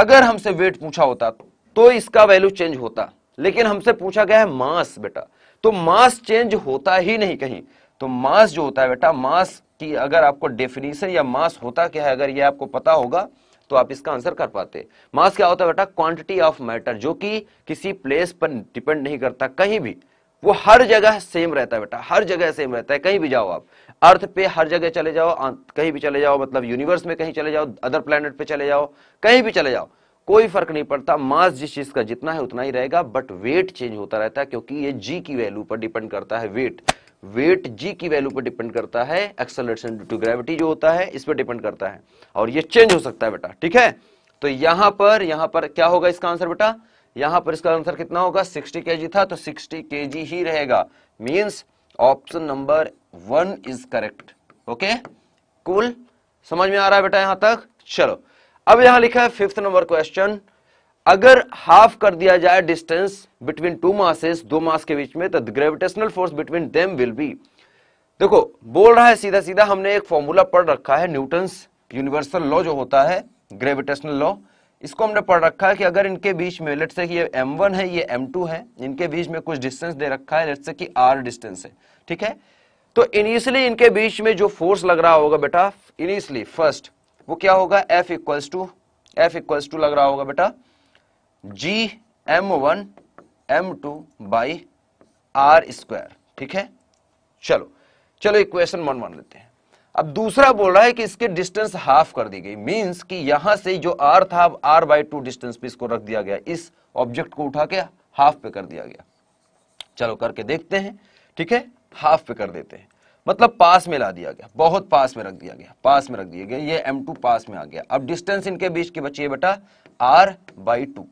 अगर हमसे वेट पूछा होता तो इसका वैल्यू चेंज होता लेकिन हमसे पूछा गया है मास बेटा तो मास चेंज होता ही नहीं कहीं तो मास जो होता है बेटा मास की अगर आपको डेफिनेशन या मास होता क्या है अगर ये आपको पता होगा तो आप इसका आंसर कर पाते मास क्या होता है बेटा क्वांटिटी ऑफ मैटर जो कि किसी प्लेस पर डिपेंड नहीं करता कहीं भी वो हर जगह सेम रहता है बेटा हर जगह सेम रहता है कहीं भी जाओ आप अर्थ पे हर जगह चले जाओ कहीं भी चले जाओ मतलब यूनिवर्स में कहीं चले जाओ अदर प्लेनेट पे चले जाओ कहीं भी चले जाओ कोई फर्क नहीं पड़ता मास जिस चीज का जितना है उतना ही रहेगा बट वेट चेंज होता रहता है क्योंकि ये जी की वैल्यू पर डिपेंड करता है वेट वेट जी की वैल्यू पर डिपेंड करता है एक्सलेशन ड्यू टू ग्रेविटी जो होता है इस पर डिपेंड करता है और ये चेंज हो सकता है बेटा ठीक है तो यहां पर यहां पर क्या होगा इसका आंसर बेटा यहां पर इसका आंसर कितना होगा 60 के था तो 60 के ही रहेगा means option number one is correct okay cool समझ में आ रहा है बेटा यहां तक चलो अब यहां लिखा है फिफ्थ नंबर क्वेश्चन अगर हाफ कर दिया जाए डिस्टेंस बिटवीन टू मासेस दो मास के बीच में तो gravitational force between them will be देखो बोल रहा है सीधा सीधा हमने एक फॉर्मूला पढ़ रखा है न्यूटन्स यूनिवर्सल लॉ जो होता है ग्रेविटेशनल लॉ इसको हमने पढ़ रखा है कि अगर इनके बीच में लेट से कि ये m1 है ये m2 है इनके बीच में कुछ डिस्टेंस दे रखा है लेट से कि r डिस्टेंस है ठीक है तो इनिशियली इनके बीच में जो फोर्स लग रहा होगा बेटा इनिशियली फर्स्ट वो क्या होगा F equals to F equals to लग रहा होगा बेटा G M one M two by R square ठीक है चलो चलो इक्वेशन वन मान लेते हैं अब दूसरा बोल रहा है कि इसके डिस्टेंस हाफ कर दी गई मींस कि यहां से जो आर था अब आर बाई टू डिस्टेंस पे इसको रख दिया गया इस ऑब्जेक्ट को उठा के हाफ पे कर दिया गया चलो करके देखते हैं ठीक है हाफ पे कर देते हैं मतलब पास में ला दिया गया बहुत पास में रख दिया गया पास में रख दिया गया ये एम टू पास में आ गया अब डिस्टेंस इनके बीच की बची है बेटा आर बाई टू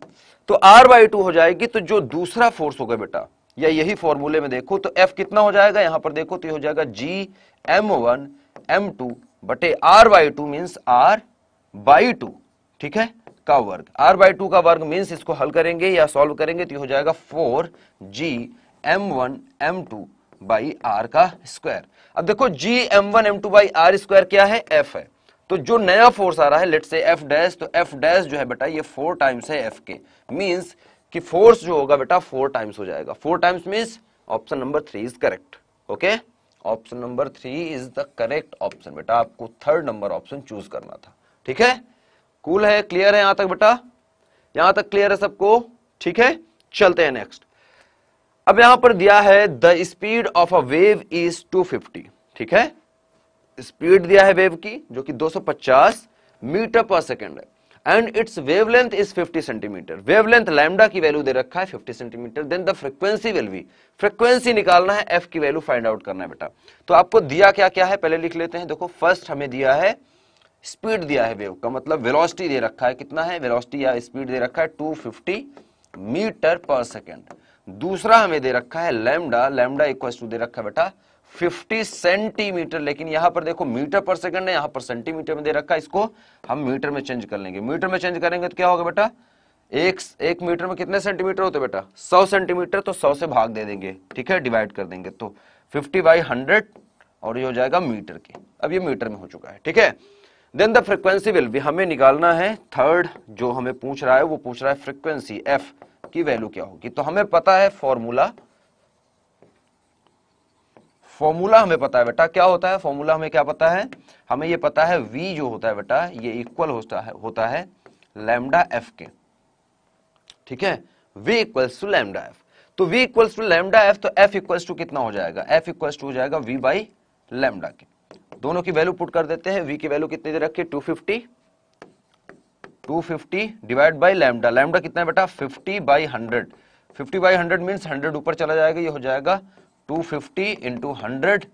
तो आर बाई टू हो जाएगी तो जो दूसरा फोर्स होगा बेटा या यही फॉर्मूले में देखो तो एफ कितना हो जाएगा यहां पर देखो तो ये हो जाएगा G M one M two बटे R by two means R by two ठीक है का वर्ग आर बाई टू का वर्ग मीन्स इसको हल करेंगे या सॉल्व करेंगे तो ये हो जाएगा four G M one M two by R का स्क्वायर अब देखो G M one M two by R square क्या है एफ है तो जो नया फोर्स आ रहा है लेट से एफ डैश तो एफ डैश जो है बेटा ये फोर टाइम्स है एफ के मीन्स कि फोर्स जो होगा बेटा फोर टाइम्स हो जाएगा four times means option number three is correct okay option number three is the correct option बेटा आपको थर्ड नंबर ऑप्शन चूज करना था ठीक है कूल cool है क्लियर है यहां तक बेटा यहां तक क्लियर है सबको ठीक है चलते हैं नेक्स्ट अब यहां पर दिया है the speed of a wave is 250 ठीक है स्पीड दिया है वेव की जो कि 250 मीटर पर सेकेंड है and its wavelength is 50 centimetre wavelength lambda की वैल्यू दे रखा है 50 centimetre then the frequency will be frequency निकालना है एफ की वैल्यू फाइंड आउट करना है बेटा तो आपको दिया क्या क्या है पहले लिख लेते हैं देखो फर्स्ट हमें दिया है स्पीड दिया है वेव का मतलब वेलोसिटी दे रखा है कितना है वेलोसिटी या स्पीड दे रखा है 250 मीटर पर सेकेंड दूसरा हमें दे रखा है लैम्डा लैम्डा इक्वल टू दे रखा है बेटा 50 सेंटीमीटर लेकिन यहां पर देखो मीटर पर सेकंड है यहां पर सेंटीमीटर में दे रखा है इसको हम मीटर में चेंज कर लेंगे मीटर में चेंज करेंगे तो क्या होगा बेटा एक एक मीटर में कितने सेंटीमीटर होते बेटा 100 सेंटीमीटर तो 100 से भाग दे देंगे ठीक है डिवाइड कर देंगे तो 50 बाई 100 और ये हो जाएगा मीटर के अब ये मीटर में हो चुका है ठीक है देन द फ्रिक्वेंसी विल भी हमें निकालना है थर्ड जो हमें पूछ रहा है वो पूछ रहा है फ्रिक्वेंसी एफ की वैल्यू क्या होगी तो हमें पता है फॉर्मूला फॉर्मूला हमें पता है बेटा क्या होता है फॉर्मूला हमें क्या पता है हमें ये पता है v जो होता है बेटा ये इक्वल होता है होता है लैमडा f के ठीक है v equals to lambda f तो v equals to lambda f तो f इक्वल्स टू कितना हो जाएगा f इक्वल्स टू हो जाएगा v बाई लैमडा के दोनों की वैल्यू पुट कर देते हैं v की वैल्यू कितनी दे रखी है two fifty 250 divide by lambda lambda कितना है बेटा 50 बाई 100 50 बाई 100 मीन्स 100 ऊपर चला जाएगा ये हो जाएगा 250 fifty into hundred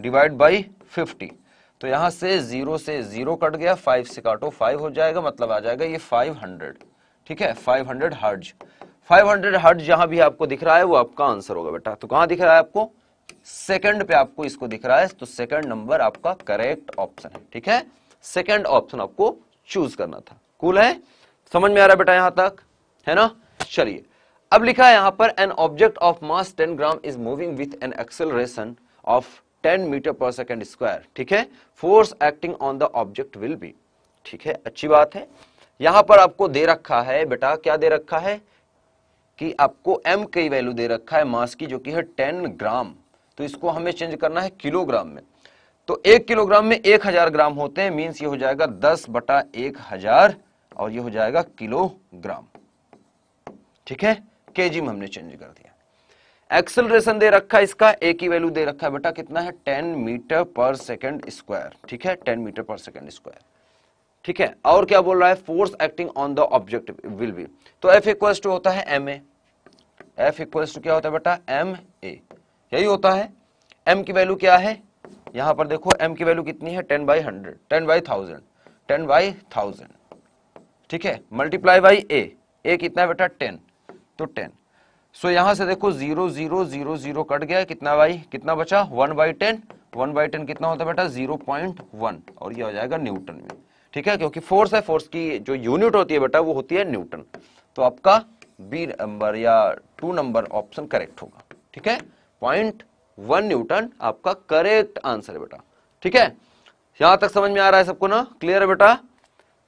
divide by fifty तो यहां से जीरो से जीरो कट गया फाइव से काटो फाइव हो जाएगा मतलब आ जाएगा ये फाइव हंड्रेड ठीक है five hundred hertz five hundred hertz जहां भी आपको दिख रहा है वो आपका आंसर होगा बेटा तो कहां दिख रहा है आपको सेकंड पे आपको इसको दिख रहा है तो सेकंड नंबर आपका करेक्ट ऑप्शन है ठीक है सेकेंड ऑप्शन आपको चूज करना था कूल है समझ में आ रहा है बेटा यहां तक है ना चलिए अब लिखा है यहां पर an object of mass 10 gram is moving with an acceleration of 10 metre per second square ठीक है force acting on the object will be ठीक है अच्छी बात है यहां पर आपको दे रखा है बेटा क्या दे रखा है कि आपको m की वैल्यू दे रखा है मास की जो कि है 10 ग्राम तो इसको हमें चेंज करना है किलोग्राम में तो एक किलोग्राम में एक हजार ग्राम होते हैं मीन्स ये हो जाएगा दस बटा एक हजार और ये हो जाएगा किलोग्राम ठीक है केजी में हमने चेंज कर दिया एक्सलरेशन दे रखा है इसका ए की वैल्यू दे रखा है बेटा कितना है 10 मीटर पर सेकंड स्क्वायर ठीक है 10 मीटर पर सेकंड स्क्वायर ठीक है और क्या बोल रहा है force acting on the object will be तो एफ इक्वल्स टू होता है M A F equals to क्या होता है बेटा एम ए यही होता है एम की वैल्यू क्या है यहां पर देखो एम की वैल्यू कितनी है ten by hundred ten by thousand ten by thousand ठीक है मल्टीप्लाई बाई ए ए कितना बेटा टेन तो टेन सो so, यहां से देखो zero zero zero zero cut गया कितना बाई कितना बचा one by ten one by ten कितना होता बेटा जीरो पॉइंट वन और ये हो जाएगा न्यूटन में ठीक है क्योंकि फोर्स है फोर्स की जो यूनिट होती है बेटा वो होती है न्यूटन तो आपका बी नंबर या टू नंबर ऑप्शन करेक्ट होगा ठीक है पॉइंट वन न्यूटन आपका करेक्ट आंसर है बेटा ठीक है यहां तक समझ में आ रहा है सबको ना क्लियर है बेटा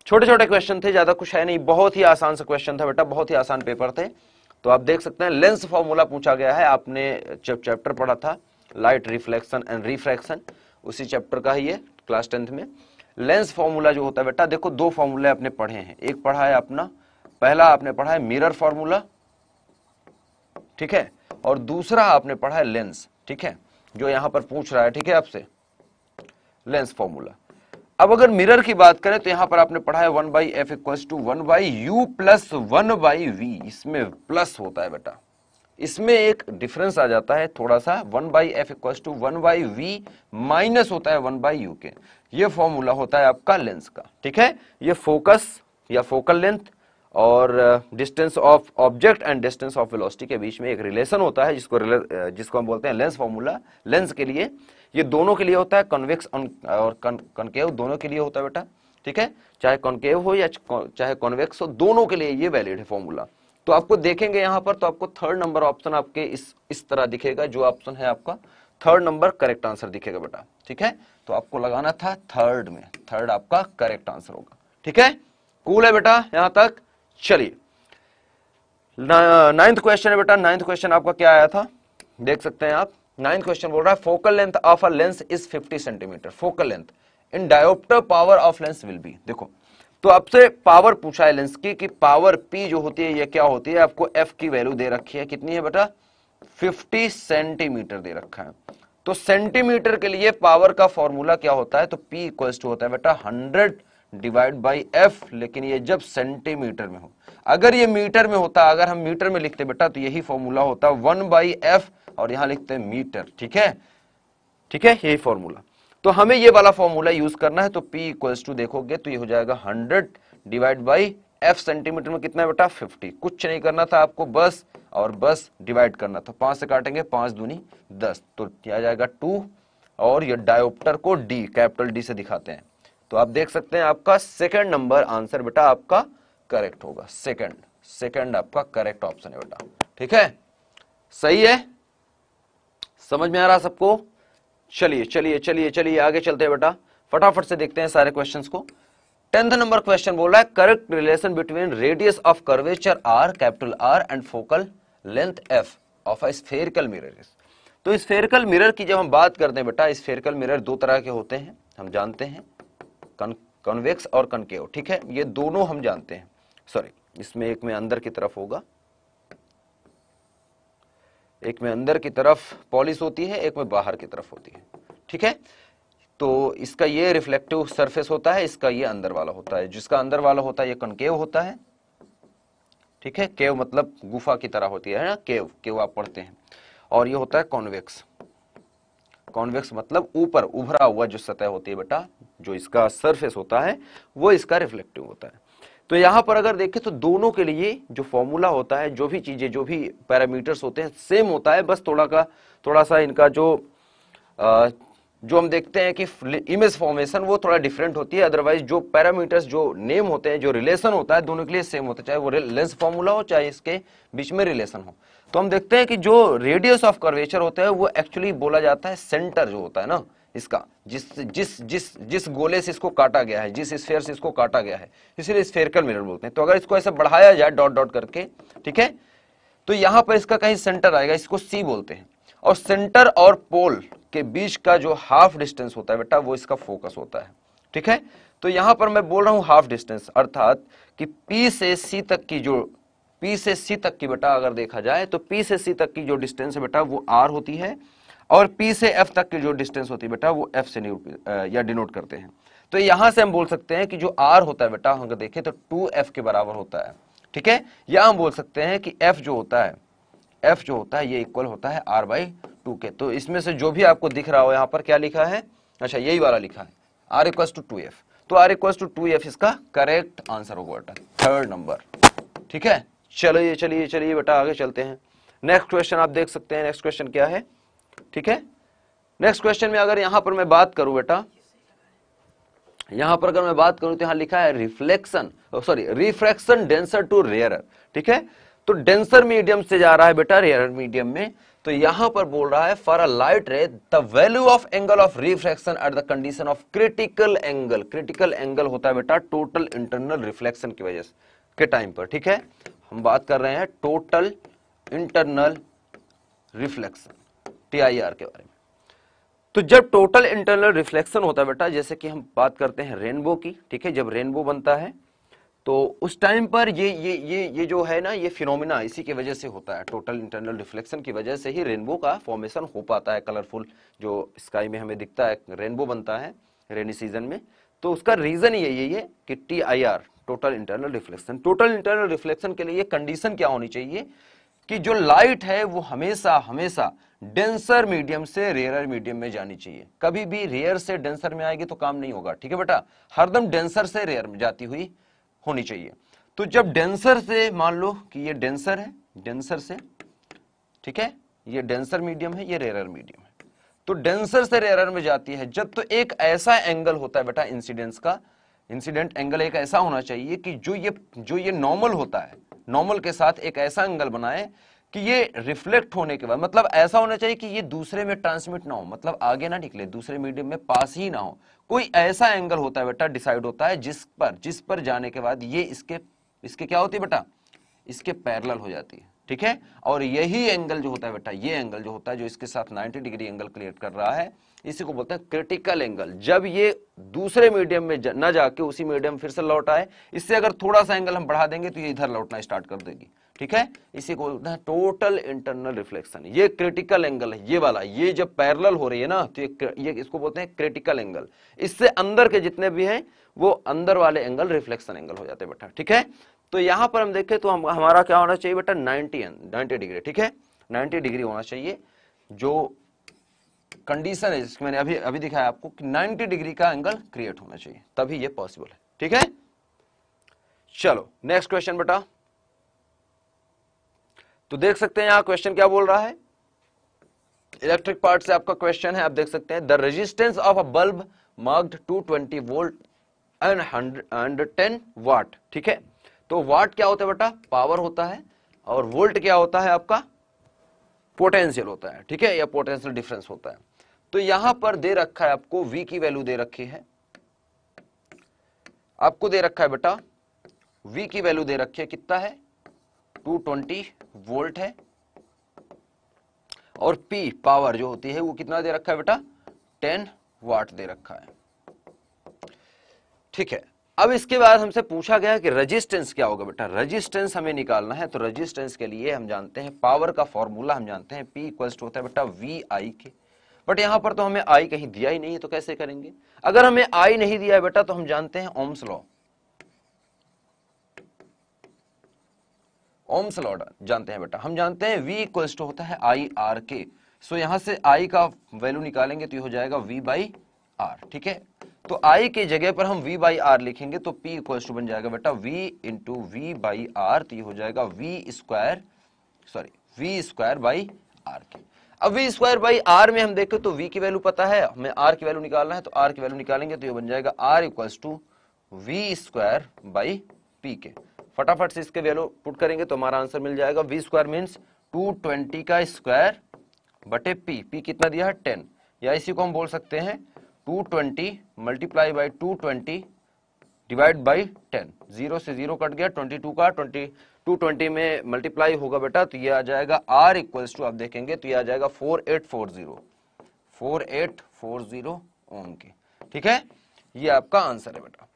छोटे छोटे क्वेश्चन थे ज्यादा कुछ है नहीं बहुत ही आसान से क्वेश्चन था बेटा बहुत ही आसान पेपर थे तो आप देख सकते हैं लेंस फॉर्मूला पूछा गया है आपने जब चैप्टर पढ़ा था लाइट रिफ्लेक्शन एंड रिफ्रैक्शन उसी चैप्टर का ही है क्लास टेंथ में लेंस फॉर्मूला जो होता है बेटा देखो दो फॉर्मूले आपने पढ़े हैं एक पढ़ा है अपना पहला आपने पढ़ा है मिरर फॉर्मूला ठीक है और दूसरा आपने पढ़ा है लेंस ठीक है जो यहां पर पूछ रहा है ठीक है आपसे लेंस फॉर्मूला अब अगर मिरर की बात करें तो यहां पर आपने पढ़ा है one by F equal to one by U plus one by V इसमें प्लस होता है बेटा इसमें एक डिफरेंस आ जाता है थोड़ा सा one by F equal to one by V minus होता है वन बाई यू के ये फॉर्मूला होता है आपका लेंस का ठीक है ये फोकस या फोकल लेंथ और distance of object and distance of velocity के बीच में एक रिलेशन होता है जिसको जिसको हम बोलते हैं लेंस फॉर्मूला लेंस के लिए ये दोनों के लिए होता है कन्वेक्स और कनकेव दोनों के लिए होता है बेटा ठीक है चाहे कॉन्केव हो या चाहे कॉन्वेक्स हो दोनों के लिए ये वैलिड है फॉर्मूला तो आपको देखेंगे यहां पर तो आपको थर्ड नंबर ऑप्शन आपके इस इस तरह दिखेगा जो ऑप्शन है आपका थर्ड नंबर करेक्ट आंसर दिखेगा बेटा ठीक है तो आपको लगाना था थर्ड में थर्ड आपका करेक्ट आंसर होगा ठीक है कूल है बेटा यहाँ तक चलिए नाइन्थ क्वेश्चन है बेटा नाइन्थ क्वेश्चन आपका क्या आया था देख सकते हैं आप नाइन्थ क्वेश्चन बोल रहा है focal length of a lens is 50 centimetre focal length in dioptre power of lens will be देखो तो आपसे पावर पूछा है लेंस की कि पावर पी जो होती है ये क्या होती है आपको एफ की वैल्यू दे रखी है कितनी है बेटा 50 सेंटीमीटर दे रखा है तो सेंटीमीटर के लिए पावर का फॉर्मूला क्या होता है तो पी इक्वल्स टू होता है बेटा हंड्रेड डिवाइड बाई एफ लेकिन ये जब सेंटीमीटर में हो अगर ये मीटर में होता अगर हम मीटर में लिखते बेटा तो यही फॉर्मूला होता वन बाई एफ और यहां लिखते हैं मीटर ठीक है ठीक है यही फॉर्मूला तो हमें ये वाला फॉर्मूला यूज करना है तो P इक्वल्स टू देखोगे तो ये हो जाएगा 100 डिवाइड बाई F सेंटीमीटर में कितना बेटा 50 कुछ नहीं करना था आपको बस और बस डिवाइड करना था पांच से काटेंगे पांच दूनी दस तो आ जाएगा टू और ये डायोप्टर को डी कैपिटल डी से दिखाते हैं तो आप देख सकते हैं आपका सेकंड नंबर आंसर बेटा आपका करेक्ट होगा सेकंड सेकंड आपका करेक्ट ऑप्शन है बेटा ठीक है सही है समझ में आ रहा सबको चलिए चलिए चलिए चलिए आगे चलते हैं बेटा फटाफट से देखते हैं सारे क्वेश्चन को टेंथ नंबर क्वेश्चन बोल रहा है correct relation between radius of curvature R capital R and focal length F of a spherical mirror तो स्फेरिकल मिरर की जब हम बात करते हैं बेटा स्फेरिकल मिरर दो तरह के होते हैं हम जानते हैं कन्वेक्स और कनकेव ठीक है ये दोनों हम जानते हैं सॉरी इसमें एक में अंदर की तरफ होगा एक में अंदर की तरफ पॉलिस होती है एक में बाहर की तरफ होती है ठीक है तो इसका ये रिफ्लेक्टिव सरफेस होता है इसका ये अंदर वाला होता है जिसका अंदर वाला होता है ये कनकेव होता है ठीक है केव मतलब गुफा की तरह होती है ना केव केव आप पढ़ते हैं और ये होता है कॉन्वेक्स कॉन्वेक्स मतलब ऊपर उभरा हुआ जो सतह होती है बेटा जो इसका सरफेस होता है वो इसका रिफ्लेक्टिव होता है तो यहां पर अगर देखें तो दोनों के लिए जो फॉर्मूला होता है जो भी चीज़ें जो भी पैरामीटर्स होते हैं सेम होता है बस थोड़ा का थोड़ा सा इनका जो आ, जो हम देखते हैं कि इमेज फॉर्मेशन वो थोड़ा डिफरेंट होती है अदरवाइज जो पैरामीटर्स जो नेम होते हैं जो रिलेशन होता है दोनों के लिए सेम होता है चाहे वो लेंस फॉर्मूला हो चाहे इसके बीच में रिलेशन हो तो हम देखते हैं कि जो रेडियस ऑफ कर्वेचर होता है वो एक्चुअली बोला जाता है सेंटर जो होता है ना इसका जिस जिस जिस जिस गोले से इसको काटा गया है जिस स्फेयर से इसको काटा गया है इसलिए स्फेरिकल मिरर बोलते हैं तो अगर इसको ऐसा बढ़ाया जाए डॉट डॉट करके ठीक है तो यहाँ पर इसका कहीं सेंटर आएगा इसको सी बोलते हैं और सेंटर और पोल के बीच का जो हाफ डिस्टेंस होता है बेटा वो इसका फोकस होता है ठीक है तो यहां पर मैं बोल रहा हूं हाफ डिस्टेंस अर्थात कि पी से सी तक की जो पी से सी तक की बेटा अगर देखा जाए तो पी से सी तक की जो डिस्टेंस है बेटा वो आर होती है और P से F तक की जो डिस्टेंस होती है बेटा वो F से या डिनोट करते हैं तो यहां से हम बोल सकते हैं कि जो R होता है बेटा हम अगर देखें तो 2F के बराबर होता है ठीक है या हम बोल सकते हैं कि F जो होता है F जो होता है ये इक्वल होता है R बाई टू के तो इसमें से जो भी आपको दिख रहा हो यहां पर क्या लिखा है अच्छा यही वाला लिखा है R equal to two F तो R equal to two F इसका करेक्ट आंसर होगा बेटा थर्ड नंबर ठीक है चलिए चलिए चलिए बेटा आगे चलते हैं नेक्स्ट क्वेश्चन आप देख सकते हैं नेक्स्ट क्वेश्चन क्या है ठीक है नेक्स्ट क्वेश्चन में अगर यहां पर मैं बात करूं बेटा यहां पर अगर मैं बात करूं तो यहां लिखा है reflection sorry reflection denser to rarer ठीक है तो डेंसर मीडियम से जा रहा है बेटा रेयर मीडियम में तो यहां पर बोल रहा है for a light ray the value of angle of reflection at the condition of critical angle critical angle होता है बेटा टोटल इंटरनल रिफ्लेक्शन की वजह से के टाइम पर ठीक है हम बात कर रहे हैं टोटल इंटरनल रिफ्लेक्शन टीआईआर के बारे में तो जब टोटल इंटरनल रिफ्लेक्शन होता है बेटा जैसे कि हम बात करते हैं रेनबो की ठीक है जब रेनबो बनता है तो उस टाइम पर ये ये ये ये जो है ना ये फिनोमिना इसी की वजह से होता है टोटल इंटरनल रिफ्लेक्शन की वजह से ही रेनबो का फॉर्मेशन हो पाता है कलरफुल जो स्काई में हमें दिखता है रेनबो बनता है रेनी सीजन में तो उसका रीजन ये यही है कि T total internal reflection total internal reflection के लिए कंडीशन क्या होनी चाहिए कि जो लाइट है वो हमेशा हमेशा डेंसर मीडियम से रेयर मीडियम में जानी चाहिए कभी भी रेयर से डेंसर में आएगी तो काम नहीं होगा ठीक है बेटा हरदम डेंसर से रेयर में जाती हुई होनी चाहिए तो जब डेंसर से मान लो कि ये डेंसर है डेंसर से ठीक है ये डेंसर मीडियम है ये रेयर मीडियम है तो डेंसर से रेयर में जाती है जब तो एक ऐसा एंगल होता है बेटा इंसिडेंस का इंसिडेंट एंगल एक ऐसा होना चाहिए कि जो ये जो ये नॉर्मल होता है नॉर्मल के साथ एक ऐसा एंगल बनाए कि ये रिफ्लेक्ट होने के बाद मतलब ऐसा होना चाहिए कि ये दूसरे में ट्रांसमिट ना हो मतलब आगे ना निकले दूसरे मीडियम में पास ही ना हो कोई ऐसा एंगल होता है बेटा डिसाइड होता है जिस पर जिस पर जाने के बाद ये इसके इसके क्या होती है बेटा इसके पैरल हो जाती है ठीक है और यही एंगल जो होता है बेटा ये एंगल जो होता है जो इसके साथ 90 डिग्री एंगल क्रिएट कर रहा है इसी को बोलते हैं क्रिटिकल एंगल जब ये दूसरे मीडियम में ना जाके उसी मीडियम फिर से लौट आए इससे अगर थोड़ा सा एंगल हम बढ़ा देंगे तो ये इधर लौटना स्टार्ट कर देगी ठीक है इसी को बोलते हैं टोटल इंटरनल रिफ्लेक्शन ये क्रिटिकल एंगल है ये वाला ये जब पैरेलल हो रही है ना तो ये, ये इसको बोलते हैं क्रिटिकल एंगल इससे अंदर के जितने भी हैं वो अंदर वाले एंगल रिफ्लेक्शन एंगल हो जाते हैं बेटा ठीक है तो यहां पर हम देखें तो हम हमारा क्या होना चाहिए बेटा नाइनटी नाइनटी डिग्री ठीक है नाइनटी डिग्री होना चाहिए जो कंडीशन है जिसमें मैंने अभी अभी दिखाया आपको कि नाइनटी डिग्री का एंगल क्रिएट होना चाहिए तभी ये पॉसिबल है ठीक है चलो नेक्स्ट क्वेश्चन बेटा तो देख सकते हैं यहां क्वेश्चन क्या बोल रहा है इलेक्ट्रिक पार्ट से आपका क्वेश्चन है आप देख सकते हैं the resistance of a bulb marked 220 volt and hundred ten watt ठीक है तो वाट क्या होता है बेटा पावर होता है और वोल्ट क्या होता है आपका पोटेंशियल होता है ठीक है या पोटेंशियल डिफरेंस होता है तो यहां पर दे रखा है आपको वी की वैल्यू दे रखी है आपको दे रखा है बेटा वी की वैल्यू दे रखी है कितना है 220 वोल्ट है और P पावर जो होती है वो कितना दे रखा है बेटा 10 वाट दे रखा है ठीक है अब इसके बाद हमसे पूछा गया कि रेजिस्टेंस क्या होगा बेटा रेजिस्टेंस हमें निकालना है तो रेजिस्टेंस के लिए हम जानते हैं पावर का फॉर्मूला हम जानते हैं पी इक्वल्स टू होता है बेटा वी आई के बट यहां पर तो हमें आई कहीं दिया ही नहीं है तो कैसे करेंगे अगर हमें आई नहीं दिया है बेटा तो हम जानते हैं ओम्स लॉ ओम्स लॉ जानते हैं बेटा हम जानते हैं वी इक्वल्स टू होता है आई आर के सो यहां से आई का वैल्यू निकालेंगे तो ये हो जाएगा वी बाई आर ठीक है तो आई के जगह पर हम वी बाई आर लिखेंगे तो पी इक्वल्स टू बन जाएगा बेटा V into V by R तो ये हो जाएगा V square sorry V square by R के अब वी स्क्वायर बाई आर में हम देखें तो वी की वैल्यू पता है हमें आर की वैल्यू निकालना है तो आर की वैल्यू निकालेंगे तो ये बन जाएगा R equals to V square by P के फटाफट से इसके वैल्यू पुट करेंगे तो हमारा आंसर मिल जाएगा V square means two twenty का स्क्वायर बटे पी पी कितना दिया है टेन या इसी को हम बोल सकते हैं two twenty multiply by two twenty divide by ten zero से जीरो कट गया ट्वेंटी टू का ट्वेंटी टू ट्वेंटी में मल्टीप्लाई होगा बेटा तो ये आ जाएगा आर इक्वल्स टू आप देखेंगे तो ये आ जाएगा four eight four zero four eight four zero ohm के ठीक है ये आपका आंसर है बेटा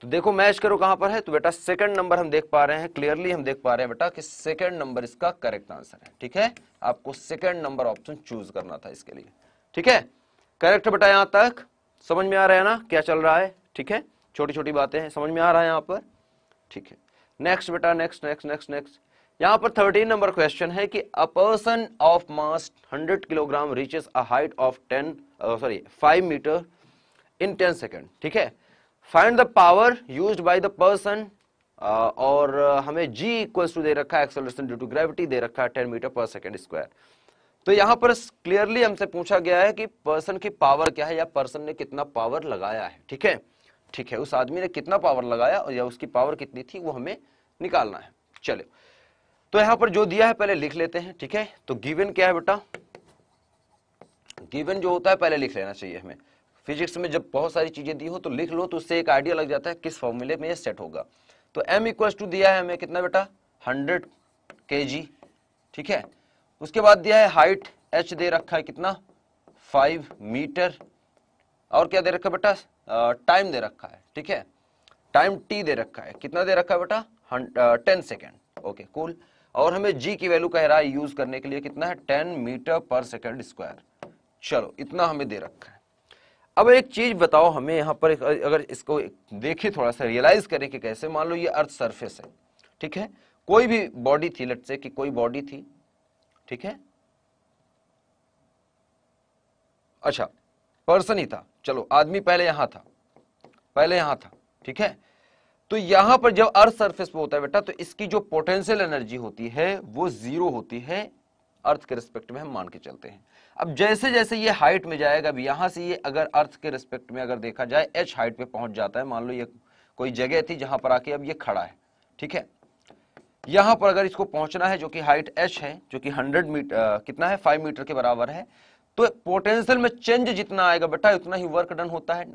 तो देखो मैच करो कहां पर है तो बेटा सेकंड नंबर हम देख पा रहे हैं क्लियरली हम देख पा रहे हैं बेटा कि सेकंड नंबर इसका करेक्ट आंसर है ठीक है आपको सेकंड नंबर ऑप्शन चूज करना था इसके लिए ठीक है करेक्ट बेटा यहां तक समझ में आ रहा है ना क्या चल रहा है ठीक है छोटी छोटी बातें हैं समझ में आ रहा है यहां पर ठीक है नेक्स्ट बेटा नेक्स्ट नेक्स्ट नेक्स्ट नेक्स्ट यहां पर थर्टीन नंबर क्वेश्चन है कि a person of mass hundred kilogram reaches a height of ten sorry five metre in ten second ठीक है find the power use by the person और uh, हमें G equal to दे रखा है acceleration due to gravity दे रखा है टेन मीटर तो पर सेकेंड स्क्वायर तो यहां पर क्लियरली हमसे पूछा गया है कि पर्सन की पावर क्या है या पर्सन ने कितना पावर लगाया है ठीक है ठीक है उस आदमी ने कितना पावर लगाया और या उसकी पावर कितनी थी वो हमें निकालना है चलो तो यहां पर जो दिया है पहले लिख लेते हैं ठीक है तो गिवन क्या है बेटा गिवन जो होता है पहले लिख लेना चाहिए हमें फिजिक्स में जब बहुत सारी चीजें दी हो तो लिख लो तो उससे एक आइडिया लग जाता है किस फॉर्मूले में ये सेट होगा तो एम इक्वल टू दिया है हमें कितना बेटा हंड्रेड के ठीक है उसके बाद दिया है हाइट एच दे रखा है कितना फाइव मीटर और क्या दे रखा है बेटा टाइम दे रखा है ठीक है टाइम टी दे रखा है कितना दे रखा है बेटा टेन सेकेंड ओके कूल और हमें जी की वैल्यू कह रहा है यूज करने के लिए कितना है ten metre per second square चलो इतना हमें दे रखा है अब एक चीज बताओ हमें यहां पर अगर इसको देखे थोड़ा सा रियलाइज करें कि कैसे मान लो ये अर्थ सरफेस है ठीक है कोई भी बॉडी थी लट से कि कोई बॉडी थी ठीक है अच्छा पर्सन ही था चलो आदमी पहले यहां था पहले यहां था ठीक है तो यहां पर जब अर्थ सरफेस पे होता है बेटा तो इसकी जो पोटेंशियल एनर्जी होती है वो जीरो होती है अर्थ के रिस्पेक्ट में हम मान के चलते हैं अब जैसे जैसे ये हाइट में जाएगा अब यहां से ये अगर अर्थ के रिस्पेक्ट में अगर देखा जाए एच हाइट पे पहुंच जाता है मान लो ये कोई जगह थी जहां पर आके अब ये खड़ा है ठीक है यहां पर अगर इसको पहुंचना है जो कि हाइट एच है जो कि हंड्रेड मीटर कितना है फाइव मीटर के बराबर है तो पोटेंशियल में चेंज जितना आएगा बेटा उतना ही वर्क डन होता है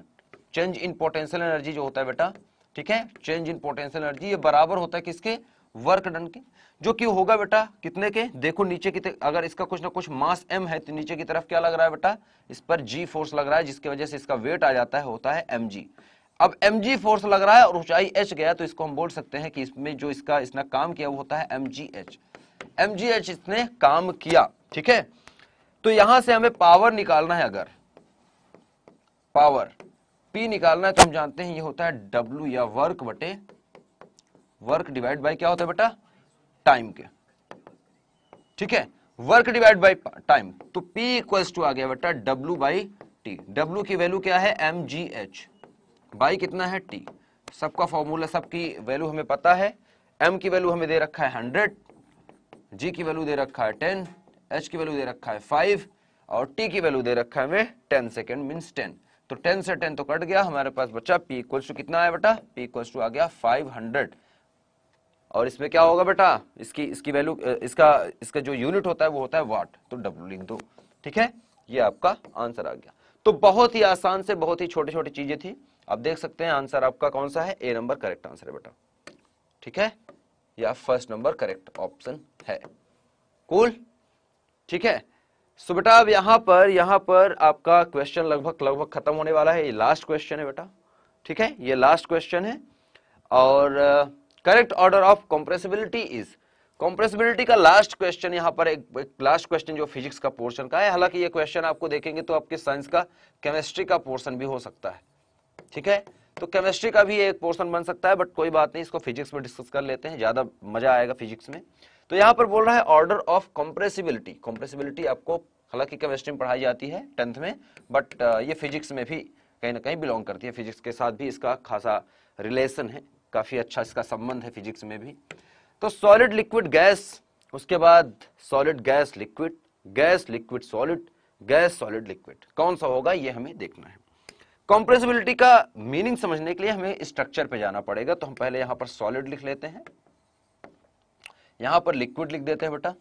चेंज इन पोटेंशियल एनर्जी जो होता है बेटा ठीक है चेंज इन पोटेंशियल एनर्जी ये बराबर होता है किसके वर्क डन के जो कि होगा बेटा कितने के देखो नीचे की अगर इसका कुछ ना कुछ मास एम है तो नीचे की तरफ क्या लग रहा है बेटा इस पर जी फोर्स लग रहा है जिसकी वजह से इसका वेट आ जाता है होता है एम जी अब एम जी फोर्स लग रहा है और ऊंचाई एच गया तो इसको हम बोल सकते हैं कि इसमें जो इसका इसने काम किया वो होता है M G H M G H इसने काम किया ठीक है तो यहां से हमें पावर निकालना है अगर पावर पी निकालना है तो हम जानते हैं ये होता है डब्ल्यू या वर्क बटे वर्क डिवाइड बाय क्या होता है बेटा टाइम के ठीक है वर्क डिवाइड बाय टाइम तो P इक्वल्स टू आ गया बेटा W बाई टी डब्ल्यू की वैल्यू क्या है एम जी एच बाई कितना है T सबका फॉर्मूला सबकी वैल्यू हमें पता है M की वैल्यू हमें दे रखा है 100 G की वैल्यू दे रखा है 10 H की वैल्यू दे रखा है 5 और T की वैल्यू दे रखा है हमें टेन सेकेंड मीन्स टेन तो टेन से टेन तो कट गया हमारे पास बचा पी इक्वल्स टू कितना आया बेटा पी इक्वल्स टू आ गया फाइव हंड्रेड और इसमें क्या होगा बेटा इसकी इसकी वैल्यू इसका इसका जो यूनिट होता है वो होता है वाट तो डब्ल्यू लिख दो ठीक है ये आपका आंसर आ गया तो बहुत ही आसान से बहुत ही छोटी छोटी चीजें थी आप देख सकते हैं आंसर आपका कौन सा है ए नंबर करेक्ट आंसर है बेटा ठीक है या फर्स्ट नंबर करेक्ट ऑप्शन है कूल ठीक है सो बेटा अब यहां पर यहां पर आपका क्वेश्चन लगभग लगभग खत्म होने वाला है ये लास्ट क्वेश्चन है बेटा ठीक है ये लास्ट क्वेश्चन है और correct order of compressibility is compressibility का लास्ट क्वेश्चन यहाँ पर एक लास्ट क्वेश्चन जो फिजिक्स का पोर्शन का है हालांकि ये क्वेश्चन आपको देखेंगे तो आपके साइंस का केमिस्ट्री का पोर्शन भी हो सकता है ठीक है तो केमिस्ट्री का भी एक पोर्शन बन सकता है बट कोई बात नहीं इसको फिजिक्स में डिस्कस कर लेते हैं ज्यादा मजा आएगा फिजिक्स में तो यहाँ पर बोल रहा है ऑर्डर ऑफ कॉम्प्रेसिबिलिटी कॉम्प्रेसिबिलिटी आपको हालांकि केमिस्ट्री में पढ़ाई जाती है टेंथ में बट uh, ये फिजिक्स में भी कहीं ना कहीं बिलोंग करती है फिजिक्स के साथ भी इसका खासा रिलेशन है काफ़ी अच्छा इसका संबंध है फिजिक्स में भी तो सॉलिड लिक्विड गैस उसके बाद solid gas liquid gas liquid solid gas solid liquid कौन सा होगा ये हमें देखना है कॉम्प्रेसिबिलिटी का मीनिंग समझने के लिए हमें स्ट्रक्चर पे जाना पड़ेगा तो हम पहले यहां पर सॉलिड लिख लेते हैं यहां पर लिक्विड लिख देते हैं बेटा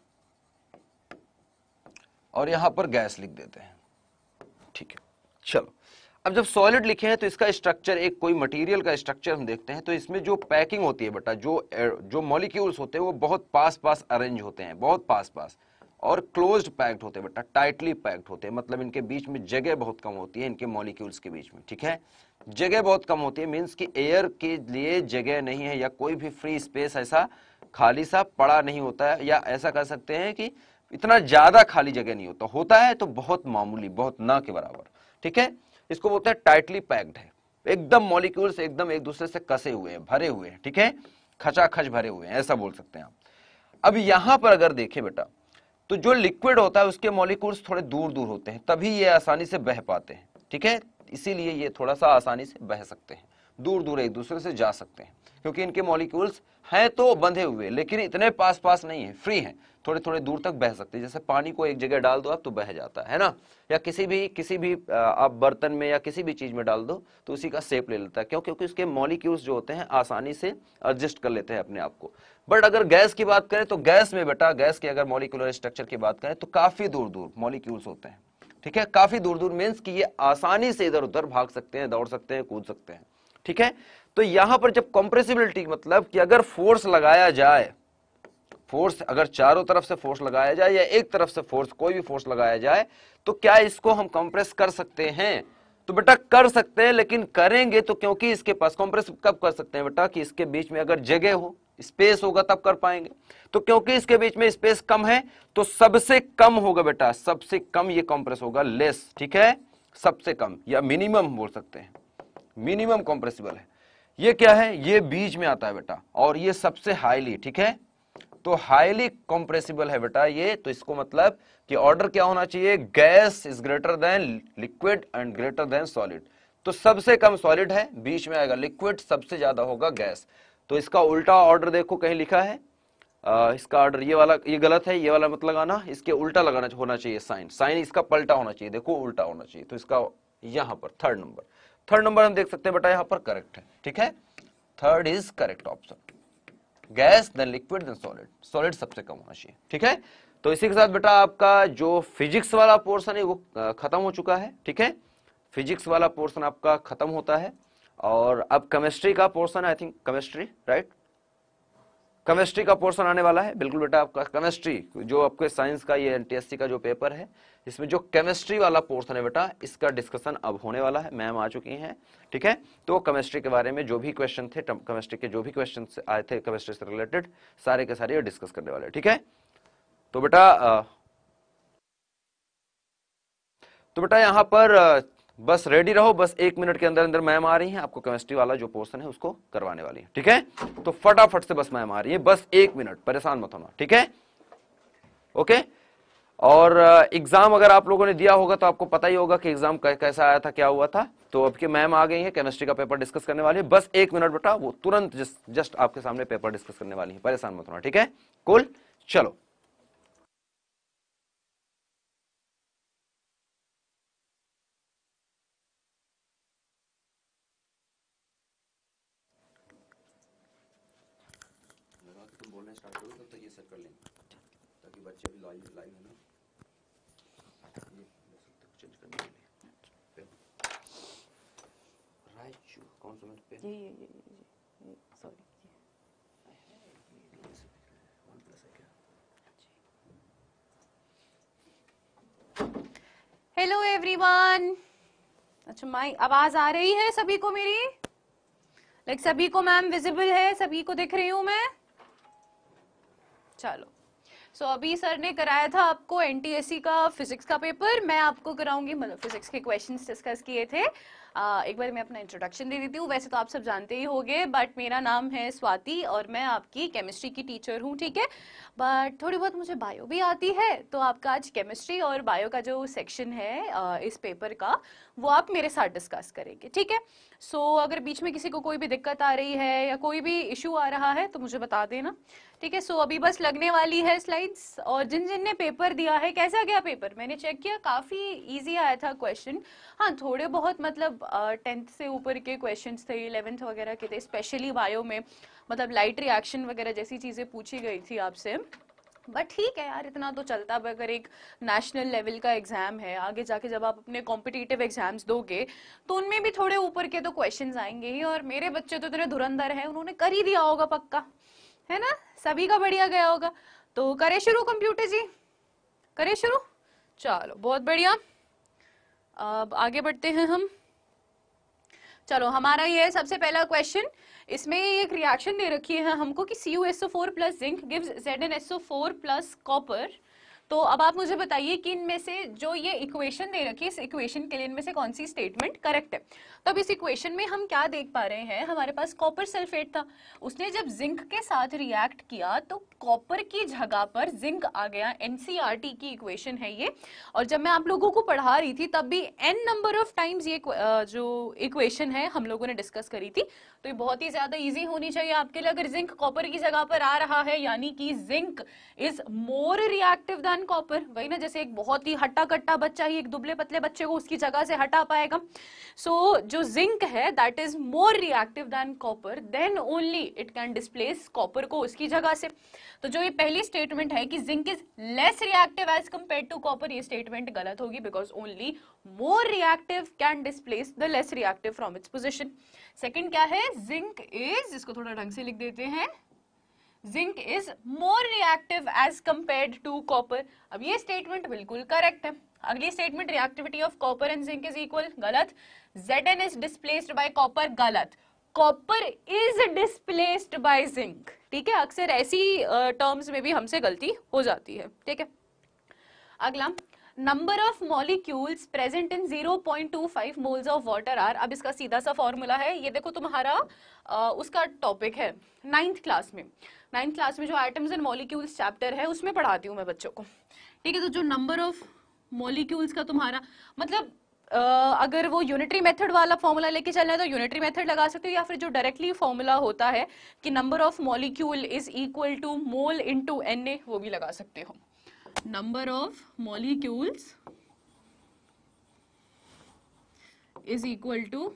और यहां पर गैस लिख देते हैं ठीक है चलो अब जब सॉलिड लिखे हैं तो इसका स्ट्रक्चर एक कोई मटेरियल का स्ट्रक्चर हम देखते हैं तो इसमें जो पैकिंग होती है बेटा जो जो मॉलिक्यूल्स होते हैं वो बहुत पास पास अरेंज होते हैं बहुत पास पास और क्लोज पैक्ड होते हैं बेटा टाइटली पैक्ड होते हैं मतलब इनके बीच में जगह बहुत कम होती है इनके मॉलिक्यूल्स के बीच में ठीक है जगह बहुत कम होती है मीन्स की एयर के लिए जगह नहीं है या कोई भी फ्री स्पेस ऐसा खाली सा पड़ा नहीं होता है या ऐसा कह सकते हैं कि इतना ज्यादा खाली जगह नहीं होता होता है तो बहुत मामूली बहुत ना के बराबर ठीक है इसको बोलते हैं टाइटली पैक्ड है एकदम मॉलिक्यूल्स एकदम एक दूसरे से कसे हुए हैं भरे हुए हैं ठीक है खचाखच भरे हुए हैं ऐसा बोल सकते हैं आप अब यहां पर अगर देखें बेटा तो जो लिक्विड होता है उसके मॉलिक्यूल्स थोड़े दूर दूर होते हैं तभी ये आसानी से बह पाते हैं ठीक है इसीलिए ये थोड़ा सा आसानी से बह सकते हैं दूर दूर एक दूसरे से जा सकते हैं क्योंकि इनके मॉलिक्यूल्स हैं तो बंधे हुए लेकिन इतने पास पास नहीं है फ्री हैं थोड़े थोड़े दूर तक बह सकते हैं जैसे पानी को एक जगह डाल दो आप तो बह जाता है ना या किसी भी किसी भी आप बर्तन में या किसी भी चीज़ में डाल दो तो उसी का सेप ले लेता है क्यों क्योंकि उसके मॉलिक्यूल्स जो होते हैं आसानी से एडजस्ट कर लेते हैं अपने आप को बट अगर गैस की बात करें तो गैस में बेटा गैस के अगर मॉलिकुलर स्ट्रक्चर की बात करें तो काफ़ी दूर दूर मॉलिक्यूल्स होते हैं ठीक है काफ़ी दूर दूर मीन्स की ये आसानी से इधर उधर भाग सकते हैं दौड़ सकते हैं कूद सकते हैं ठीक है तो यहां पर जब कॉम्प्रेसिबिलिटी मतलब कि अगर फोर्स लगाया जाए फोर्स अगर चारों तरफ से फोर्स लगाया जाए या एक तरफ से फोर्स कोई भी फोर्स लगाया जाए तो क्या इसको हम कंप्रेस कर सकते हैं तो बेटा कर सकते हैं लेकिन करेंगे तो क्योंकि इसके पास कंप्रेस कब कर सकते हैं बेटा कि इसके बीच में अगर जगह हो स्पेस होगा तब कर पाएंगे तो क्योंकि इसके बीच में स्पेस कम है तो सबसे कम होगा बेटा सबसे कम ये कंप्रेस होगा लेस ठीक है सबसे कम या मिनिमम बोल सकते हैं मिनिमम कॉम्प्रेसिबल है ये क्या है ये बीच में आता है बेटा और ये सबसे हाईली ठीक है तो हाईली कॉम्प्रेसिबल है बेटा ये तो इसको मतलब कि ऑर्डर क्या होना चाहिए gas is greater than liquid and greater than solid तो सबसे कम सॉलिड है बीच में आएगा लिक्विड सबसे ज्यादा होगा गैस तो इसका उल्टा ऑर्डर देखो कहीं लिखा है आ, इसका ऑर्डर ये वाला ये गलत है ये वाला मत लगाना इसके उल्टा लगाना होना चाहिए साइन साइन इसका पलटा होना चाहिए देखो उल्टा होना चाहिए तो इसका यहां पर थर्ड नंबर थर्ड नंबर हम देख सकते हैं बेटा यहां पर करेक्ट है ठीक है third is correct option gas then liquid then solid solid सबसे कम होना चाहिए ठीक है तो इसी के साथ बेटा आपका जो फिजिक्स वाला पोर्सन है वो खत्म हो चुका है ठीक है फिजिक्स वाला पोर्सन आपका खत्म होता है और अब केमिस्ट्री का portion I think chemistry right chemistry का पोर्शन आने वाला है बिल्कुल बेटा आपका केमिस्ट्री जो आपके साइंस का ये एनटीएससी का जो पेपर है इसमें जो केमिस्ट्री वाला पोर्शन है बेटा इसका डिस्कशन अब होने वाला है मैम आ चुकी हैं ठीक है तो केमिस्ट्री के बारे में जो भी क्वेश्चन थे केमिस्ट्री के जो भी क्वेश्चन आए थे केमिस्ट्री से रिलेटेड सारे के सारे डिस्कस करने वाले ठीक है तो बेटा तो बेटा यहाँ पर बस रेडी रहो बस एक मिनट के अंदर अंदर मैम आ रही हैं आपको केमिस्ट्री वाला जो पोर्सन है उसको करवाने वाली है ठीक है तो फटाफट से बस मैम आ रही है बस एक मिनट परेशान मत होना ठीक है ओके और एग्जाम अगर आप लोगों ने दिया होगा तो आपको पता ही होगा कि एग्जाम कैसा आया था क्या हुआ था तो अब की मैम आ गई है केमिस्ट्री का पेपर डिस्कस करने वाली है बस एक मिनट बेटा वो तुरंत जस्ट, जस्ट आपके सामने पेपर डिस्कस करने वाली है परेशान मत होना ठीक है कुल चलो लाइन है ना ये चेंज करने के लिए राइचू कौन सा ये ये ये ये सॉरी हेलो एवरीवन अच्छा माई आवाज आ रही है सभी को मेरी लाइक like, सभी को मैम विजिबल है सभी को दिख रही हूं मैं चलो सो so, अभी सर ने कराया था आपको एन का फिजिक्स का पेपर मैं आपको कराऊंगी मतलब फिजिक्स के क्वेश्चंस डिस्कस किए थे आ, एक बार मैं अपना इंट्रोडक्शन दे देती हूँ वैसे तो आप सब जानते ही होंगे बट मेरा नाम है स्वाति और मैं आपकी केमिस्ट्री की टीचर हूँ ठीक है बट थोड़ी बहुत मुझे बायो भी आती है तो आपका आज केमिस्ट्री और बायो का जो सेक्शन है इस पेपर का वो आप मेरे साथ डिस्कस करेंगे ठीक है सो so, अगर बीच में किसी को कोई भी दिक्कत आ रही है या कोई भी इशू आ रहा है तो मुझे बता देना ठीक है सो अभी बस लगने वाली है स्लाइड्स और जिन जिन ने पेपर दिया है कैसा गया पेपर मैंने चेक किया काफ़ी इजी आया था क्वेश्चन हाँ थोड़े बहुत मतलब टेंथ से ऊपर के क्वेश्चन थे इलेवेंथ वगैरह के थे स्पेशली बायो में मतलब लाइट रिएक्शन वगैरह जैसी चीज़ें पूछी गई थी आपसे बट ठीक है यार इतना तो चलता है अगर एक नेशनल लेवल का एग्ज़ाम है आगे जाके जब आप अपने कॉम्पिटिटिव एग्ज़ाम्स दोगे तो उनमें भी थोड़े ऊपर के तो क्वेश्चंस आएंगे ही और मेरे बच्चे तो इतने धुरंधर हैं उन्होंने कर ही दिया होगा पक्का है ना सभी का बढ़िया गया होगा तो करें शुरू कंप्यूटर जी करें शुरू चलो बहुत बढ़िया अब आगे बढ़ते हैं हम चलो हमारा ये है सबसे पहला क्वेश्चन इसमें एक रिएक्शन दे रखी है हमको कि C U S O four plus zinc gives Z N S O four plus copper तो अब आप मुझे बताइए कि इनमें से जो ये इक्वेशन दे रखी है इस इक्वेशन के लिए इनमें से कौन सी स्टेटमेंट करेक्ट है तो अब इस इक्वेशन में हम क्या देख पा रहे हैं हमारे पास कॉपर सल्फेट था उसने जब जिंक के साथ रिएक्ट किया तो कॉपर की जगह पर जिंक आ गया एनसीआरटी e की इक्वेशन है ये और जब मैं आप लोगों को पढ़ा रही थी तब भी एन नंबर ऑफ टाइम्स ये जो इक्वेशन है हम लोगों ने डिस्कस करी थी तो ये बहुत ही ज्यादा इजी होनी चाहिए आपके लिए अगर जिंक कॉपर की जगह पर आ रहा है यानी कि zinc is more reactive than copper वही ना जैसे एक बहुत ही हट्टा कट्टा बच्चा ही एक दुबले पतले बच्चे को उसकी जगह से हटा पाएगा सो so, जो जिंक है that is more reactive than copper then only it can displace copper को उसकी जगह से तो जो ये पहली स्टेटमेंट है कि zinc is less reactive as compare to copper ये स्टेटमेंट गलत होगी because only more reactive can displace the less reactive from its position. Second क्या है zinc is isko thoda dhang se likh dete hain zinc is more reactive as compared to copper ab ye statement bilkul correct hai agli statement reactivity of copper and zinc is equal गलत zn is displaced displaced copper copper गलत copper is displaced by zinc ठीक है अक्सर ऐसी terms uh, में भी हमसे गलती हो जाती है ठीक है अगला number of molecules present in 0.25 moles of water are अब इसका सीधा सा फॉर्मूला है ये देखो तुम्हारा आ, उसका टॉपिक है नाइन्थ क्लास में नाइन्थ क्लास में जो आइटम्स एंड मॉलिक्यूल्स चैप्टर है उसमें पढ़ाती हूँ मैं बच्चों को ठीक है तो जो नंबर ऑफ मॉलिक्यूल्स का तुम्हारा मतलब Uh, अगर वो यूनिटरी मेथड वाला फॉर्मूला लेके चलना है तो यूनिटरी मेथड लगा सकते हो या फिर जो डायरेक्टली फॉर्मूला होता है कि number of molecule is equal to mole into N वो भी लगा सकते हो number of molecules is equal to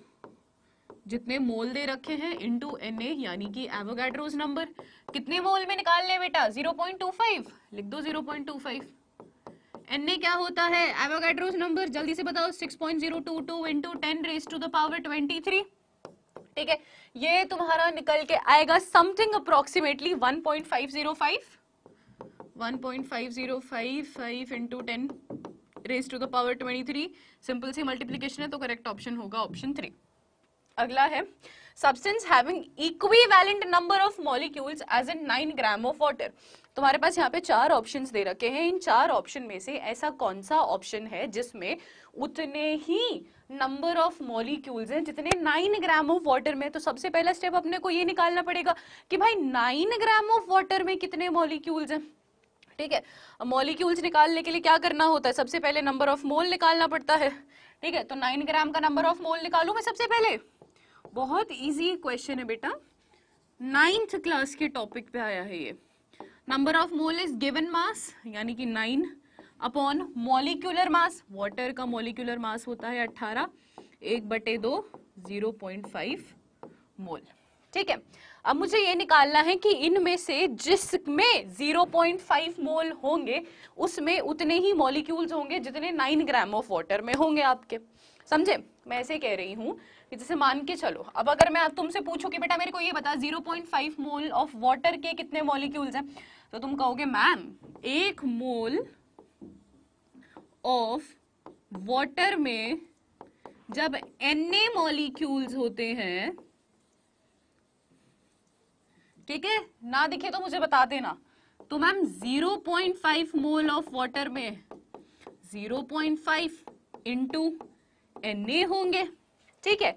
जितने मोल दे रखे हैं इन टू एन ए यानी कि एवोगैड्रोज नंबर कितने मोल में निकाल ले बेटा 0.25 लिख दो 0.25 एन ए क्या होता है एवोगैड्रोज नंबर जल्दी से बताओ 6.022 point zero two two into ten raise to the power three ठीक है ये तुम्हारा निकल के आएगा something approximately 1.505 1.5055 into ten raise to the power twenty three simple सी मल्टीप्लीकेशन है तो करेक्ट ऑप्शन होगा ऑप्शन थ्री अगला है substance having equivalent number of molecules as in nine gram of water तुम्हारे पास यहाँ पे चार ऑप्शंस दे रखे हैं इन चार ऑप्शन में से ऐसा कौन सा ऑप्शन है जिसमें उतने ही नंबर ऑफ मॉलिक्यूल्स हैं जितने नाइन ग्राम ऑफ वाटर में तो सबसे पहला स्टेप अपने को ये निकालना पड़ेगा कि भाई नाइन ग्राम ऑफ वाटर में कितने मॉलिक्यूल्स हैं ठीक है मॉलिक्यूल्स निकालने के लिए क्या करना होता है सबसे पहले नंबर ऑफ मोल निकालना पड़ता है ठीक है तो नाइन ग्राम का नंबर ऑफ मोल निकालू मैं सबसे पहले बहुत ईजी क्वेश्चन है बेटा नाइन्थ क्लास के टॉपिक पे आया है ये number of mole is given mass यानी कि nine upon molecular mass water का मोलिकुलर मास होता है अट्ठारह एक बटे दो जीरो पॉइंट फाइव मोल ठीक है अब मुझे ये निकालना है कि इनमें से जिसमें 0.5 मोल होंगे उसमें उतने ही मॉलिक्यूल्स होंगे जितने 9 ग्राम ऑफ वाटर में होंगे आपके समझे मैं ऐसे कह रही हूँ कि जैसे मान के चलो अब अगर मैं तुमसे पूछू कि बेटा मेरे को ये बता 0.5 मोल ऑफ वाटर के कितने मॉलिक्यूल्स हैं तो तुम कहोगे मैम एक मोल ऑफ वाटर में जब एन ए मॉलिक्यूल्स होते हैं ठीक है ना दिखे तो मुझे बता देना तो मैम 0.5 मोल ऑफ वाटर में 0.5 इंटू एन होंगे ठीक है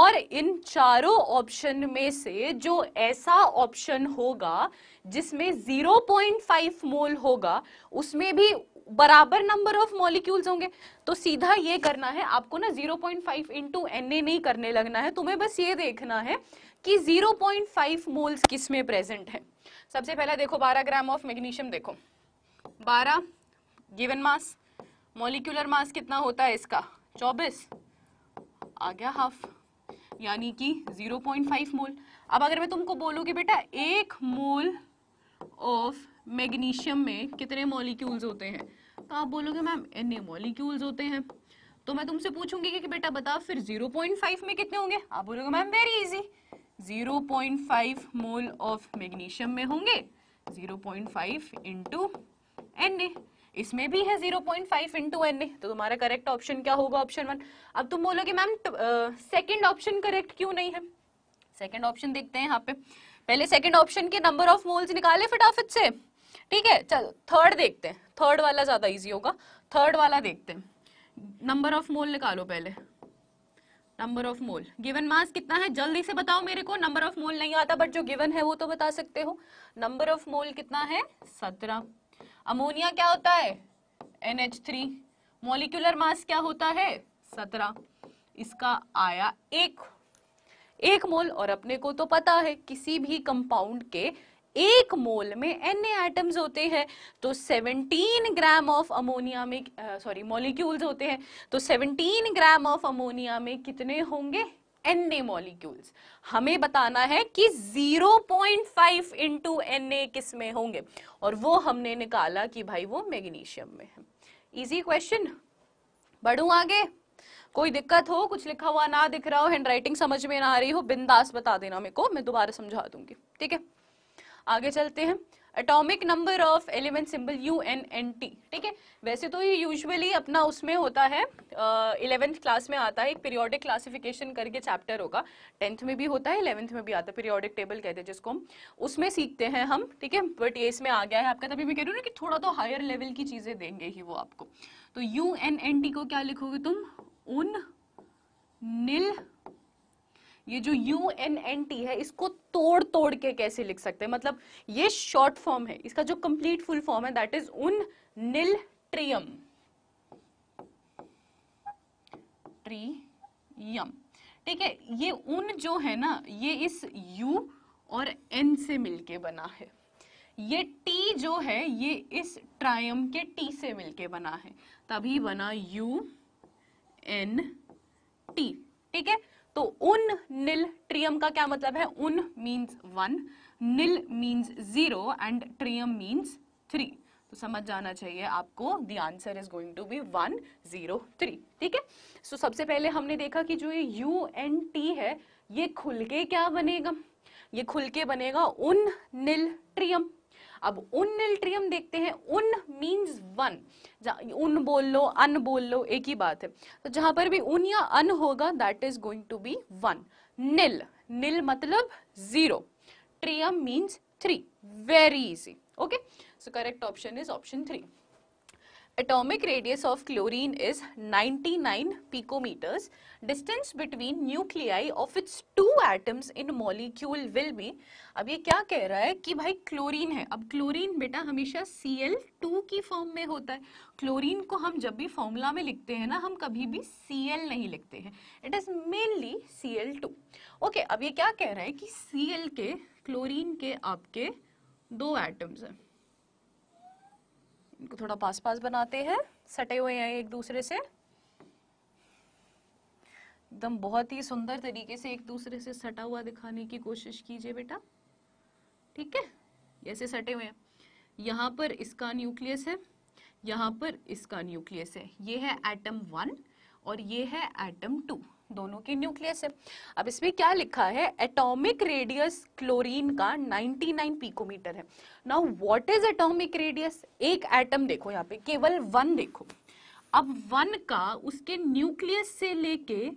और इन चारों ऑप्शन में से जो ऐसा ऑप्शन होगा जिसमें 0.5 मोल होगा उसमें भी बराबर नंबर ऑफ मॉलिक्यूल्स होंगे तो सीधा ये करना है आपको ना 0.5 पॉइंट फाइव इंटू नहीं करने लगना है तुम्हें बस ये देखना है कि 0.5 मोल्स किस में प्रेजेंट है सबसे पहला देखो 12 ग्राम ऑफ मैग्नीशियम देखो 12 गिवन मास मॉलिक्यूलर मास कितना होता है इसका 24 आ गया हाफ यानी कि 0.5 मोल अब अगर मैं तुमको बोलूँ कि बेटा एक मोल ऑफ मैग्नीशियम में कितने मॉलिक्यूल्स होते हैं तो आप बोलोगे मैम एन मॉलिक्यूल्स होते हैं तो मैं तुमसे पूछूंगी कि, कि बेटा बताओ फिर 0.5 में कितने होंगे आप बोलोगे ma'am very easy 0.5 mole of magnesium में होंगे 0.5 पॉइंट फाइव इंटू एन इसमें भी है 0.5 पॉइंट फाइव इंटू एन तो तुम्हारा करेक्ट ऑप्शन क्या होगा ऑप्शन वन अब तुम बोलोगे मैम सेकेंड ऑप्शन करेक्ट क्यों नहीं है सेकेंड ऑप्शन देखते हैं यहाँ पे पहले सेकेंड ऑप्शन के नंबर ऑफ मोल्स निकाले फटाफट से ठीक है चलो थर्ड देखते हैं थर्ड वाला ज्यादा इजी होगा थर्ड वाला देखते हैं नंबर ऑफ मोल निकालो पहले number of mole given mass कितना है जल्दी से बताओ मेरे को नंबर ऑफ मोल नहीं आता बट जो गिवन है वो तो बता सकते हो नंबर ऑफ मोल कितना है सत्रह अमोनिया क्या होता है NH3 मोलिकुलर मास क्या होता है सत्रह इसका आया एक एक मोल और अपने को तो पता है किसी भी कंपाउंड के एक मोल में एन एटम्स होते हैं तो 17 ग्राम ऑफ अमोनिया में सॉरी मॉलिक्यूल्स होते हैं तो 17 ग्राम ऑफ अमोनिया में कितने होंगे एन ए मॉलिक्यूल्स हमें बताना है कि 0.5 point five into N A किस में होंगे और वो हमने निकाला कि भाई वो मैग्नीशियम में है इजी क्वेश्चन बढ़ू आगे कोई दिक्कत हो कुछ लिखा हुआ ना दिख रहा हो हैंड राइटिंग समझ में ना आ रही हो बिंदास बता देना मेरे को मैं दोबारा समझा दूंगी ठीक है आगे चलते हैं atomic number of element symbol U N N T ठीक है वैसे तो ये यूजुअली अपना उसमें होता है इलेवेंथ क्लास में आता है एक पीरियोडिक क्लासिफिकेशन करके चैप्टर होगा टेंथ में भी होता है इलेवेंथ में भी आता है पीरियोडिक टेबल कहते हैं जिसको हम उसमें सीखते हैं हम ठीक है बट ये इसमें आ गया है आपका तभी मैं कह रही हूँ ना कि थोड़ा तो हायर लेवल की चीज़ें देंगे ही वो आपको तो यू एन एन टी को क्या लिखोगे तुम उन निल ये जो यू एन एन टी है इसको तोड़ तोड़ के कैसे लिख सकते हैं मतलब ये शॉर्ट फॉर्म है इसका जो कंप्लीट फुल फॉर्म है that is un nil Triumf ट्रीयम ठीक है ये उन जो है ना ये इस यू और एन से मिलके बना है ये टी जो है ये इस ट्रायम के टी से मिलके बना है तभी बना यू एन टी ठीक है तो उन निल ट्रियम का क्या मतलब है un means one nil means zero and trium means three तो समझ जाना चाहिए आपको the answer is going to be one zero three ठीक है सो सबसे पहले हमने देखा कि जो ये यू एन टी है ये खुल के क्या बनेगा ये खुल के बनेगा उन निल ट्रियम अब उन निल्ट्रियम देखते हैं उन मीन्स वन उन बोल लो अन बोल लो एक ही बात है तो जहां पर भी उन या अन होगा that is going to be one nil nil मतलब zero trium means three very easy okay so correct option is option three atomic radius of chlorine is 99 picometres distance between nuclei of its two atoms in molecule will be अब ये क्या कह रहा है कि भाई chlorine है अब क्लोरीन बेटा हमेशा Cl2 की फॉर्म में होता है क्लोरीन को हम जब भी फॉर्मूला में लिखते हैं ना हम कभी भी Cl नहीं लिखते हैं it is mainly Cl2. Okay अब ये क्या कह रहा है कि Cl के क्लोरीन के आपके दो एटम्स हैं इनको थोड़ा पास पास बनाते हैं सटे हुए हैं एक दूसरे से एकदम बहुत ही सुंदर तरीके से एक दूसरे से सटा हुआ दिखाने की कोशिश कीजिए बेटा ठीक है ऐसे सटे हुए हैं यहाँ पर इसका न्यूक्लियस है यहाँ पर इसका न्यूक्लियस है ये है एटम वन और ये है एटम टू दोनों की न्यूक्लियस है अब इसमें क्या लिखा है एटॉमिक रेडियस क्लोरीन का 99 पिकोमीटर है now what is atomic radius एक एटम देखो यहाँ पे केवल वन देखो अब वन का उसके न्यूक्लियस से लेके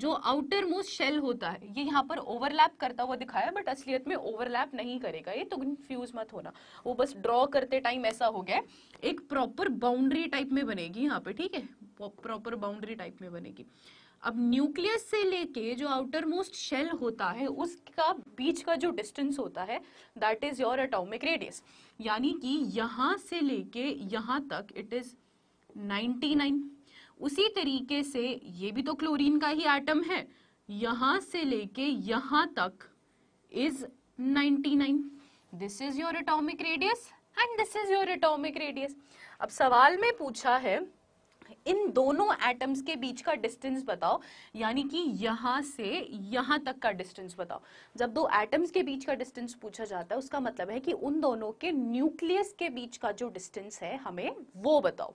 जो आउटर मोस्ट शेल होता है ये यहाँ पर ओवरलैप करता हुआ दिखाया बट असलियत में ओवरलैप नहीं करेगा ये तो कंफ्यूज मत होना वो बस ड्रॉ करते टाइम ऐसा हो गया एक प्रॉपर बाउंड्री टाइप में बनेगी यहाँ पे ठीक है प्रॉपर बाउंड्री टाइप में बनेगी अब न्यूक्लियस से लेके जो आउटर मोस्ट शेल होता है उसका बीच का जो डिस्टेंस होता है that is your atomic radius यानी कि यहाँ से लेके यहाँ तक इट इज 99 उसी तरीके से ये भी तो क्लोरीन का ही एटम है यहाँ से लेके यहाँ तक is 99 this is your atomic radius and this is your atomic radius अब सवाल में पूछा है इन दोनों एटम्स के बीच का डिस्टेंस बताओ यानी कि यहां से यहां तक का डिस्टेंस बताओ जब दो एटम्स के बीच का डिस्टेंस पूछा जाता है उसका मतलब है कि उन दोनों के न्यूक्लियस के बीच का जो डिस्टेंस है हमें वो बताओ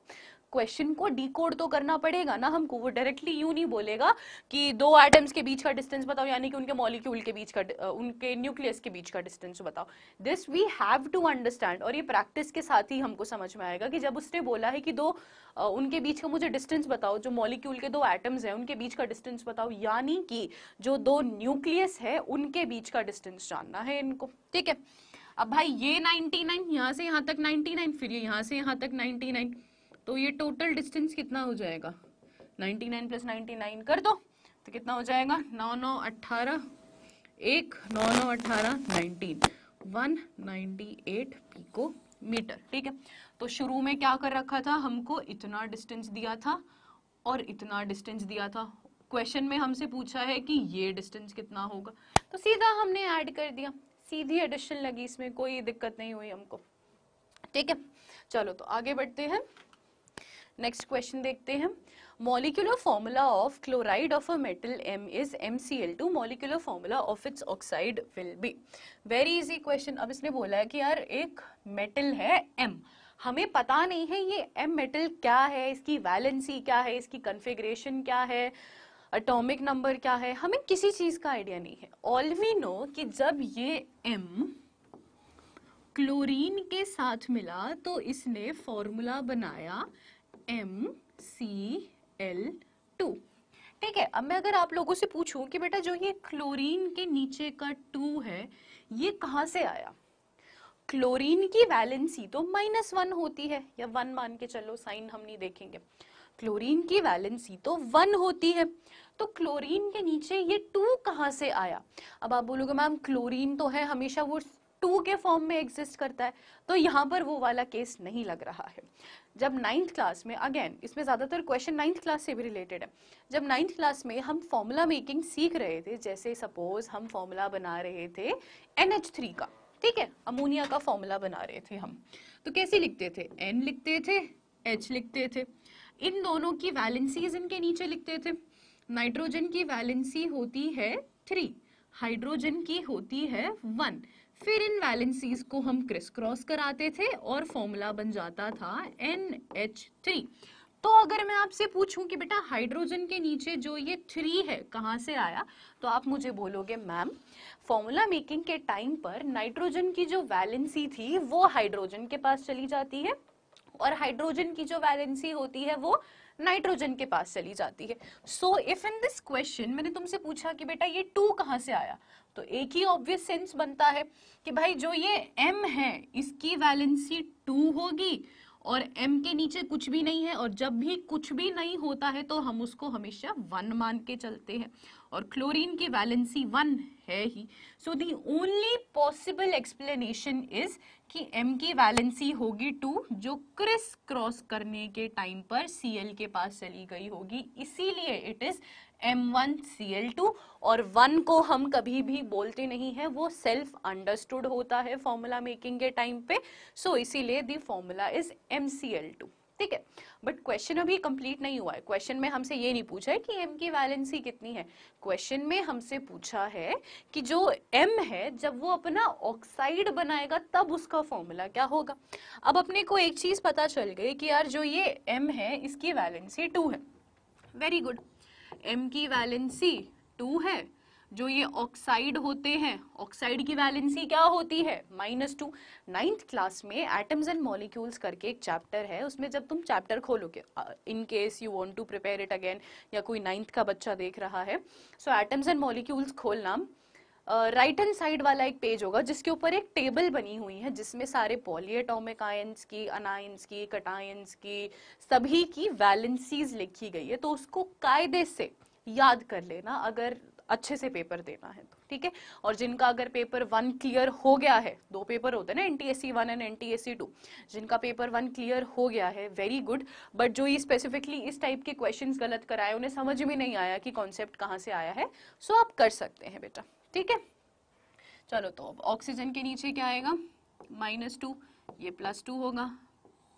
क्वेश्चन को डिकोड तो करना पड़ेगा ना हमको वो डायरेक्टली यू नहीं बोलेगा कि दो एटम्स के बीच का डिस्टेंस बताओ यानी कि उनके मॉलिक्यूल के बीच का उनके न्यूक्लियस के बीच का डिस्टेंस बताओ this we have to understand और ये प्रैक्टिस के साथ ही हमको समझ में आएगा कि जब उसने बोला है कि दो उनके बीच का मुझे डिस्टेंस बताओ जो मॉलिक्यूल के दो एटम्स हैं उनके बीच का डिस्टेंस बताओ यानी कि जो दो न्यूक्लियस है उनके बीच का डिस्टेंस जानना है इनको ठीक है अब भाई ये 99 यहाँ से यहाँ तक 99 फिर ये यहाँ से यहाँ तक 99 तो ये टोटल डिस्टेंस कितना हो जाएगा 99 नाइन प्लस नाइन्टी कर दो तो कितना हो जाएगा नौ नौ अट्ठारह एक नौ नौ अट्ठारह nineteen one ninety eight picometre ठीक है तो शुरू में क्या कर रखा था हमको इतना डिस्टेंस दिया था और इतना डिस्टेंस दिया था क्वेश्चन में हमसे पूछा है कि ये डिस्टेंस कितना होगा तो सीधा हमने ऐड कर दिया सीधी एडिशन लगी इसमें कोई दिक्कत नहीं हुई हमको ठीक है चलो तो आगे बढ़ते हैं नेक्स्ट क्वेश्चन देखते हैं molecular formula of chloride of a metal M is M C L two molecular formula of its oxide will be very easy question अब इसने बोला है कि यार एक मेटल है एम हमें पता नहीं है ये एम मेटल क्या है इसकी वैलेंसी क्या है इसकी कन्फिग्रेशन क्या है अटोमिक नंबर क्या है हमें किसी चीज का आइडिया नहीं है ऑल वी नो कि जब ये एम क्लोरीन के साथ मिला तो इसने फॉर्मूला बनाया एम सी एल टू ठीक है अब मैं अगर आप लोगों से पूछूं कि बेटा जो ये क्लोरीन के नीचे का टू है ये कहाँ से आया क्लोरीन की वैलेंसी तो माइनस वन होती है या वन मान के चलो साइन हम नहीं देखेंगे क्लोरीन की वैलेंसी तो वन होती है तो क्लोरीन के नीचे ये टू कहाँ से आया अब आप बोलोगे मैम क्लोरीन तो है हमेशा वो टू के फॉर्म में एग्जिस्ट करता है तो यहां पर वो वाला केस नहीं लग रहा है जब नाइन्थ क्लास में अगेन इसमें ज़्यादातर क्वेश्चन नाइन्थ क्लास से भी रिलेटेड है जब नाइन्थ क्लास में हम फॉर्मूला मेकिंग सीख रहे थे जैसे सपोज हम फॉर्मूला बना रहे थे एन का ठीक है अमोनिया का फॉर्मूला बना रहे थे हम तो कैसे लिखते थे एन लिखते थे एच लिखते थे इन दोनों की वैलेंसीज इनके नीचे लिखते थे नाइट्रोजन की वैलेंसी होती है थ्री हाइड्रोजन की होती है वन फिर इन वैलेंसीज को हम क्रिस क्रॉस कराते थे और फॉर्मूला बन जाता था एन एच थ्री तो अगर मैं आपसे पूछूं कि बेटा हाइड्रोजन के नीचे जो ये थ्री है कहाँ से आया तो आप मुझे बोलोगे मैम फॉर्मूला मेकिंग के टाइम पर नाइट्रोजन की जो वैलेंसी थी वो हाइड्रोजन के पास चली जाती है और हाइड्रोजन की जो वैलेंसी होती है वो नाइट्रोजन के पास चली जाती है so if in this question मैंने तुमसे पूछा कि बेटा ये टू कहाँ से आया तो एक ही ऑब्वियस सेंस बनता है कि भाई जो ये एम है इसकी वैलेंसी टू होगी और m के नीचे कुछ भी नहीं है और जब भी कुछ भी नहीं होता है तो हम उसको हमेशा वन मान के चलते हैं और क्लोरीन की वैलेंसी वन है ही so the only possible explanation is कि एम की वैलेंसी होगी टू जो क्रिस क्रॉस करने के टाइम पर सी एल के पास चली गई होगी इसीलिए it is M one C L two और वन को हम कभी भी बोलते नहीं है वो सेल्फ अंडरस्टूड होता है फॉर्मूला मेकिंग के टाइम पे सो so, इसीलिए the formula is M C L two ठीक है बट क्वेश्चन अभी कंप्लीट नहीं हुआ है क्वेश्चन में हमसे ये नहीं पूछा है कि एम की वैलेंसी कितनी है क्वेश्चन में हमसे पूछा है कि जो एम है जब वो अपना ऑक्साइड बनाएगा तब उसका फॉर्मूला क्या होगा अब अपने को एक चीज पता चल गई कि यार जो ये एम है इसकी वैलेंसी टू है वेरी गुड एम की वैलेंसी टू है जो ये ऑक्साइड होते हैं ऑक्साइड की वैलेंसी क्या होती है माइनस टू नाइन्थ क्लास में एटम्स एंड मॉलिक्यूल्स करके एक चैप्टर है उसमें जब तुम चैप्टर खोलोगे in case you want to prepare it again या कोई नाइन्थ का बच्चा देख रहा है सो एटम्स एंड मॉलिक्यूल्स खोलना राइट हैंड साइड वाला एक पेज होगा जिसके ऊपर एक टेबल बनी हुई है जिसमें सारे पॉलीएटोमिक आयंस की अनायंस की कटायंस की सभी की वैलेंसीज लिखी गई है तो उसको कायदे से याद कर लेना अगर अच्छे से पेपर देना है तो ठीक है और जिनका अगर पेपर वन क्लियर हो गया है दो पेपर होते हैं ना N T S C one and N T S C two जिनका पेपर वन क्लियर हो गया है वेरी गुड बट जो ये स्पेसिफिकली इस टाइप के क्वेश्चन गलत कराए उन्हें समझ में नहीं आया कि कॉन्सेप्ट कहाँ से आया है सो आप कर सकते हैं बेटा ठीक है चलो तो अब ऑक्सीजन के नीचे क्या आएगा माइनस टू ये प्लस टू होगा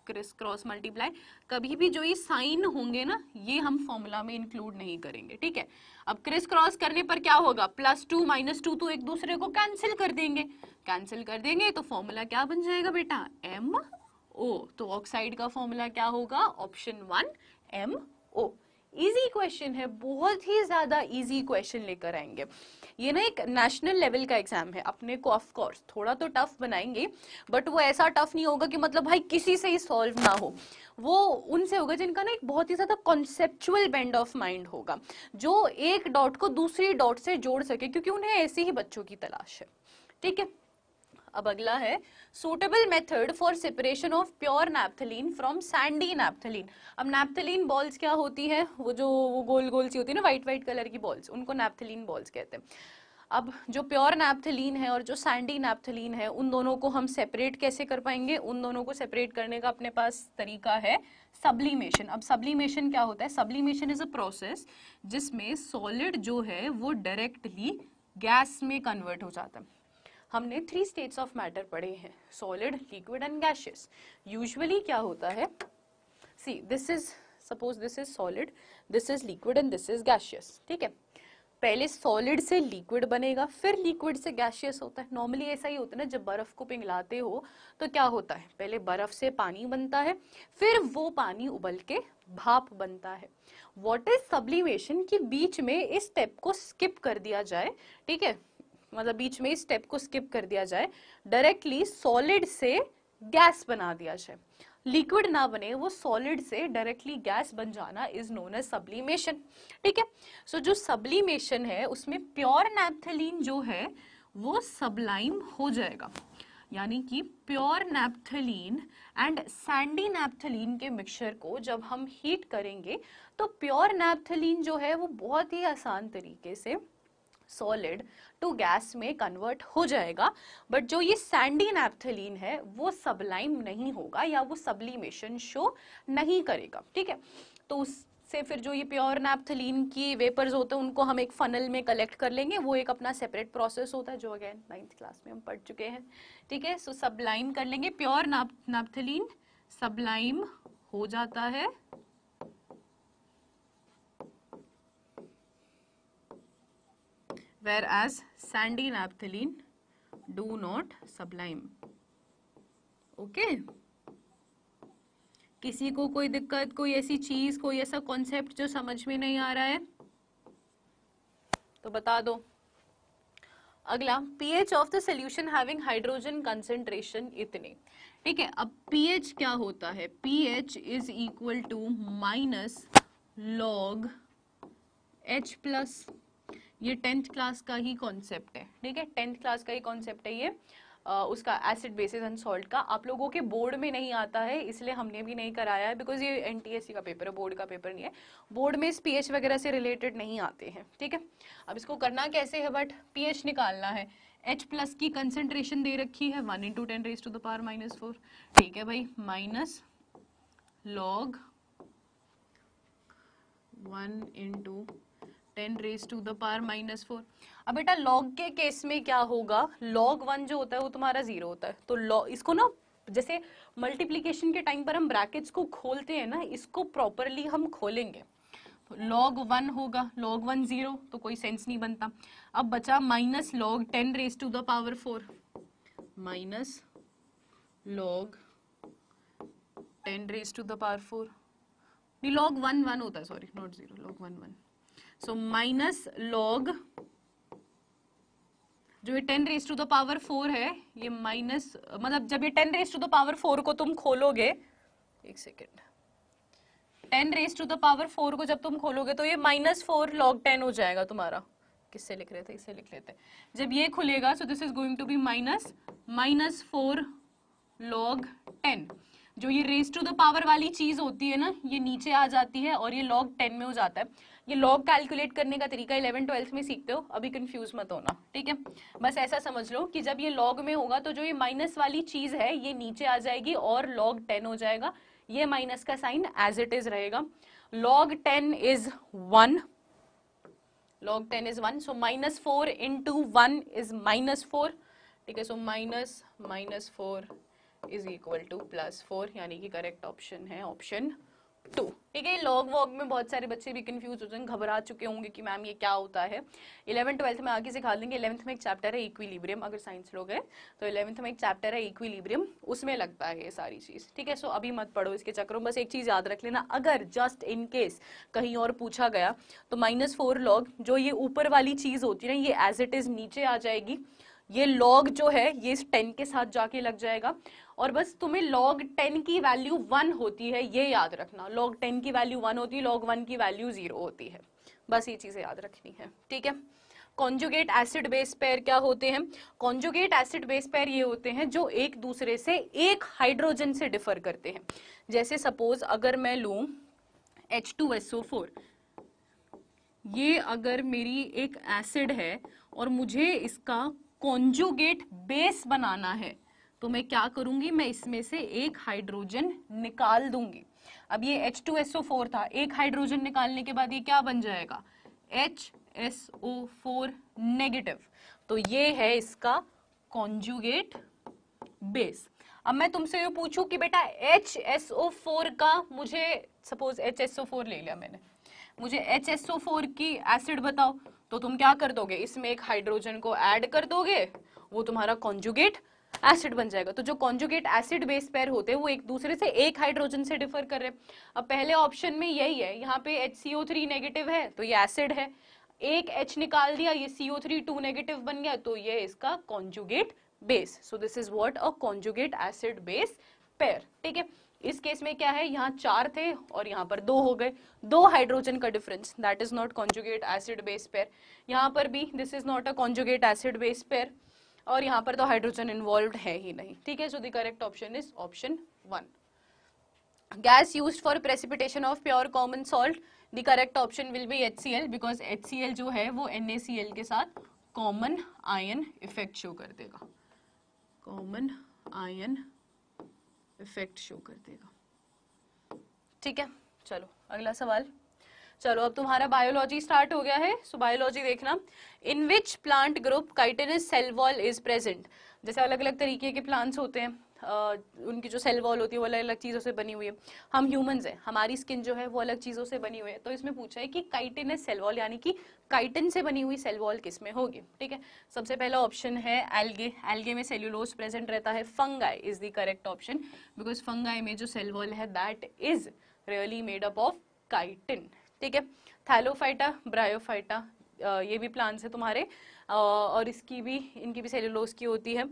क्रिस क्रॉस मल्टीप्लाई कभी भी जो ये साइन होंगे ना ये हम फॉर्मूला में इंक्लूड नहीं करेंगे ठीक है अब क्रिस क्रॉस करने पर क्या होगा प्लस टू माइनस टू तो एक दूसरे को कैंसिल कर देंगे कैंसिल कर देंगे तो फॉर्मूला क्या बन जाएगा बेटा एम ओ तो ऑक्साइड का फॉर्मूला क्या होगा option one M O easy question है बहुत ही ज़्यादा इजी क्वेश्चन लेकर आएंगे ये ना एक नेशनल लेवल का एग्जाम है अपने को ऑफ कोर्स थोड़ा तो टफ बनाएंगे बट वो ऐसा टफ नहीं होगा कि मतलब भाई किसी से ही सॉल्व ना हो वो उनसे होगा जिनका ना एक बहुत ही ज़्यादा कॉन्सेप्चुअल बेंड ऑफ माइंड होगा जो एक डॉट को दूसरी डॉट से जोड़ सके क्योंकि उन्हें ऐसे ही बच्चों की तलाश है ठीक है अब अगला है suitable method for separation of pure naphthalene from sandy naphthalene अब नैप्थलीन बॉल्स क्या होती है वो जो वो गोल गोल सी होती है ना व्हाइट व्हाइट कलर की बॉल्स उनको नैप्थलीन बॉल्स कहते हैं अब जो प्योर नैप्थलीन है और जो सैंडी नैप्थलीन है उन दोनों को हम सेपरेट कैसे कर पाएंगे उन दोनों को सेपरेट करने का अपने पास तरीका है सब्लीमेशन अब सब्लीमेशन क्या होता है सब्लीमेशन इज अ प्रोसेस जिसमें सॉलिड जो है वो डायरेक्टली गैस में कन्वर्ट हो जाता है हमने थ्री स्टेट्स ऑफ मैटर पढ़े हैं solid liquid and gaseous usually क्या होता है see this is suppose this is solid this is liquid and this is gaseous ठीक है पहले सॉलिड से लिक्विड बनेगा फिर लिक्विड से गैशियस होता है नॉर्मली ऐसा ही होता है ना जब बर्फ को पिघलाते हो तो क्या होता है पहले बर्फ से पानी बनता है फिर वो पानी उबल के भाप बनता है वॉट इज सब्लिमेशन के बीच में इस स्टेप को स्किप कर दिया जाए ठीक है मतलब बीच में इस स्टेप को स्किप कर दिया जाए डायरेक्टली सॉलिड से गैस बना दिया जाए लिक्विड ना बने वो सॉलिड से डायरेक्टली गैस बन जाना इज नोन एज सब्लिमेशन ठीक है सो so, जो सब्लिमेशन है उसमें प्योर नैप्थलीन जो है वो सबलाइम हो जाएगा यानी कि pure naphthalene and sandy naphthalene के मिक्सचर को जब हम हीट करेंगे तो प्योर नैप्थलीन जो है वो बहुत ही आसान तरीके से सॉलिड टू गैस में कन्वर्ट हो जाएगा बट जो ये सैंडी नैप्थलीन है वो सबलाइम नहीं होगा या वो सबलीमेशन शो नहीं करेगा ठीक है तो उस से फिर जो ये प्योर नैप्थलीन की वेपर्स होते हैं उनको हम एक फनल में कलेक्ट कर लेंगे वो एक अपना सेपरेट प्रोसेस होता है जो अगेन नाइन्थ क्लास में हम पढ़ चुके हैं ठीक है सो सबलाइम कर लेंगे प्योर नैप्थलीन सबलाइम हो जाता है whereas sandy naphthalene do not sublime. Okay. किसी को कोई दिक्कत कोई ऐसी चीज कोई ऐसा कॉन्सेप्ट जो समझ में नहीं आ रहा है तो बता दो अगला pH of the solution having hydrogen concentration इतने ठीक है अब पीएच क्या होता है pH is equal to minus log H plus ये टेंथ क्लास का ही कॉन्सेप्ट है ठीक है टेंथ क्लास का ही कॉन्सेप्ट है ये आ, उसका एसिड बेसिस एंड सॉल्ट का आप लोगों के बोर्ड में नहीं आता है इसलिए हमने भी नहीं कराया है बिकॉज ये एन का पेपर है बोर्ड का पेपर नहीं है बोर्ड में इस पीएच वगैरह से रिलेटेड नहीं आते हैं ठीक है अब इसको करना कैसे है बट पीएच निकालना है एच प्लस की कंसेंट्रेशन दे रखी है one into ten raise to the power minus four ठीक है भाई minus log one into ten raise to the power minus four अब बेटा लॉग के केस में क्या होगा लॉग वन जो होता है वो तुम्हारा जीरो होता है तो लॉग इसको ना जैसे मल्टीप्लीकेशन के टाइम पर हम ब्रैकेट्स को खोलते हैं ना इसको प्रॉपरली हम खोलेंगे लॉग तो वन होगा लॉग वन जीरो तो कोई सेंस नहीं बनता अब बचा minus log ten raise to the power four minus log ten raise to the power four नहीं लॉग वन वन होता है sorry not zero log one one so minus log जो ये ten raise to the power four है ये minus मतलब जब ये ten raise to the power four को तुम खोलोगे एक second ten raise to the power four को जब तुम खोलोगे तो ये माइनस फोर लॉग टेन हो जाएगा तुम्हारा किससे लिख रहे थे इससे लिख लेते जब ये खुलेगा so this is going to be minus minus four log ten जो ये रेस टू द पावर वाली चीज होती है ना ये नीचे आ जाती है और ये लॉग टेन में हो जाता है ये लॉग कैलकुलेट करने का तरीका इलेवन ट्वेल्थ में सीखते हो अभी कंफ्यूज मत होना ठीक है बस ऐसा समझ लो कि जब ये लॉग में होगा तो जो ये माइनस वाली चीज है ये नीचे आ जाएगी और लॉग टेन हो जाएगा ये माइनस का साइन एज इट इज रहेगा log ten is one log ten is one so minus four into one is minus four ठीक है so minus minus four is equal to plus four यानी कि correct option है option two ठीक है log वॉग में बहुत सारे बच्चे भी कंफ्यूज हो जाएंगे घबरा चुके होंगे कि मैम ये क्या होता है इलेवन ट्वेल्थ में आगे सिखा देंगे इलेवंथ में एक चैप्टर है इक्विलिब्रियम अगर साइंस लोग हैं तो इलेवंथ में एक चैप्टर है इक्विलिब्रियम उसमें लगता है ये सारी चीज़ ठीक है सो अभी मत पढ़ो इसके चक्रों बस एक चीज़ याद रख लेना अगर जस्ट इन केस कहीं और पूछा गया तो माइनस फोर लॉग जो ये ऊपर वाली चीज़ होती है ना ये एज इट इज़ नीचे आ जाएगी ये लॉग जो है ये इस टेन के साथ जाके लग जाएगा और बस तुम्हें लॉग टेन की वैल्यू वन होती है ये याद रखना लॉग टेन की वैल्यू वन होती है लॉग वन की वैल्यू जीरो होती है बस ये चीज़ें याद रखनी है ठीक है कॉन्जुगेट एसिड बेस पेयर क्या होते हैं कॉन्जुगेट एसिड बेस पेयर ये होते हैं जो एक दूसरे से एक हाइड्रोजन से डिफर करते हैं जैसे सपोज अगर मैं लू H two S O four ये अगर मेरी एक एसिड है और मुझे इसका कॉन्जुगेट बेस बनाना है तो मैं क्या करूंगी मैं इसमें से एक हाइड्रोजन निकाल दूंगी अब ये H2SO4 था एक हाइड्रोजन निकालने के बाद ये क्या बन जाएगा HSO4 नेगेटिव तो ये है इसका कॉन्जुगेट बेस अब मैं तुमसे ये पूछू कि बेटा HSO4 का मुझे सपोज HSO4 ले लिया मैंने मुझे HSO4 की एसिड बताओ तो तुम क्या कर दोगे इसमें एक हाइड्रोजन को ऐड कर दोगे वो तुम्हारा कॉन्जुगेट एसिड बन जाएगा तो जो कॉन्जुगेट एसिड बेस पेयर होते हैं वो एक दूसरे से एक हाइड्रोजन से डिफर कर रहे हैं अब पहले ऑप्शन में यही है यहाँ पे H C O three negative है तो ये एसिड है एक एच निकाल दिया ये C O three two negative बन गया तो ये इसका conjugate base so this is what a conjugate acid base pair ठीक है इस केस में क्या है यहाँ चार थे और यहाँ पर दो हो गए दो हाइड्रोजन का difference that is not conjugate acid base pair यहाँ पर भी this is not a conjugate acid base pair और यहां पर तो हाइड्रोजन इन्वॉल्व है ही नहीं ठीक है so the correct option is option one gas use for precipitation of pure common salt the correct option will be H C L because H C L जो है वो एन ए सी एल के साथ common ion effect show कर देगा common ion effect show कर देगा ठीक है चलो अगला सवाल चलो अब तुम्हारा बायोलॉजी स्टार्ट हो गया है सो बायोलॉजी देखना in which plant group chitinous cell wall is present जैसे अलग अलग तरीके के प्लांट्स होते हैं Uh, उनकी जो सेल वॉल होती है वो अलग अलग चीज़ों से बनी हुई है हम ह्यूमंस हैं हमारी स्किन जो है वो अलग चीज़ों से बनी हुई है तो इसमें पूछा है कि काइटेनस सेल वॉल यानी कि काइटन से बनी हुई सेल वॉल किस में होगी ठीक है सबसे पहला ऑप्शन है एल्गे एल्गे में सेल्यूलोज प्रेजेंट रहता है fungi is the correct option because fungi में जो सेल वॉल है that is really made up of chitin ठीक है थैलोफाइटा ब्रायोफाइटा ये भी प्लांट्स है तुम्हारे और इसकी भी इनकी भी सेलोलोस की होती है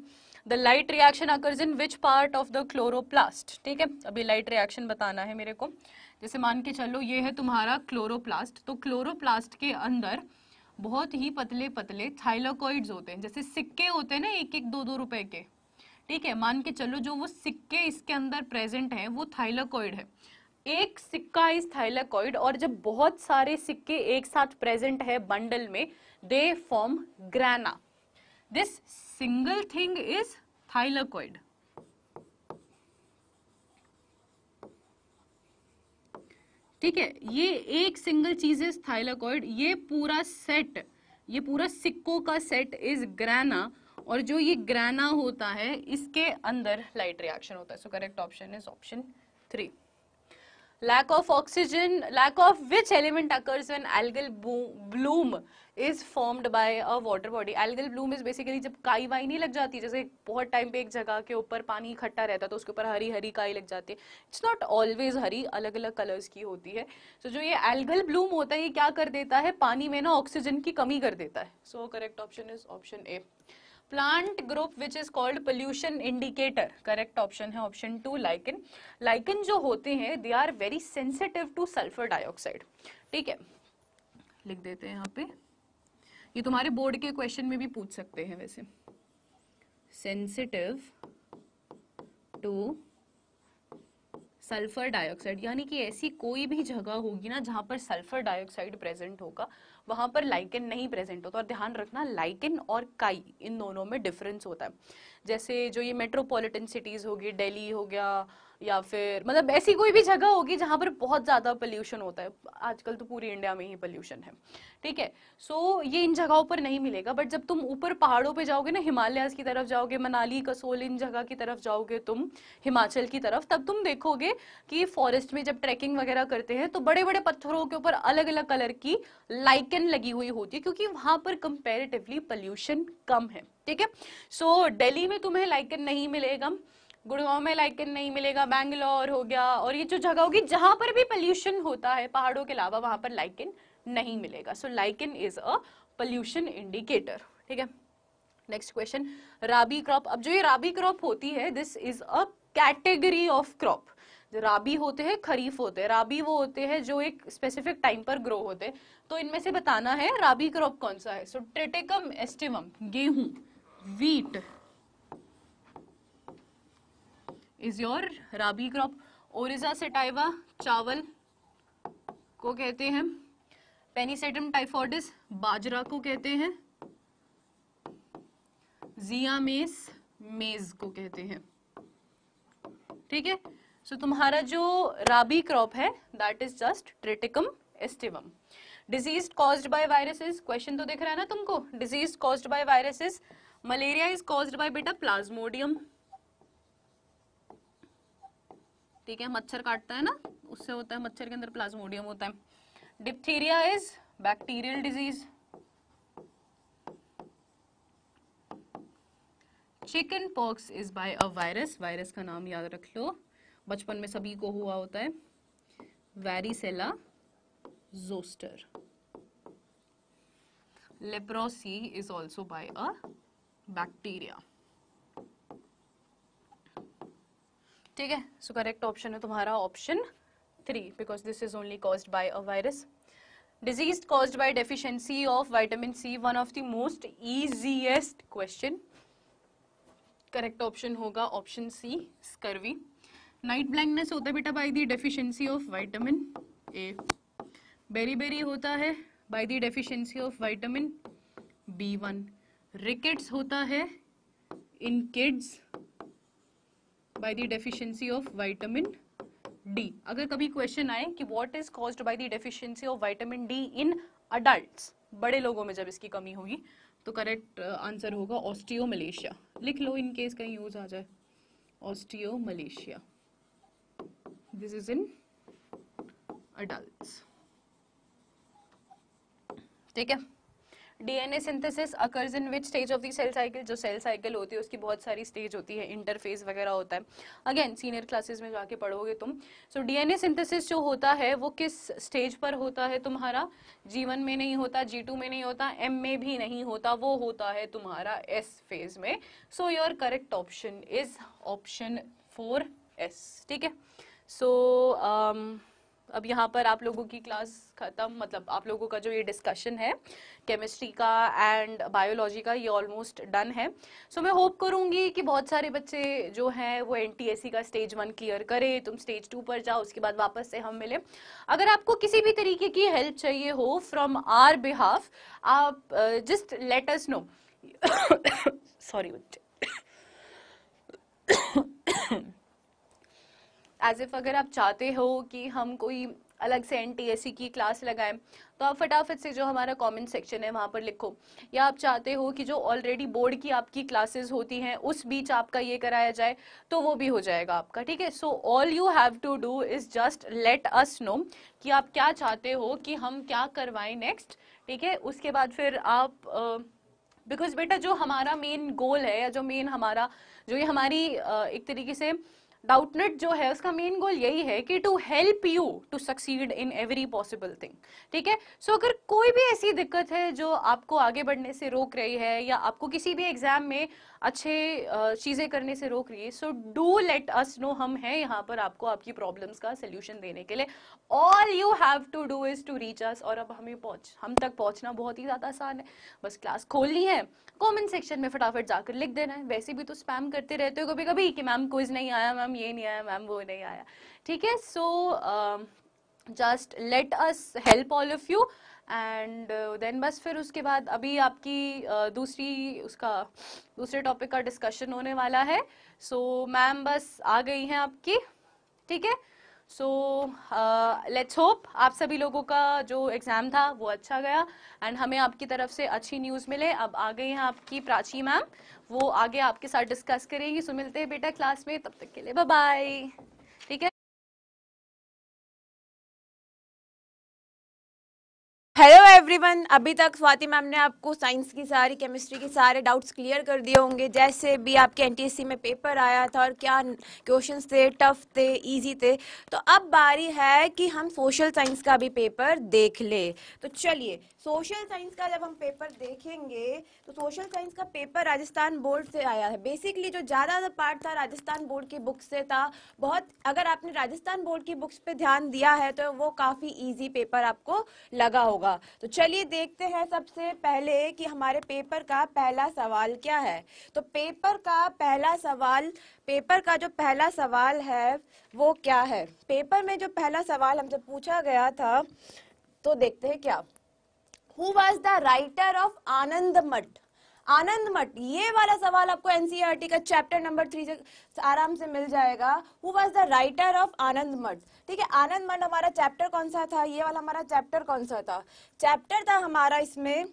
the light reaction occurs in which part of the chloroplast ठीक है अभी लाइट रिएक्शन बताना है मेरे को जैसे मान के चलो ये है तुम्हारा क्लोरोप्लास्ट तो क्लोरोप्लास्ट के अंदर बहुत ही पतले पतले थाइलोकॉइड्स होते हैं जैसे सिक्के होते हैं ना एक एक दो दो रुपए के ठीक है मान के चलो जो वो सिक्के इसके अंदर प्रेजेंट हैं वो थाइलोकॉइड है एक सिक्का इज थाइलाकॉइड और जब बहुत सारे सिक्के एक साथ प्रेजेंट है बंडल में they form grana this single thing is thylakoid ठीक है ये एक सिंगल चीज इज थाइलाकॉइड ये पूरा सेट ये पूरा सिक्कों का सेट इज ग्रैना और जो ये ग्रैना होता है इसके अंदर लाइट रिएक्शन होता है so correct option is option three lack of oxygen lack of which element occurs when algal bloom is formed by a water body algal bloom is basically जब काई वाई नहीं लग जाती जैसे बहुत टाइम पे एक जगह के ऊपर पानी इकट्ठा रहता है तो उसके ऊपर हरी हरी काई लग जाती है इट्स नॉट ऑलवेज हरी अलग अलग कलर्स की होती है सो so, जो ये एल्गल ब्लूम होता है ये क्या कर देता है पानी में ना ऑक्सीजन की कमी कर देता है so correct option is option A plant group which is called pollution indicator correct option है ऑप्शन टू लाइकिन लाइकिन जो होते हैं they are very sensitive to sulphur dioxide ठीक है लिख देते हैं यहाँ पे ये तुम्हारे बोर्ड के क्वेश्चन में भी पूछ सकते हैं वैसे सेंसिटिव टू सल्फर डाइऑक्साइड यानी कि ऐसी कोई भी जगह होगी ना जहाँ पर सल्फर डाइऑक्साइड प्रेजेंट होगा वहाँ पर लाइकन नहीं प्रेजेंट होता और ध्यान रखना लाइकन और काई इन दोनों में डिफरेंस होता है जैसे जो ये मेट्रोपॉलिटन सिटीज़ होगी दिल्ली हो गया या फिर मतलब ऐसी कोई भी जगह होगी जहाँ पर बहुत ज़्यादा पोल्यूशन होता है आजकल तो पूरी इंडिया में ही पोल्यूशन है ठीक है सो so, ये इन जगहों पर नहीं मिलेगा बट जब तुम ऊपर पहाड़ों पे जाओगे ना हिमालयस की तरफ जाओगे मनाली कसोल इन जगह की तरफ जाओगे तुम हिमाचल की तरफ तब तुम देखोगे कि फॉरेस्ट में जब ट्रैकिंग वगैरह करते हैं तो बड़े बड़े पत्थरों के ऊपर अलग अलग कलर की लाइकन लगी हुई होती है क्योंकि वहां पर कंपेरेटिवली पॉल्यूशन कम है ठीक है सो so, में तुम्हें लाइकन नहीं मिलेगा गुड़गांव में लाइक नहीं मिलेगा बैंगलोर हो गया और ये जो जगह होगी जहां पर भी पोल्यूशन होता है पहाड़ों के अलावा वहां पर लाइकिन नहीं मिलेगा so lichen is a pollution indicator ठीक है नेक्स्ट क्वेश्चन राबी क्रॉप अब जो ये राबी क्रॉप होती है this is a category of crop जो राबी होते हैं खरीफ होते हैं राबी वो होते हैं जो एक स्पेसिफिक टाइम पर ग्रो होते हैं तो इनमें से बताना है राबी क्रॉप कौन सा है सो ट्रेटेकम एस्टिमम गेहूं wheat is your rabi crop Oryza sativa चावल को कहते हैं पेनीसेटम टाइफोडिस बाजरा को कहते हैं जिया मेस मेज को कहते हैं ठीक है सो so, तुम्हारा जो राबी क्रॉप है that is just Triticum aestivum disease caused by viruses question तो दिख रहा है ना तुमको disease caused by viruses malaria is caused by बेटा प्लाज्मोडियम ठीक है मच्छर काटता है ना उससे होता है मच्छर के अंदर प्लाज्मोडियम होता है diphtheria is bacterial disease chickenpox is by a virus virus का नाम याद रख लो बचपन में सभी को हुआ होता है varicella zoster leprosy is also by a bacteria ठीक है सो करेक्ट ऑप्शन है तुम्हारा option three because this is only cause by a virus disease cause by deficiency of vitamin C one of the most easiest question correct option होगा option C scurvy night blindness होता है बेटा by the deficiency of vitamin A beri beri होता है by the deficiency of vitamin B one rickets होता है in kids by the deficiency of vitamin D अगर कभी क्वेश्चन आए कि what is caused by the deficiency of vitamin D in adults, बड़े लोगों में जब इसकी कमी होगी तो करेक्ट आंसर uh, होगा मलेशिया लिख लो इन केस कहीं यूज आ जाए malacia this is in adult ठीक है DNA synthesis occurs in which stage of the cell cycle जो सेल साइकिल होती है उसकी बहुत सारी स्टेज होती है इंटरफेस वगैरह होता है अगेन सीनियर क्लासेस में जाके पढ़ोगे तुम सो डीएनए सिंथेसिस जो होता है वो किस स्टेज पर होता है तुम्हारा जीवन में नहीं होता जी में नहीं होता एम में भी नहीं होता वो होता है तुम्हारा एस फेज में so your correct option is option four S ठीक है सो so, um, अब यहाँ पर आप लोगों की क्लास ख़त्म मतलब आप लोगों का जो ये डिस्कशन है केमिस्ट्री का एंड बायोलॉजी का ये ऑलमोस्ट डन है सो so, मैं होप करूंगी कि बहुत सारे बच्चे जो हैं वो एन का स्टेज वन क्लियर करें तुम स्टेज टू पर जाओ उसके बाद वापस से हम मिले अगर आपको किसी भी तरीके की हेल्प चाहिए हो फ्रॉम आर बिहाफ आप जस्ट लेट नो सॉरी बच्चे एज इफ अगर आप चाहते हो कि हम कोई अलग से एन की क्लास लगाएं तो आप फटाफट से जो हमारा कमेंट सेक्शन है वहाँ पर लिखो या आप चाहते हो कि जो ऑलरेडी बोर्ड की आपकी क्लासेस होती हैं उस बीच आपका ये कराया जाए तो वो भी हो जाएगा आपका ठीक है so all you have to do is just let us know कि आप क्या चाहते हो कि हम क्या करवाएं नेक्स्ट ठीक है उसके बाद फिर आप uh, बिकॉज बेटा जो हमारा मेन गोल है या जो मेन हमारा जो ये हमारी एक तरीके से डाउटनेट जो है उसका मेन गोल यही है कि to help you to succeed in every possible thing ठीक है सो अगर कोई भी ऐसी दिक्कत है जो आपको आगे बढ़ने से रोक रही है या आपको किसी भी एग्जाम में अच्छे चीज़ें करने से रोक रही है so do let us know हम हैं यहाँ पर आपको आपकी प्रॉब्लम्स का सोल्यूशन देने के लिए all you have to do is to reach us और अब हमें पहुंच हम तक पहुँचना बहुत ही ज़्यादा आसान है बस क्लास खोलनी है कॉमेंट सेक्शन में फटाफट जाकर लिख देना है वैसे भी तो स्पैम करते रहते हो कभी कभी कि मैम कुछ नहीं आया मैम ये नहीं आया मैम वो नहीं आया ठीक है so just let us help all of you and then uh, बस फिर उसके बाद अभी आपकी uh, दूसरी उसका दूसरे टॉपिक का डिस्कशन होने वाला है सो so, मैम बस आ गई हैं आपकी ठीक है सो लेट्स होप आप सभी लोगों का जो एग्ज़ाम था वो अच्छा गया एंड हमें आपकी तरफ से अच्छी न्यूज़ मिले अब आ गई हैं आपकी प्राची मैम वो आगे आपके साथ डिस्कस करेंगी सो मिलते हैं बेटा क्लास में तब तक के लिए बाय बाय Hello एवरीवन अभी तक स्वाति मैम ने आपको साइंस की सारी केमिस्ट्री के सारे डाउट्स क्लियर कर दिए होंगे जैसे भी आपके एनटीएससी में पेपर आया था और क्या क्वेश्चंस थे टफ थे इजी थे तो अब बारी है कि हम सोशल साइंस का भी पेपर देख ले तो चलिए सोशल साइंस का जब हम पेपर देखेंगे तो सोशल साइंस का पेपर राजस्थान बोर्ड से आया है बेसिकली जो ज़्यादा पार्ट था राजस्थान बोर्ड की बुक से था बहुत अगर आपने राजस्थान बोर्ड की बुक्स पर ध्यान दिया है तो वो काफ़ी ईजी पेपर आपको लगा होगा तो तो चलिए देखते हैं सबसे पहले कि हमारे पेपर का पहला सवाल क्या है तो पेपर का पहला सवाल पेपर का जो पहला सवाल है वो क्या है पेपर में जो पहला सवाल हमसे पूछा गया था तो देखते हैं क्या who was the writer of Anand Math Anand Math ये वाला सवाल आपको एनसीईआरटी e का चैप्टर नंबर थ्री से आराम से मिल जाएगा who was the writer of Anand Math ठीक है आनंद मठ हमारा चैप्टर कौन सा था ये वाला हमारा चैप्टर कौन सा था चैप्टर था हमारा इसमें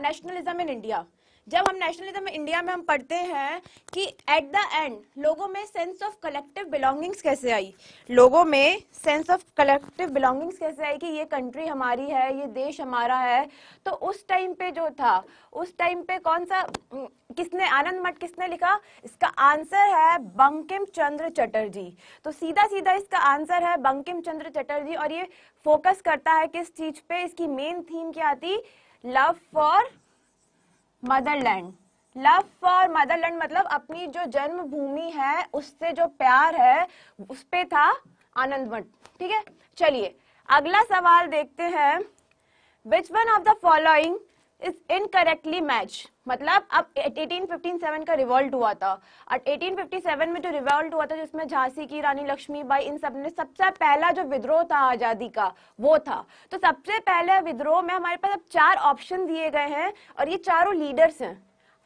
नेशनलिज्म इन इंडिया जब हम नेशनलिज्म इंडिया में हम पढ़ते हैं कि एट द एंड लोगों में सेंस ऑफ कलेक्टिव बिलोंगिंग्स कैसे आई लोगों में सेंस ऑफ कलेक्टिव बिलोंगिंग्स कैसे आई कि ये कंट्री हमारी है ये देश हमारा है तो उस टाइम पे जो था उस टाइम पे कौन सा किसने आनंद मठ किसने लिखा इसका आंसर है बंकिम चंद्र चटर्जी तो सीधा सीधा इसका आंसर है बंकिम चंद्र चटर्जी और ये फोकस करता है किस चीज पे इसकी मेन थीम क्या थी love for motherland love for motherland मतलब अपनी जो जन्मभूमि है उससे जो प्यार है उस पे था आनंद मठ ठीक है चलिए अगला सवाल देखते हैं which one of the following is incorrectly match मतलब अब 1857 का रिवॉल्ट हुआ था और 1857 में जो रिवॉल्ट हुआ था जिसमें झांसी की रानी लक्ष्मीबाई इन सब ने सबसे पहला जो विद्रोह था आज़ादी का वो था तो सबसे पहले विद्रोह में हमारे पास अब चार ऑप्शन दिए गए हैं और ये चारों लीडर्स हैं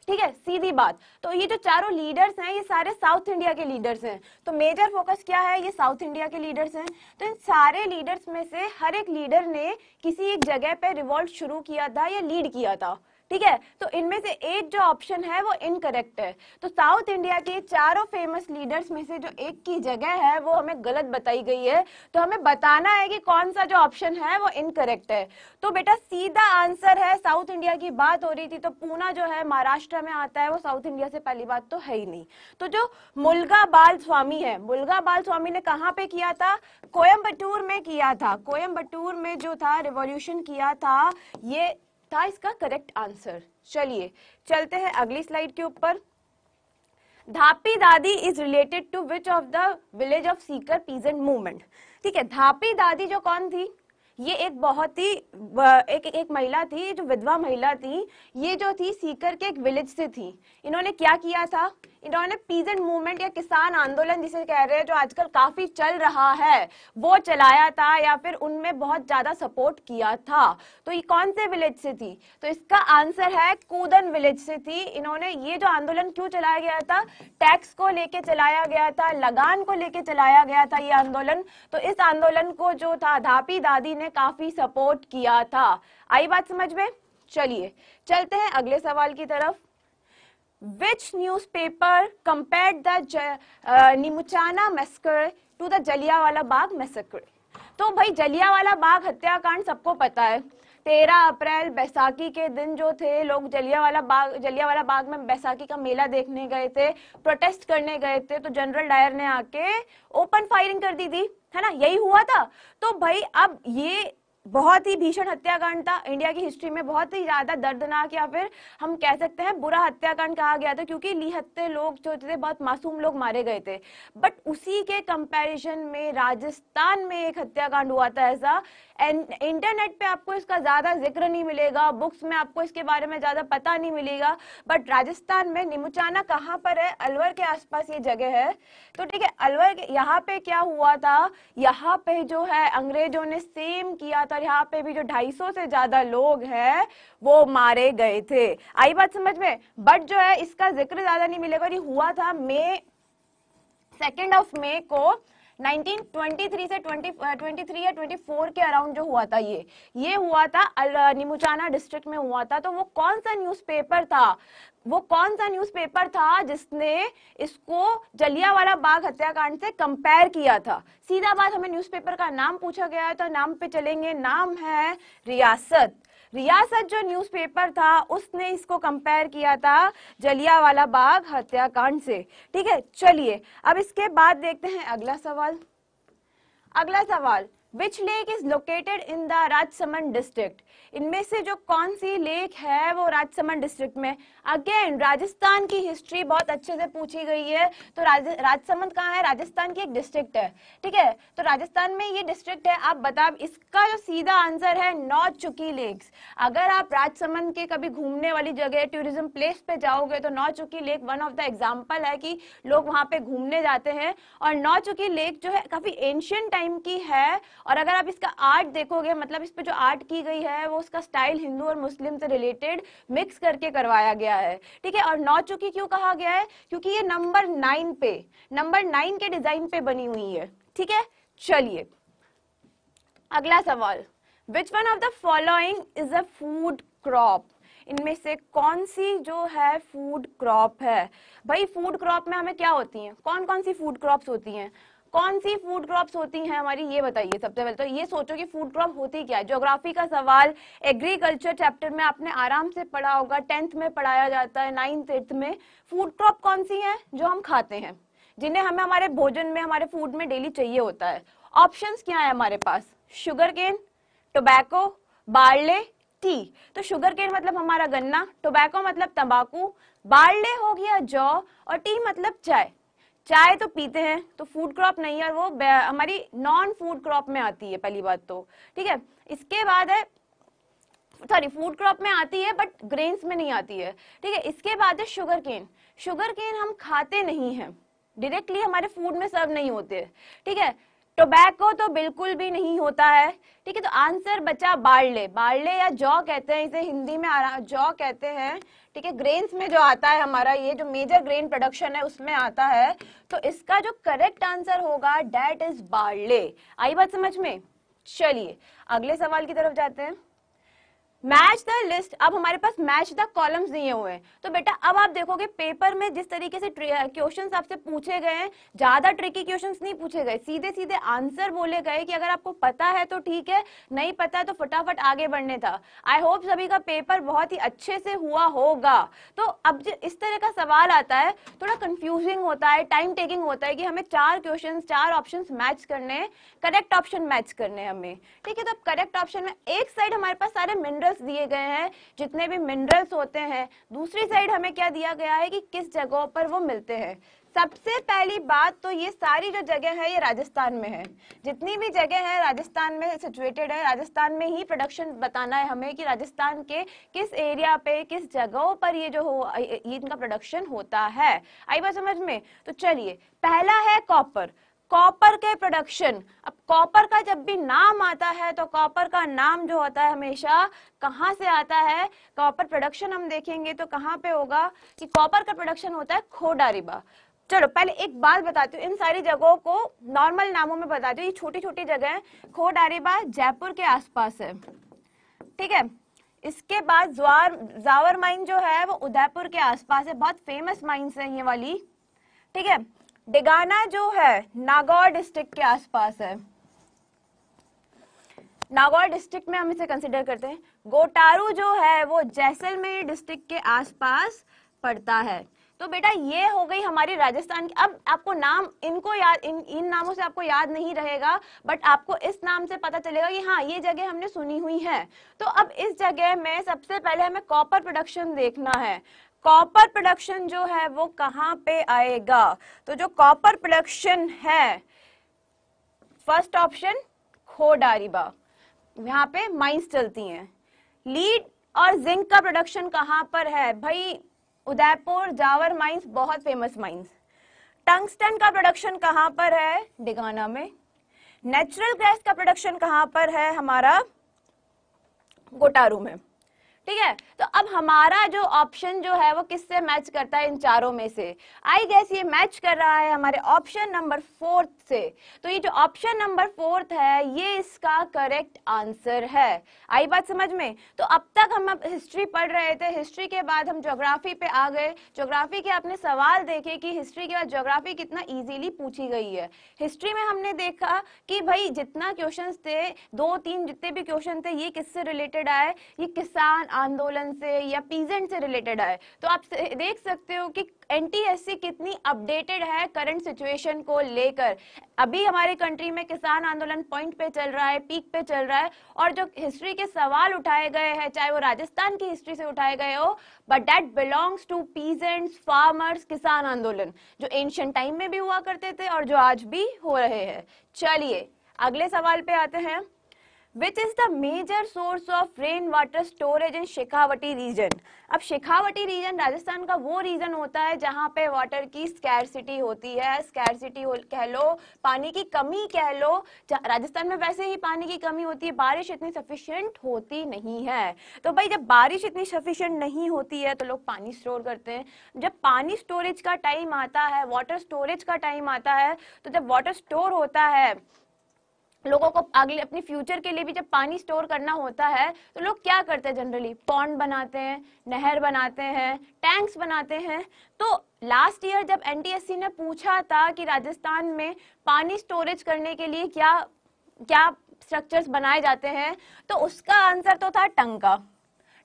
ठीक है सीधी बात तो ये जो चारों लीडर्स हैं ये सारे साउथ इंडिया के लीडर्स हैं तो मेजर फोकस क्या है ये साउथ इंडिया के लीडर्स हैं तो इन सारे लीडर्स में से हर एक लीडर ने किसी एक जगह पे रिवॉल्ट शुरू किया था या लीड किया था ठीक है तो इनमें से एक जो ऑप्शन है वो इनकरेक्ट है तो साउथ इंडिया के चारों फेमस लीडर्स में से जो एक की जगह है वो हमें गलत बताई गई है तो हमें बताना है कि कौन सा जो ऑप्शन है वो इनकरेक्ट है तो बेटा सीधा आंसर है साउथ इंडिया की बात हो रही थी तो पूना जो है महाराष्ट्र में आता है वो साउथ इंडिया से पहली बात तो है ही नहीं तो जो मुलगा बाल स्वामी है मुलगा बाल स्वामी ने कहा पे किया था कोयम्बटूर में किया था कोयम्बटूर में जो था रिवोल्यूशन किया था ये था इसका करेक्ट आंसर चलिए चलते हैं अगली स्लाइड के ऊपर Dhapi Dadi is related to which of the village of Sikar peasant movement ठीक है धापी दादी जो कौन थी ये एक बहुत ही एक एक महिला थी जो विधवा महिला थी ये जो थी सीकर के एक विलेज से थी इन्होंने क्या किया था इन्होंने पीजेंट मूवमेंट या किसान आंदोलन जिसे कह रहे हैं जो आजकल काफी चल रहा है वो चलाया था या फिर उनमें बहुत ज्यादा सपोर्ट किया था तो ये कौन से विलेज से थी तो इसका आंसर है कूदन विलेज से थी इन्होंने ये जो आंदोलन क्यों चलाया गया था टैक्स को लेके चलाया गया था लगान को लेके चलाया गया था ये आंदोलन तो इस आंदोलन को जो था धापी दादी ने काफी सपोर्ट किया था आई बात समझ में चलिए चलते हैं अगले सवाल की तरफ which newspaper compared the uh, Nimuchana massacre to the Jallianwala Bagh massacre? तो भाई जलियावाला बाग हत्याकांड सबको पता है तेरह अप्रैल बैसाखी के दिन जो थे लोग जलियावाला बाग जलियावाला बाग में बैसाखी का मेला देखने गए थे प्रोटेस्ट करने गए थे तो जनरल डायर ने आके ओपन फायरिंग कर दी थी है ना यही हुआ था तो भाई अब ये बहुत ही भीषण हत्याकांड था इंडिया की हिस्ट्री में बहुत ही ज्यादा दर्दनाक या फिर हम कह सकते हैं बुरा हत्याकांड कहा गया था क्योंकि ली हत्या लोग जो थे बहुत मासूम लोग मारे गए थे बट उसी के कंपैरिजन में राजस्थान में एक हत्याकांड हुआ था ऐसा इंटरनेट पे आपको इसका ज़्यादा जिक्र नहीं मिलेगा बुक्स में आपको इसके बारे में ज़्यादा पता नहीं मिलेगा बट राजस्थान में निमुचाना कहाँ पर है अलवर के आसपास ये जगह है तो ठीक है अलवर यहाँ पे क्या हुआ था यहाँ पे जो है अंग्रेजों ने सेम किया था यहाँ पे भी जो ढाई से ज़्यादा लोग हैं वो मारे गए थे आई बात समझ में बट जो है इसका जिक्र ज़्यादा नहीं मिलेगा ये हुआ था मे सेकेंड ऑफ मे को 1923 से 20 23 या 24 के अराउंड जो हुआ था ये ये हुआ था निमुचाना डिस्ट्रिक्ट में हुआ था तो वो कौन सा न्यूज़पेपर था वो कौन सा न्यूज़पेपर था जिसने इसको जलियावाला बाग हत्याकांड से कंपेयर किया था सीधा बात हमें न्यूज़पेपर का नाम पूछा गया है तो नाम पे चलेंगे नाम है रियासत रियासत जो न्यूज़पेपर था उसने इसको कंपेयर किया था जलियावाला बाग हत्याकांड से ठीक है चलिए अब इसके बाद देखते हैं अगला सवाल अगला सवाल which lake is located in the Rajsamand district इनमें से जो कौन सी लेक है वो राजसमंद डिस्ट्रिक्ट में अगेन राजस्थान की हिस्ट्री बहुत अच्छे से पूछी गई है तो राज, राजसमंद कहाँ है राजस्थान की एक डिस्ट्रिक्ट है ठीक है तो राजस्थान में ये डिस्ट्रिक्ट है आप बता इसका जो सीधा आंसर है नॉर्थ चुकी लेक्स अगर आप राजसमंद के कभी घूमने वाली जगह टूरिज्म प्लेस पे जाओगे तो Nau Chowki lake one of the example है कि लोग वहां पे घूमने जाते हैं और नौ चुकी लेक जो है काफी एंशियंट टाइम की है और अगर आप इसका आर्ट देखोगे मतलब इस पर जो आर्ट की गई है वो उसका स्टाइल हिंदू और मुस्लिम से रिलेटेड मिक्स करके करवाया गया गया है ठीक है और नौ चुकी क्यों कहा गया है क्योंकि ये नंबर नाइन पे नंबर नाइन के डिजाइन पे बनी हुई है ठीक है चलिए अगला सवाल which one of the following is a food crop इनमें से कौन सी जो है फूड क्रॉप है भाई फूड क्रॉप में हमें क्या होती है कौन कौन सी फूड क्रॉप्स होती हैं कौन सी फूड क्रॉप्स होती हैं हमारी ये बताइए सबसे पहले तो ये सोचो कि फूड क्रॉप होती क्या है ज्योग्राफी का सवाल एग्रीकल्चर चैप्टर में आपने आराम से पढ़ा होगा टेंथ में पढ़ाया जाता है नाइन्थ एट्थ में फूड क्रॉप कौन सी है जो हम खाते हैं जिन्हें हमें हमारे भोजन में हमारे फूड में डेली चाहिए होता है ऑप्शन क्या है हमारे पास sugarcane tobacco barley tea तो शुगर केन मतलब हमारा गन्ना टोबैको मतलब तंबाकू बार्ले हो गया जौ और टी मतलब चाय चाय तो पीते हैं तो फूड क्रॉप नहीं है वो हमारी नॉन फूड क्रॉप में आती है पहली बात तो ठीक है इसके बाद है सॉरी फूड क्रॉप में आती है बट ग्रेन्स में नहीं आती है ठीक है इसके बाद है शुगर केन शुगर केन हम खाते नहीं है डायरेक्टली हमारे फूड में सर्व नहीं होते ठीक है टोबैको तो, तो बिल्कुल भी नहीं होता है ठीक है तो आंसर बचा बाड़े बाड़े या जौ कहते हैं इसे हिंदी में जौ कहते हैं ठीक है ग्रेन्स में जो आता है हमारा ये जो मेजर ग्रेन प्रोडक्शन है उसमें आता है तो इसका जो करेक्ट आंसर होगा डेट इज बाड़े आई बात समझ में चलिए अगले सवाल की तरफ जाते हैं मैच द लिस्ट अब हमारे पास मैच द कॉलम्स दिए हुए हैं तो बेटा अब आप देखोगे पेपर में जिस तरीके से क्वेश्चन आपसे पूछे गए हैं ज्यादा ट्रिकी क्वेश्चन नहीं पूछे गए सीधे सीधे आंसर बोले गए कि अगर आपको पता है तो ठीक है नहीं पता है तो फटाफट आगे बढ़ने था आई होप सभी का पेपर बहुत ही अच्छे से हुआ होगा तो अब इस तरह का सवाल आता है थोड़ा कंफ्यूजिंग होता है टाइम टेकिंग होता है कि हमें चार क्वेश्चन चार ऑप्शन मैच करने हैं करेक्ट ऑप्शन मैच करने हमें ठीक है तो अब करेक्ट ऑप्शन में एक साइड हमारे पास सारे मिनरल मिनरल्स दिए गए हैं जितने भी मिनरल्स होते हैं दूसरी साइड हमें क्या दिया गया है कि किस जगहों पर वो मिलते हैं सबसे पहली बात तो ये सारी जो जगह है ये राजस्थान में है जितनी भी जगह है राजस्थान में सिचुएटेड है राजस्थान में ही प्रोडक्शन बताना है हमें कि राजस्थान के किस एरिया पे किस जगहों पर ये जो हो ये इनका प्रोडक्शन होता है आई बात समझ में तो चलिए पहला है कॉपर कॉपर के प्रोडक्शन अब कॉपर का जब भी नाम आता है तो कॉपर का नाम जो होता है हमेशा कहाँ से आता है कॉपर प्रोडक्शन हम देखेंगे तो कहाँ पे होगा कि कॉपर का प्रोडक्शन होता है खोडारिबा चलो पहले एक बात बताती हूँ इन सारी जगहों को नॉर्मल नामों में बताती हूँ ये छोटी छोटी जगह है खोडारिबा जयपुर के आसपास है ठीक है इसके बाद ज्वार जावर माइन जो है वो उदयपुर के आसपास है बहुत फेमस माइन्स है ये वाली ठीक है डेगाना जो है नागौर डिस्ट्रिक्ट के आसपास है नागौर डिस्ट्रिक्ट में हम इसे कंसिडर करते हैं गोटारू जो है वो जैसलमेर डिस्ट्रिक्ट के आसपास पड़ता है तो बेटा ये हो गई हमारी राजस्थान की अब आपको नाम इनको याद इन इन नामों से आपको याद नहीं रहेगा बट आपको इस नाम से पता चलेगा कि हाँ ये जगह हमने सुनी हुई है तो अब इस जगह में सबसे पहले हमें कॉपर प्रोडक्शन देखना है कॉपर प्रोडक्शन जो है वो कहाँ पे आएगा तो जो कॉपर प्रोडक्शन है फर्स्ट ऑप्शन खोडारीबा यहाँ पे माइंस चलती हैं लीड और जिंक का प्रोडक्शन कहाँ पर है भाई उदयपुर जावर माइंस बहुत फेमस माइंस टंगस्टन का प्रोडक्शन कहाँ पर है डिगाना में नेचुरल गैस का प्रोडक्शन कहाँ पर है हमारा गोटारू में ठीक है तो अब हमारा जो ऑप्शन जो है वो किससे मैच करता है इन चारों में से आई गैस ये मैच कर रहा है हमारे ऑप्शन नंबर फोर्थ से तो ये जो ऑप्शन नंबर फोर्थ है ये इसका करेक्ट आंसर है आई बात समझ में तो अब तक हम अब हिस्ट्री पढ़ रहे थे हिस्ट्री के बाद हम ज्योग्राफी पे आ गए ज्योग्राफी के आपने सवाल देखे कि हिस्ट्री के बाद ज्योग्राफी कितना इजीली पूछी गई है हिस्ट्री में हमने देखा कि भाई जितना क्वेश्चन थे दो तीन जितने भी क्वेश्चन थे ये किससे रिलेटेड आए ये किसान आंदोलन से या पीजेंट से रिलेटेड आए तो आप देख सकते हो कि एनटीएससी कितनी अपडेटेड है करंट सिचुएशन को लेकर अभी हमारे कंट्री में किसान आंदोलन पॉइंट पे चल रहा है पीक पे चल रहा है और जो हिस्ट्री के सवाल उठाए गए हैं चाहे वो राजस्थान की हिस्ट्री से उठाए गए हो but that belongs to peasants farmers किसान आंदोलन जो एंशियंट टाइम में भी हुआ करते थे और जो आज भी हो रहे हैं चलिए अगले सवाल पे आते हैं is the major source of rain water storage in Shekhawati region अब शेखावटी रीजन राजस्थान का वो रीजन होता है जहां पे वाटर की स्कैरसिटी होती है स्कैरसिटी हो, कह लो पानी की कमी कह लो राजस्थान में वैसे ही पानी की कमी होती है बारिश इतनी सफिशियंट होती नहीं है तो भाई जब बारिश इतनी सफिशियंट नहीं होती है तो लोग पानी स्टोर करते हैं जब पानी स्टोरेज का टाइम आता है वाटर स्टोरेज का टाइम आता है तो जब वाटर स्टोर होता है लोगों को अगले अपने फ्यूचर के लिए भी जब पानी स्टोर करना होता है तो लोग क्या करते हैं जनरली पॉन्ड बनाते हैं नहर बनाते हैं टैंक्स बनाते हैं तो लास्ट ईयर जब एनटीएससी ने पूछा था कि राजस्थान में पानी स्टोरेज करने के लिए क्या क्या स्ट्रक्चर्स बनाए जाते हैं तो उसका आंसर तो था टंका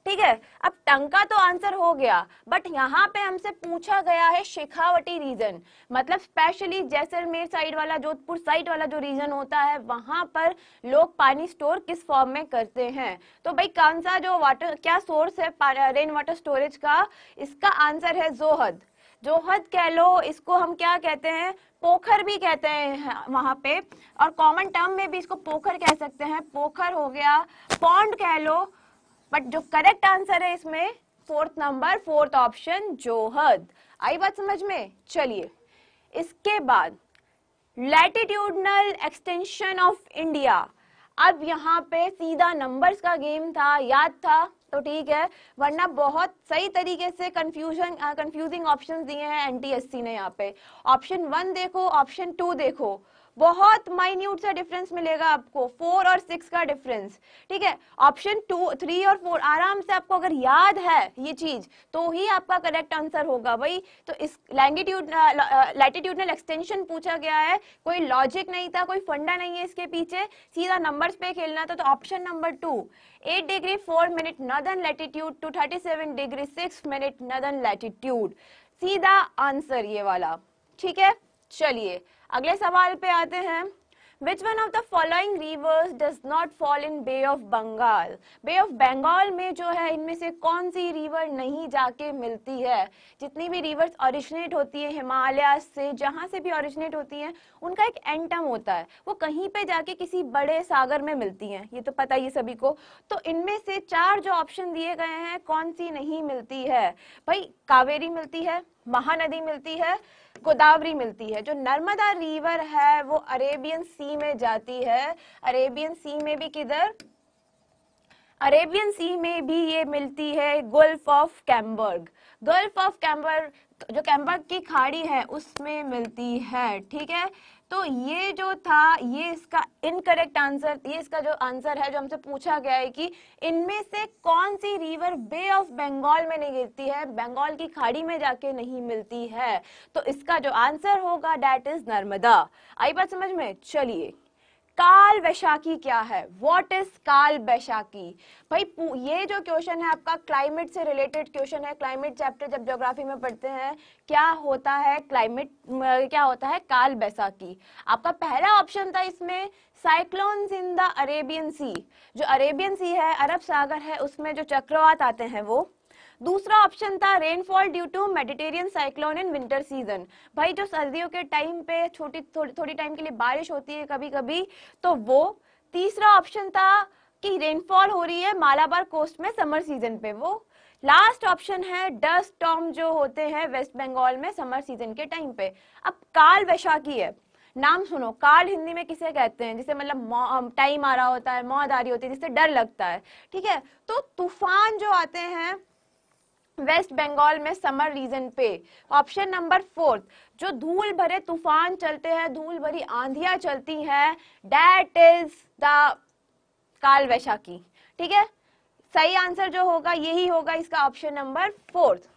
ठीक है अब टंका तो आंसर हो गया बट यहाँ पे हमसे पूछा गया है शेखावटी रीजन मतलब स्पेशली जैसलमेर साइड वाला जोधपुर साइड वाला जो रीजन होता है वहां पर लोग पानी स्टोर किस फॉर्म में करते हैं तो भाई कौन सा जो वाटर क्या सोर्स है रेन वाटर स्टोरेज का इसका आंसर है जोहद जोहद कह लो इसको हम क्या कहते हैं पोखर भी कहते हैं वहां पे और कॉमन टर्म में भी इसको पोखर कह सकते हैं पोखर हो गया पॉन्ड कह लो बट जो करेक्ट आंसर है इसमें fourth number fourth option johad आई बात समझ में चलिए इसके बाद लैटिट्यूडनल एक्सटेंशन ऑफ इंडिया अब यहाँ पे सीधा नंबर्स का गेम था याद था तो ठीक है वरना बहुत सही तरीके से कंफ्यूजन कंफ्यूजिंग ऑप्शंस दिए हैं एनटीएससी ने यहाँ पे ऑप्शन वन देखो ऑप्शन टू देखो बहुत माइन्यूट सा डिफरेंस मिलेगा आपको फोर और सिक्स का डिफरेंस ठीक है ऑप्शन टू थ्री और फोर आराम से आपको अगर याद है ये चीज तो ही आपका करेक्ट आंसर होगा भाई तो इस लैंगिट्यूड लैटिट्यूडनल एक्सटेंशन पूछा गया है कोई लॉजिक नहीं था कोई फंडा नहीं है इसके पीछे सीधा नंबर पे खेलना था तो option number two eight degree four minute northern latitude to thirty seven degree six minute northern latitude सीधा आंसर ये वाला ठीक है चलिए अगले सवाल पे आते हैं Which one of the following rivers does not fall in Bay of Bengal? Bay of Bengal में जो है इनमें से कौन सी रिवर नहीं जाके मिलती है जितनी भी रिवर्स ओरिजिनेट होती है हिमालय से जहाँ से भी ओरिजिनेट होती हैं उनका एक एंटम होता है वो कहीं पे जाके किसी बड़े सागर में मिलती हैं ये तो पता ही सभी को तो इनमें से चार जो ऑप्शन दिए गए हैं कौन सी नहीं मिलती है भाई कावेरी मिलती है महानदी मिलती है गोदावरी मिलती है जो नर्मदा रिवर है वो अरेबियन सी में जाती है अरेबियन सी में भी किधर अरेबियन सी में भी ये मिलती है gulf of Cambay gulf of Cambay जो कैम्बर्ग की खाड़ी है उसमें मिलती है ठीक है तो ये जो था ये इसका इनकरेक्ट आंसर ये इसका जो आंसर है जो हमसे पूछा गया है कि इनमें से कौन सी रिवर बे ऑफ बंगाल में नहीं गिरती है बंगाल की खाड़ी में जाके नहीं मिलती है तो इसका जो आंसर होगा डेट इज नर्मदा आई बात समझ में चलिए काल वैशाखी क्या है वॉट इज काल वैशाखी भाई ये जो क्वेश्चन है आपका क्लाइमेट से रिलेटेड क्वेश्चन है क्लाइमेट चैप्टर जब ज्योग्राफी में पढ़ते हैं क्या होता है क्लाइमेट क्या होता है काल बैसाखी आपका पहला ऑप्शन था इसमें cyclones in the Arabian Sea जो अरेबियन सी है अरब सागर है उसमें जो चक्रवात आते हैं वो दूसरा ऑप्शन था rainfall due to Mediterranean cyclone in winter season भाई जो सर्दियों के टाइम पे छोटी थोड़ी थोड़ी टाइम के लिए बारिश होती है कभी कभी तो वो तीसरा ऑप्शन था कि रेनफॉल हो रही है मालाबार कोस्ट में समर सीजन पे वो लास्ट ऑप्शन है डस्ट टॉम जो होते हैं वेस्ट बंगाल में समर सीजन के टाइम पे अब काल वैशाखी है नाम सुनो काल हिंदी में किसे कहते हैं जिसे मतलब टाइम आ रहा होता है मौत आ रही होती है जिससे डर लगता है ठीक है तो तूफान जो आते हैं वेस्ट बंगाल में समर रीजन पे ऑप्शन नंबर फोर्थ जो धूल भरे तूफान चलते हैं धूल भरी आंधिया चलती है डेट इज द काल वैशाखी ठीक है सही आंसर जो होगा यही होगा इसका option number fourth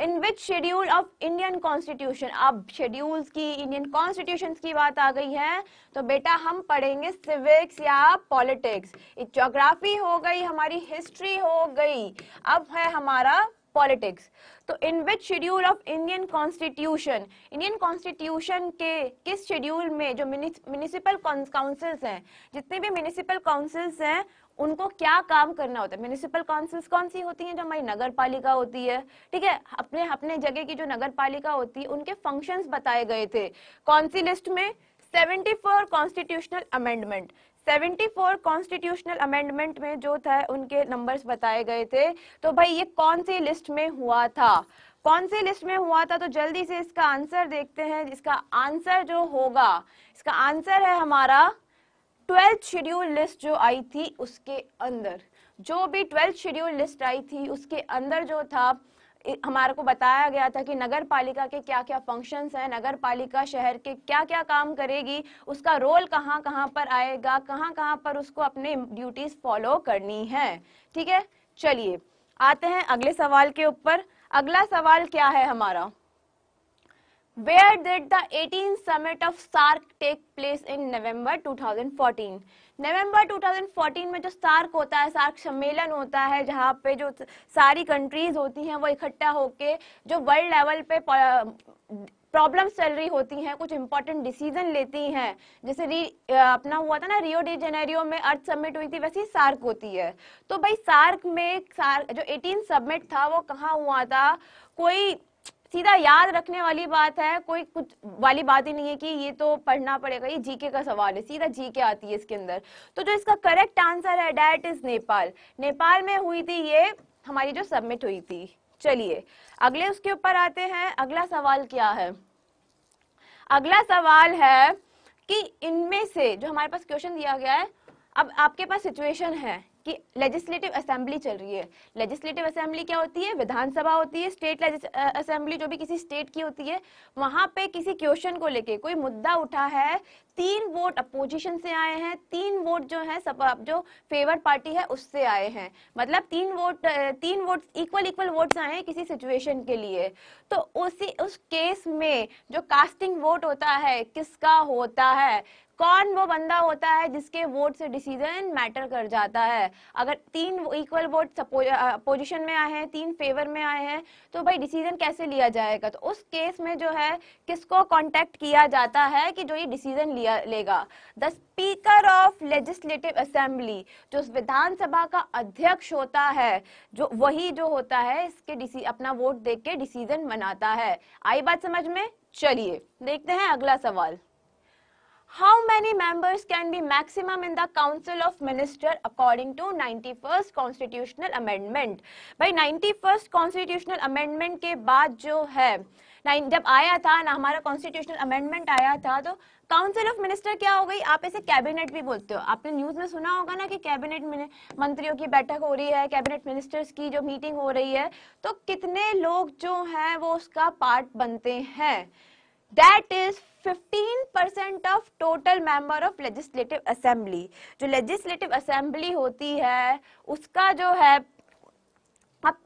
in which schedule of Indian constitution अब शेड्यूल्स की इंडियन कॉन्स्टिट्यूशन की बात आ गई है तो बेटा हम पढ़ेंगे सिविक्स या पॉलिटिक्स जोग्राफी हो गई हमारी हिस्ट्री हो गई अब है हमारा पॉलिटिक्स तो in which schedule of Indian constitution Indian constitution के किस शेड्यूल में जो म्यूनिसिपल काउंसिल्स हैं जितने भी म्यूनिसिपल काउंसिल्स हैं उनको क्या काम करना होता है म्यूनिसिपल काउंसिल्स कौन सी होती हैं जो हमारी नगर पालिका होती है ठीक है अपने अपने जगह की जो नगर पालिका होती है उनके फंक्शंस बताए गए थे कौन सी लिस्ट में 74 कॉन्स्टिट्यूशनल अमेंडमेंट 74 कॉन्स्टिट्यूशनल अमेंडमेंट में जो था उनके नंबर्स बताए गए थे तो भाई ये कौन सी लिस्ट में हुआ था कौन सी लिस्ट में हुआ था तो जल्दी से इसका आंसर देखते हैं इसका आंसर जो होगा इसका आंसर है हमारा ट्वेल्थ शेड्यूल लिस्ट जो आई थी उसके अंदर जो भी ट्वेल्थ शेड्यूल लिस्ट आई थी उसके अंदर जो था हमारे को बताया गया था कि नगर पालिका के क्या क्या फंक्शंस हैं नगर पालिका शहर के क्या क्या काम करेगी उसका रोल कहाँ कहाँ पर आएगा कहाँ कहाँ पर उसको अपने ड्यूटीज फॉलो करनी है ठीक है चलिए आते हैं अगले सवाल के ऊपर अगला सवाल क्या है हमारा where did the 18th summit of SARC take place in November 2014? November 2014 में जो SARC होता है SARC सम्मेलन होता है जहाँ पे जो सारी कंट्रीज होती हैं वो इकट्ठा होके जो वर्ल्ड लेवल पे प्रॉब्लम्स चल रही होती हैं कुछ इंपॉर्टेंट डिसीजन लेती हैं जैसे री अपना हुआ था ना रियो डी जेनेरियो में अर्थ सबमिट हुई थी वैसी सार्क होती है तो भाई सार्क में सार्क जो एटीन सबमिट था वो कहाँ हुआ था कोई सीधा याद रखने वाली बात है कोई कुछ वाली बात ही नहीं है कि ये तो पढ़ना पड़ेगा ये जीके का सवाल है सीधा जीके आती है इसके अंदर तो जो इसका करेक्ट आंसर है डैट इज नेपाल नेपाल में हुई थी ये हमारी जो सबमिट हुई थी चलिए अगले उसके ऊपर आते हैं अगला सवाल क्या है अगला सवाल है कि इनमें से जो हमारे पास क्वेश्चन दिया गया है अब आपके पास सिचुएशन है कि लेजिस्लेटिव असेंबली चल रही है लेजिस्लेटिव असेंबली क्या होती है विधानसभा होती है स्टेट असेंबली जो भी किसी स्टेट की होती है वहां पे किसी क्वेश्चन को लेके कोई मुद्दा उठा है तीन वोट अपोजिशन से आए हैं तीन वोट जो है सब जो फेवर पार्टी है उससे आए हैं मतलब तीन वोट तीन वोट इक्वल इक्वल वोट्स आए हैं किसी सिचुएशन के लिए तो उसी उस केस में जो कास्टिंग वोट होता है किसका होता है कौन वो बंदा होता है जिसके वोट से डिसीजन मैटर कर जाता है अगर तीन इक्वल वोट अपोजिशन में आए हैं तीन फेवर में आए हैं तो भाई डिसीजन कैसे लिया जाएगा तो उस केस में जो है किसको कांटेक्ट किया जाता है कि जो ये डिसीजन लिया लेगा the speaker of legislative assembly जो विधानसभा का अध्यक्ष होता है जो वही जो होता है इसके अपना वोट देख के डिसीजन मनाता है आई बात समझ में चलिए देखते हैं अगला सवाल how many members can be maximum in the council of minister according to 91st constitutional amendment भाई 91st constitutional amendment के बाद जो है जब आया था ना हमारा कॉन्स्टिट्यूशनल अमेंडमेंट आया था तो काउंसिल ऑफ मिनिस्टर क्या हो गई आप इसे कैबिनेट भी बोलते हो आपने न्यूज में सुना होगा ना कि कैबिनेट मंत्रियों की बैठक हो रही है कैबिनेट मिनिस्टर्स की जो मीटिंग हो रही है तो कितने लोग जो हैं वो उसका पार्ट बनते हैं that is fifteen percent of total member of legislative assembly जो लेजिस्लेटिव असेंबली होती है उसका जो है अब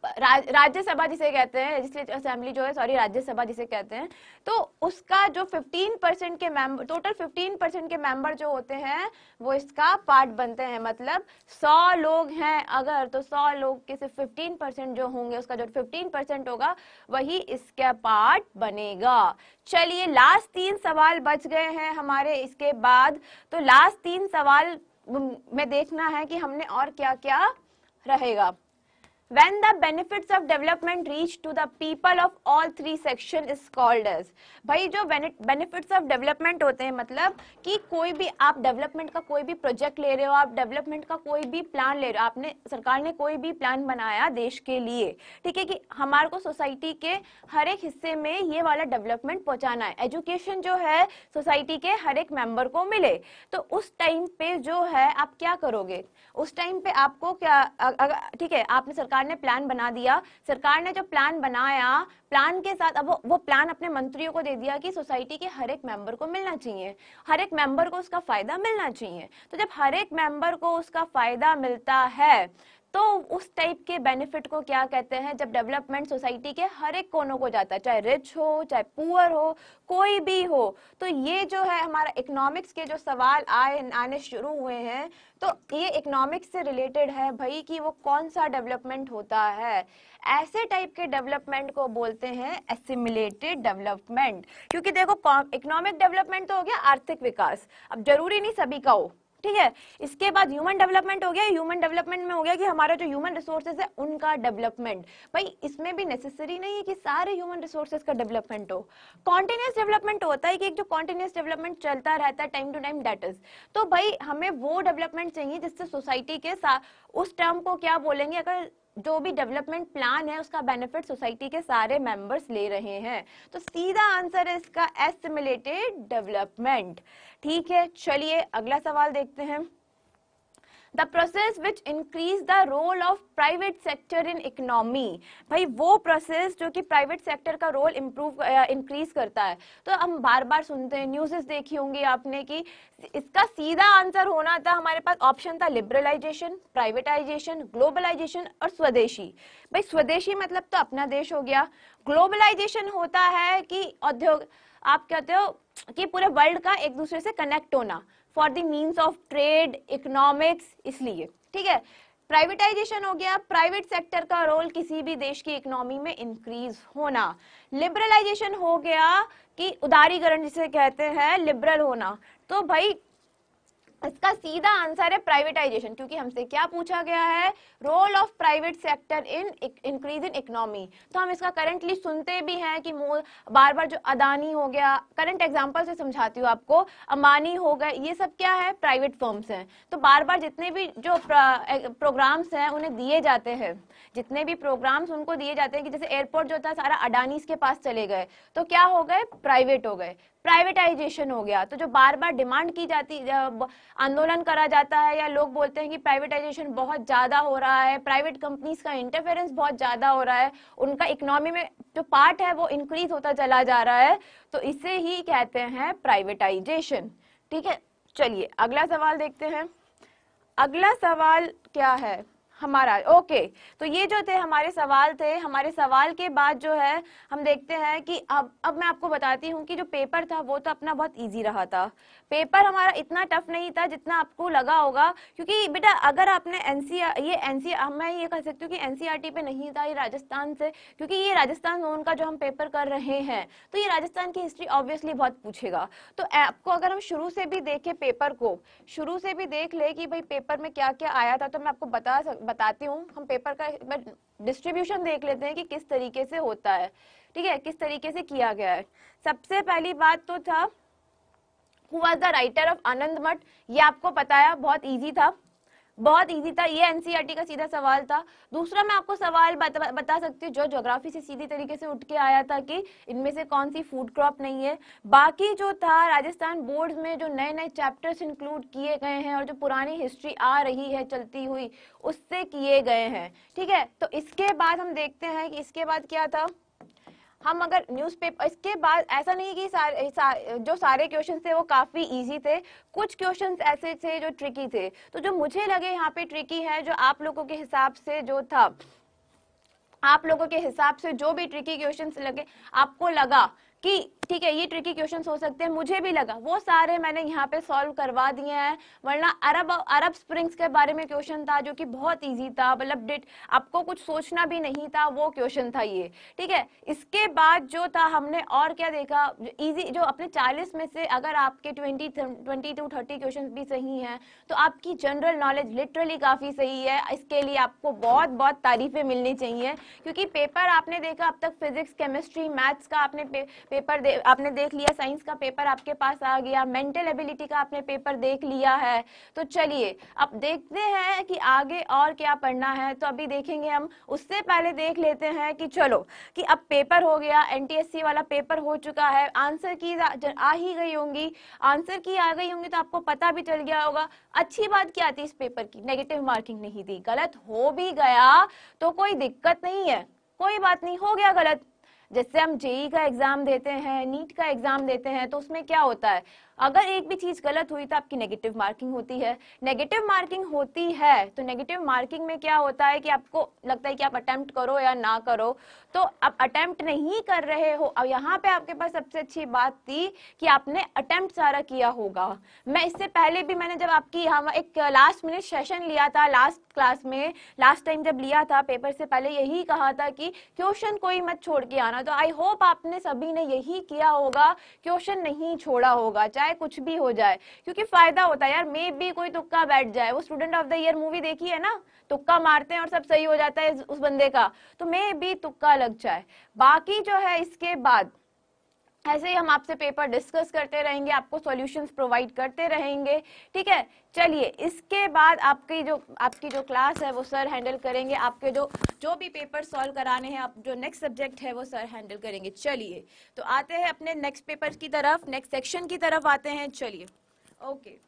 राज्यसभा जिसे कहते हैं लेजिस्लेटिव असेंबली जो है सॉरी राज्यसभा जिसे कहते हैं तो उसका जो 15 परसेंट के मेंबर टोटल 15 परसेंट के मेंबर जो होते हैं वो इसका पार्ट बनते हैं मतलब 100 लोग हैं अगर तो 100 लोग के सिर्फ फिफ्टीन परसेंट जो होंगे उसका जो 15 परसेंट होगा वही इसका पार्ट बनेगा चलिए लास्ट तीन सवाल बच गए हैं हमारे इसके बाद तो लास्ट तीन सवाल में देखना है कि हमने और क्या क्या रहेगा when the benefits of development reach to the people of all three section is called as भाई जो benefits of development होते हैं मतलब कि कोई भी आप development का कोई भी project ले रहे हो आप development का कोई भी plan ले रहे हो आपने सरकार ने कोई भी plan बनाया देश के लिए ठीक है कि हमारे को society के हर एक हिस्से में ये वाला development पहुंचाना है education जो है society के हर एक member को मिले तो उस time पे जो है आप क्या करोगे उस time पे आपको क्या ठीक है आपने सरकार सरकार ने प्लान बना दिया सरकार ने जो प्लान बनाया प्लान के साथ अब वो, वो प्लान अपने मंत्रियों को दे दिया कि सोसाइटी के हर एक मेंबर को मिलना चाहिए हर एक मेंबर को उसका फायदा मिलना चाहिए तो जब हर एक मेंबर को उसका फायदा मिलता है तो उस टाइप के बेनिफिट को क्या कहते हैं जब डेवलपमेंट सोसाइटी के हर एक कोनों को जाता है चाहे रिच हो चाहे पुअर हो कोई भी हो तो ये जो है हमारा इकोनॉमिक्स के जो सवाल आए आने शुरू हुए हैं तो ये इकोनॉमिक्स से रिलेटेड है भाई कि वो कौन सा डेवलपमेंट होता है ऐसे टाइप के डेवलपमेंट को बोलते हैं एसिमिलेटेड डेवलपमेंट क्योंकि देखो इकोनॉमिक डेवलपमेंट तो हो गया आर्थिक विकास अब जरूरी नहीं सभी का हो ठीक है इसके बाद ह्यूमन डेवलपमेंट हो गया ह्यूमन डेवलपमेंट में हो गया कि हमारा जो ह्यूमन रिसोर्सेज है उनका डेवलपमेंट भाई इसमें भी नेसेसरी नहीं है कि सारे ह्यूमन रिसोर्सेज का डेवलपमेंट हो कॉन्टिन्यूस डेवलपमेंट होता है कि एक जो कॉन्टिन्यूस डेवलपमेंट चलता रहता है time to time that is तो भाई हमें वो डेवलपमेंट चाहिए जिससे सोसाइटी के साथ उस टर्म को क्या बोलेंगे अगर जो भी डेवलपमेंट प्लान है उसका बेनिफिट सोसाइटी के सारे मेंबर्स ले रहे हैं तो सीधा आंसर है इसका एस्टिमेटेड डेवलपमेंट ठीक है चलिए अगला सवाल देखते हैं the process which increase the role of private sector in economy भाई वो प्रोसेस जो कि प्राइवेट सेक्टर का रोल इम्प्रूव इंक्रीज करता है तो हम बार बार सुनते हैं न्यूज़ देखी होंगी आपने कि इसका सीधा आंसर होना था हमारे पास ऑप्शन था लिबरलाइजेशन प्राइवेटाइजेशन ग्लोबलाइजेशन और स्वदेशी भाई स्वदेशी मतलब तो अपना देश हो गया ग्लोबलाइजेशन होता है कि औद्योग आप कहते हो कि पूरे वर्ल्ड का एक दूसरे से कनेक्ट होना for the means of trade economics इसलिए ठीक है प्राइवेटाइजेशन हो गया प्राइवेट सेक्टर का रोल किसी भी देश की इकोनॉमी में इंक्रीज होना लिबरलाइजेशन हो गया कि उदारीकरण जिसे कहते हैं लिबरल होना तो भाई इसका सीधा आंसर है प्राइवेटाइजेशन क्योंकि हमसे क्या पूछा गया है role of private sector in increase in economy तो हम इसका करंटली सुनते भी हैं कि बार बार जो अदानी हो गया करंट एग्जांपल से समझाती हूँ आपको अम्बानी हो गए ये सब क्या है प्राइवेट फर्म्स हैं तो बार बार जितने भी जो प्रोग्राम्स हैं उन्हें दिए जाते हैं जितने भी प्रोग्राम्स उनको दिए जाते हैं कि जैसे एयरपोर्ट जो था सारा अडानी के पास चले गए तो क्या हो गए प्राइवेट हो गए प्राइवेटाइजेशन हो गया तो जो बार बार डिमांड की जाती आंदोलन करा जाता है या लोग बोलते हैं कि प्राइवेटाइजेशन बहुत ज़्यादा हो रहा है प्राइवेट कंपनीज का इंटरफेरेंस बहुत ज़्यादा हो रहा है उनका इकोनॉमी में जो पार्ट है वो इंक्रीज होता चला जा रहा है तो इसे ही कहते हैं प्राइवेटाइजेशन ठीक है चलिए अगला सवाल देखते हैं अगला सवाल क्या है हमारा ओके तो ये जो थे हमारे सवाल थे हमारे सवाल के बाद जो है हम देखते हैं कि अब अब मैं आपको बताती हूँ कि जो पेपर था वो तो अपना बहुत ईजी रहा था पेपर हमारा इतना टफ नहीं था जितना आपको लगा होगा क्योंकि बेटा अगर आपने एन e ये एन e मैं ये कह सकती हूँ कि एन e पे नहीं था ये राजस्थान से क्योंकि ये राजस्थान जोन का जो हम पेपर कर रहे हैं तो ये राजस्थान की हिस्ट्री ऑब्वियसली बहुत पूछेगा तो आपको अगर हम शुरू से भी देखें पेपर को शुरू से भी देख ले कि भाई पेपर में क्या क्या आया था तो मैं आपको बता बताती हूँ हम पेपर का डिस्ट्रीब्यूशन देख लेते हैं कि किस तरीके से होता है ठीक है किस तरीके से किया गया है सबसे पहली बात तो था who was the writer of Anand Math ये आपको पता है बहुत ईजी था बहुत इजी था ये एनसीईआरटी e का सीधा सवाल था दूसरा मैं आपको सवाल बता, बता सकती हूँ जो ज्योग्राफी से सीधी तरीके से उठ के आया था कि इनमें से कौन सी फूड क्रॉप नहीं है बाकी जो था राजस्थान बोर्ड में जो नए नए चैप्टर्स इंक्लूड किए गए हैं और जो पुरानी हिस्ट्री आ रही है चलती हुई उससे किए गए हैं ठीक है तो इसके बाद हम देखते हैं कि इसके बाद क्या था हम अगर न्यूज़पेपर इसके बाद ऐसा नहीं कि सारे सा, जो सारे क्वेश्चन थे वो काफ़ी ईजी थे कुछ क्वेश्चन ऐसे थे जो ट्रिकी थे तो जो मुझे लगे यहाँ पे ट्रिकी है जो आप लोगों के हिसाब से जो था आप लोगों के हिसाब से जो भी ट्रिकी क्वेश्चन लगे आपको लगा कि ठीक है ये ट्रिकी क्वेश्चन हो सकते हैं मुझे भी लगा वो सारे मैंने यहाँ पे सॉल्व करवा दिए हैं वरना अरब अरब स्प्रिंग्स के बारे में क्वेश्चन था जो कि बहुत ईजी था मतलब डिट आपको कुछ सोचना भी नहीं था वो क्वेश्चन था ये ठीक है इसके बाद जो था हमने और क्या देखा ईजी जो, अपने चालीस में से अगर आपके twenty twenty two thirty question भी सही हैं तो आपकी जनरल नॉलेज लिटरली काफ़ी सही है इसके लिए आपको बहुत बहुत तारीफें मिलनी चाहिए क्योंकि पेपर आपने देखा अब तक फिजिक्स केमिस्ट्री मैथ्स का आपने पे, पेपर आपने देख लिया साइंस का पेपर आपके पास आ गया मेंटल एबिलिटी का आपने पेपर देख लिया है तो चलिए अब देखते हैं कि आगे और क्या पढ़ना है तो अभी देखेंगे हम उससे पहले देख लेते हैं कि चलो कि अब पेपर हो गया एनटीएससी वाला पेपर हो चुका है आंसर की आ ही गई होंगी आंसर की आ गई होंगी तो आपको पता भी चल गया होगा अच्छी बात क्या आती इस पेपर की नेगेटिव मार्किंग नहीं दी गलत हो भी गया तो कोई दिक्कत नहीं है कोई बात नहीं हो गया गलत जैसे हम जेई e का एग्जाम देते हैं नीट का एग्जाम देते हैं तो उसमें क्या होता है अगर एक भी चीज गलत हुई तो आपकी नेगेटिव मार्किंग होती है नेगेटिव मार्किंग होती है तो नेगेटिव मार्किंग में क्या होता है कि आपको लगता है कि आप अटेम्प्ट करो या ना करो तो आप अटेम्प्ट नहीं कर रहे हो अब यहाँ पे आपके पास सबसे अच्छी बात थी कि आपने अटेम्प्ट सारा किया होगा मैं इससे पहले भी मैंने जब आपकी यहाँ एक लास्ट मिनट सेशन लिया था लास्ट क्लास में लास्ट टाइम जब लिया था पेपर से पहले यही कहा था कि क्वेश्चन कोई मत छोड़ के आना तो आई होप आपने सभी ने यही किया होगा क्वेश्चन नहीं छोड़ा होगा चाहे कुछ भी हो जाए क्योंकि फायदा होता है यार मे भी कोई तुक्का बैठ जाए वो Student of the Year movie देखी है ना तुक्का मारते हैं और सब सही हो जाता है उस बंदे का तो मे भी तुक्का लग जाए बाकी जो है इसके बाद ऐसे ही हम आपसे पेपर डिस्कस करते रहेंगे आपको सॉल्यूशंस प्रोवाइड करते रहेंगे ठीक है चलिए इसके बाद आपकी जो आपकी जो क्लास है वो सर हैंडल करेंगे आपके जो जो भी पेपर सॉल्व कराने हैं आप जो नेक्स्ट सब्जेक्ट है वो सर हैंडल करेंगे चलिए तो आते हैं अपने नेक्स्ट पेपर की तरफ नेक्स्ट सेक्शन की तरफ आते हैं चलिए okay okay.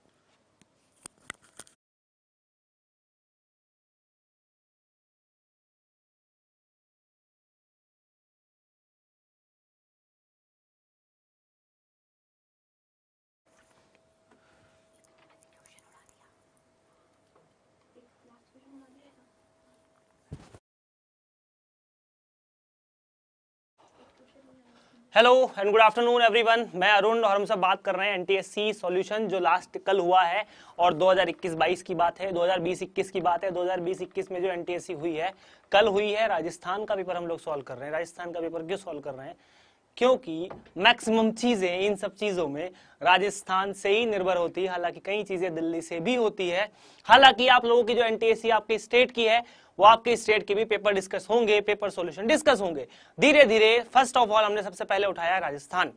Hello and good afternoon everyone मैं अरुण और हम सब बात कर रहे हैं एनटीएससी सॉल्यूशन जो लास्ट कल हुआ है और 2021-22 की बात है 2020-21 की बात है 2020-21 में जो एनटीएससी हुई है कल हुई है राजस्थान का पेपर हम लोग सॉल्व कर रहे हैं राजस्थान का पेपर क्यों सॉल्व कर रहे हैं क्योंकि मैक्सिमम चीजें इन सब चीजों में राजस्थान से ही निर्भर होती है हालांकि कई चीजें दिल्ली से भी होती है हालांकि आप लोगों की जो एनटीएससी आपके स्टेट की है वो आपके स्टेट के भी पेपर डिस्कस होंगे पेपर सोल्यूशन डिस्कस होंगे धीरे धीरे फर्स्ट ऑफ ऑल हमने सबसे पहले उठाया राजस्थान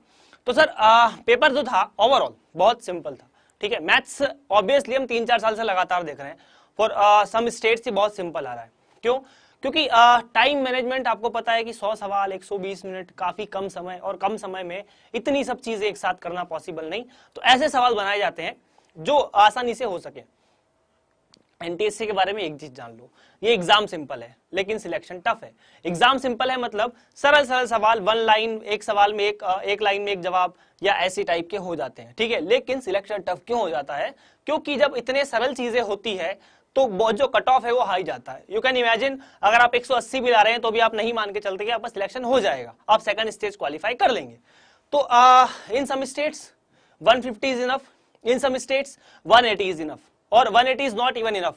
तो सर आ, पेपर जो था ओवरऑल बहुत सिंपल था ठीक है मैथ्स ऑब्वियसली हम तीन चार साल से लगातार देख रहे हैं फॉर सम स्टेट से बहुत सिंपल आ रहा है क्यों क्योंकि टाइम मैनेजमेंट आपको पता है कि 100 सवाल 120 मिनट काफी कम समय और कम समय में इतनी सब चीजें एक साथ करना पॉसिबल नहीं तो ऐसे सवाल बनाए जाते हैं जो आसानी से हो सके एनटीएससी के बारे में एक चीज जान लो ये एग्जाम सिंपल है लेकिन सिलेक्शन टफ है एग्जाम सिंपल है मतलब सरल सरल सवाल वन लाइन एक सवाल में एक एक लाइन में एक जवाब या ऐसी टाइप के हो जाते हैं ठीक है लेकिन सिलेक्शन टफ क्यों हो जाता है क्योंकि जब इतने सरल चीजें होती है तो जो कट ऑफ है वो हाई जाता है यू कैन इमेजिन अगर आप 180 भी ला रहे हैं तो भी आप नहीं मान के चलते कि आपका सिलेक्शन हो जाएगा आप सेकंड स्टेज क्वालिफाई कर लेंगे तो in some states 150 is enough in some states 180 is enough और 180 is not even enough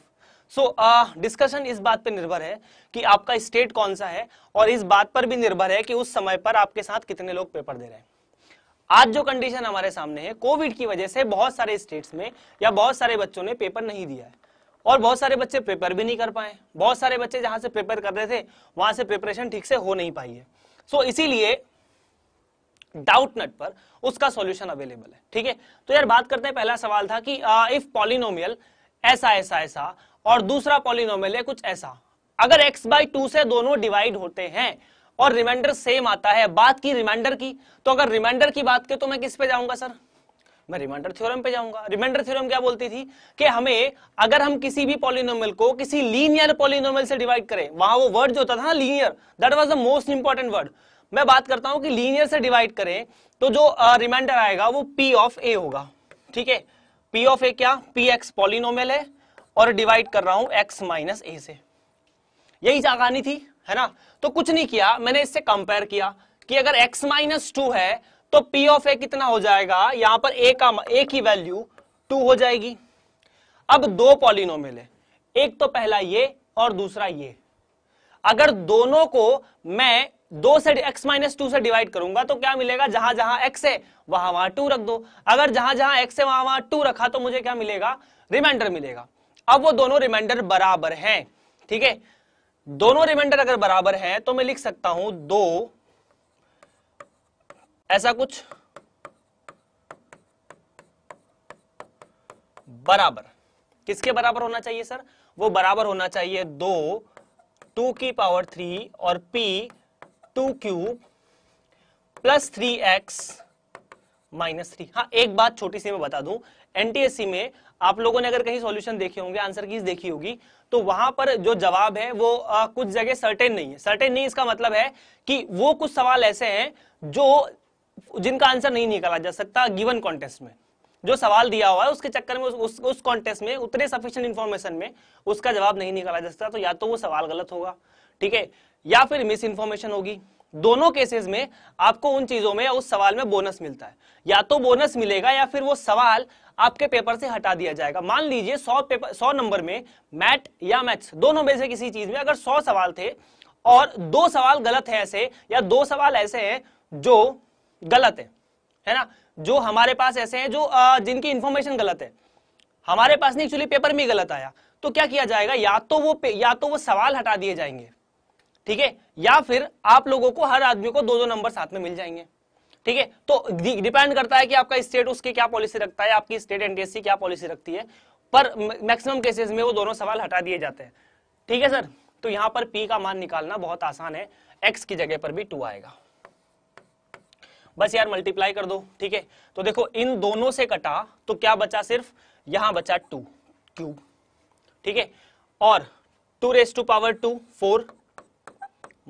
so discussion इस बात पर निर्भर है कि आपका स्टेट कौन सा है और इस बात पर भी निर्भर है कि उस समय पर आपके साथ कितने लोग पेपर दे रहे हैं आज जो कंडीशन हमारे सामने है कोविड की वजह से बहुत सारे स्टेट्स में या बहुत सारे बच्चों ने पेपर नहीं दिया है और बहुत सारे बच्चे पेपर भी नहीं कर पाए बहुत सारे बच्चे जहां से प्रिपेयर कर रहे थे वहां से प्रिपरेशन ठीक से हो नहीं पाई है सो so, इसीलिए डाउट नट पर उसका सॉल्यूशन अवेलेबल है ठीक है तो यार बात करते हैं पहला सवाल था कि इफ पॉलिनोमियल ऐसा ऐसा ऐसा और दूसरा पॉलिनोमियल है कुछ ऐसा अगर x बाई टू से दोनों डिवाइड होते हैं और रिमाइंडर सेम आता है बात की रिमाइंडर की तो अगर रिमाइंडर की बात करें तो मैं किस पे जाऊंगा सर मैं रिमाइंडर थ्योरम पे जाऊंगा रिमाइंडर थ्योरम क्या बोलती थी कि हमें अगर हम किसी भी पॉलिनोमियल को किसी लीनियर पॉलिनोमियल से डिवाइड करें वहां वो वर्ड जो होता था ना linear that was the most important word मैं बात करता हूं कि लीनियर से डिवाइड करें तो जो रिमाइंडर आएगा वो पी ऑफ ए होगा ठीक है पी ऑफ ए क्या पी एक्स पॉलिनोमल है और डिवाइड कर रहा हूं एक्स माइनस ए से यही जागानी थी है ना तो कुछ नहीं किया मैंने इससे कंपेयर किया कि अगर एक्स माइनस टू है तो पी ऑफ ए कितना हो जाएगा यहां पर ए का ए की वैल्यू टू हो जाएगी अब दो पॉलिनोमियल है एक तो पहला ये और दूसरा ये अगर दोनों को मैं दो से x माइनस टू से डिवाइड करूंगा तो क्या मिलेगा जहां जहां x है वहां वहां टू रख दो अगर जहां जहां x है वहां वहां टू रखा तो मुझे क्या मिलेगा रिमाइंडर मिलेगा अब वो दोनों रिमाइंडर बराबर हैं ठीक है दोनों रिमाइंडर अगर बराबर हैं तो मैं लिख सकता हूं दो ऐसा कुछ बराबर किसके बराबर होना चाहिए सर वो बराबर होना चाहिए दो टू की पावर थ्री और P two cube plus three X minus three हाँ एक बात छोटी सी मैं बता दूं एनटीएससी में आप लोगों ने अगर कहीं सॉल्यूशन देखे होंगे आंसर की देखी होगी तो वहां पर जो जवाब है वो आ, कुछ जगह सर्टेन नहीं है सर्टेन नहीं इसका मतलब है कि वो कुछ सवाल ऐसे हैं जो जिनका आंसर नहीं निकाला जा सकता गिवन कॉन्टेस्ट में जो सवाल दिया हुआ है उसके चक्कर में उस उस कॉन्टेस्ट में उतने सफिशियंट इंफॉर्मेशन में उसका जवाब नहीं निकाला जा सकता तो या तो वो सवाल गलत होगा ठीक है या फिर मिस इन्फॉर्मेशन होगी दोनों केसेस में आपको उन चीजों में या उस सवाल में बोनस मिलता है या तो बोनस मिलेगा या फिर वो सवाल आपके पेपर से हटा दिया जाएगा मान लीजिए 100 पेपर 100 नंबर में मैट या मैथ्स दोनों में से किसी चीज में अगर 100 सवाल थे और दो सवाल गलत है ऐसे या दो सवाल ऐसे हैं जो गलत है है ना जो हमारे पास ऐसे हैं जो जिनकी इंफॉर्मेशन गलत है हमारे पास नहीं एक्चुअली पेपर में गलत आया तो क्या किया जाएगा या तो वो या तो वो सवाल हटा दिए जाएंगे ठीक है या फिर आप लोगों को हर आदमी को दो दो नंबर साथ में मिल जाएंगे ठीक है तो डिपेंड करता है कि आपका स्टेट उसके क्या पॉलिसी रखता है आपकी स्टेट एनडीएससी क्या पॉलिसी रखती है पर मैक्सिमम केसेस में वो दोनों सवाल हटा दिए जाते हैं ठीक है सर तो यहां पर पी का मान निकालना बहुत आसान है एक्स की जगह पर भी टू आएगा बस यार मल्टीप्लाई कर दो ठीक है तो देखो इन दोनों से कटा तो क्या बचा सिर्फ यहां बचा टू क्यूब ठीक है और two raise to power two four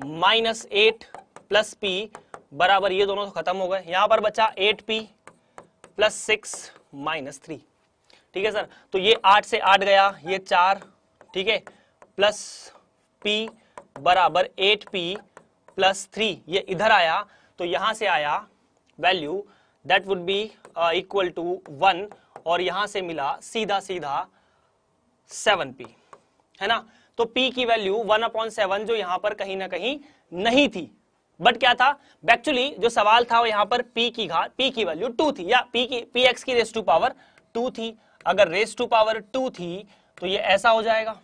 minus eight plus P बराबर ये दोनों तो खत्म हो गए यहां पर बचा eight P plus six minus three ठीक है सर तो ये आठ से आठ गया ये चार ठीक है प्लस पी बराबर एट पी प्लस थ्री ये इधर आया तो यहां से आया value that would be equal to one और यहां से मिला सीधा सीधा सेवन पी है ना तो P की वैल्यू वन अपॉन सेवन जो यहां पर कहीं ना कहीं नहीं थी बट क्या था एक्चुअली जो सवाल था वो यहां पर P की घात P की वैल्यू टू थी या P की पी एक्स की रेस टू पावर टू थी अगर रेस टू पावर टू थी तो ये ऐसा हो जाएगा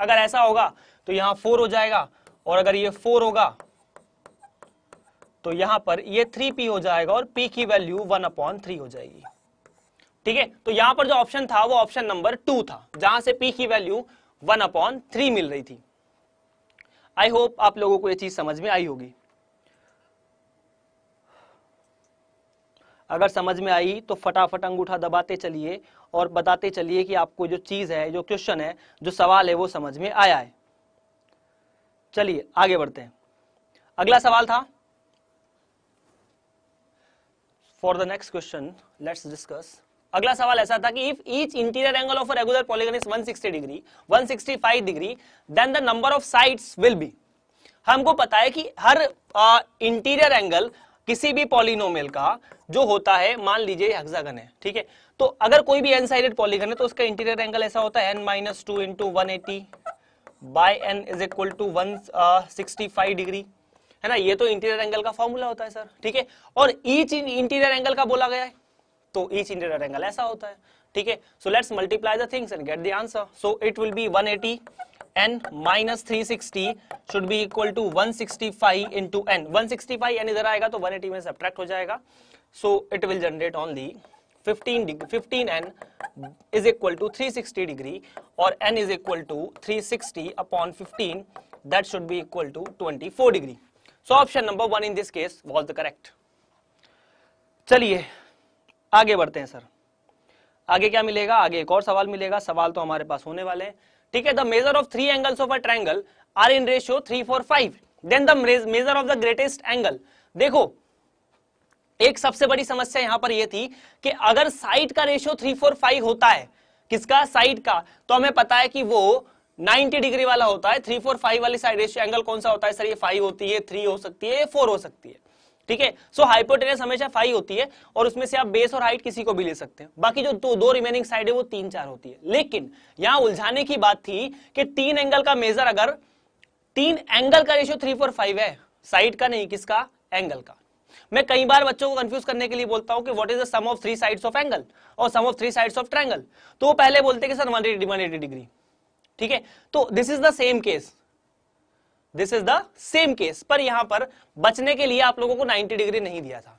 अगर ऐसा होगा तो यहां फोर हो जाएगा और अगर ये फोर होगा तो यहां पर ये थ्री पी हो जाएगा और पी की वैल्यू वन अपॉन थ्री हो जाएगी ठीक है तो यहां पर जो ऑप्शन था वो ऑप्शन नंबर टू था जहां से पी की वैल्यू वन अपॉन थ्री मिल रही थी आई होप आप लोगों को यह चीज समझ में आई होगी अगर समझ में आई तो फटाफट अंगूठा दबाते चलिए और बताते चलिए कि आपको जो चीज है जो क्वेश्चन है जो सवाल है वो समझ में आया है चलिए आगे बढ़ते हैं अगला सवाल था for the next question let's discuss अगला सवाल ऐसा था कि if each interior angle of regular polygon is 160 degree 165 degree then the number of sides will be हमको पता है कि हर इंटीरियर uh, एंगल किसी भी पॉलिनोमियल का जो होता है मान लीजिए हेक्सागन है ठीक है तो अगर कोई भी एन साइडेड पॉलीगन है तो उसका इंटीरियर एंगल ऐसा होता है N minus two into one eighty by N is equal to one degree है ना ये तो इंटीरियर एंगल का फॉर्मूला होता है सर ठीक है और ईच इंटीरियर एंगल का बोला गया है तो ईच इंटीरियर एंगल ऐसा होता है ठीक है so let's multiply the things and get the answer so it will be 180 eighty N minus should be equal to 165 sixty five into N one N इधर आएगा तो 180 में सब्ट्रैक्ट हो जाएगा so it will generate on the 15 degree fifteen N is 360 degree और n is equal to 360 sixty upon fifteen that should be equal 24 degree so option number one in this case was the correct चलिए आगे बढ़ते हैं sir आगे क्या मिलेगा आगे एक और सवाल मिलेगा सवाल तो हमारे पास होने वाले हैं ठीक है the measure of three angles of a triangle are in ratio three four five then the measure of the greatest angle देखो एक सबसे बड़ी समस्या यहां पर यह थी कि अगर साइड का रेशियो थ्री फोर फाइव होता है किसका साइड का तो हमें पता है कि वो 90 डिग्री वाला होता है थ्री फोर फाइव वाली साइड रेशियो एंगल कौन सा होता है सर ये फाइव होती है थ्री हो सकती है फोर हो सकती है ठीक है सो हाइपोटेनस हमेशा फाइव होती है और उसमें से आप बेस और हाइट किसी को भी ले सकते हैं बाकी जो दो दो रिमेनिंग साइड है वो तीन चार होती है लेकिन यहां उलझाने की बात थी कि तीन एंगल का मेजर अगर तीन एंगल का रेशियो थ्री फोर फाइव है साइड का नहीं किसका एंगल का मैं कई बार बच्चों को कंफ्यूज करने के लिए बोलता हूं कि what is the sum of three sides of angle और sum of three sides of triangle तो वो पहले बोलते हैं कि सर 180 डिग्री ठीक है तो this is the same case this is the same case पर यहां पर बचने के लिए आप लोगों को 90 डिग्री नहीं दिया था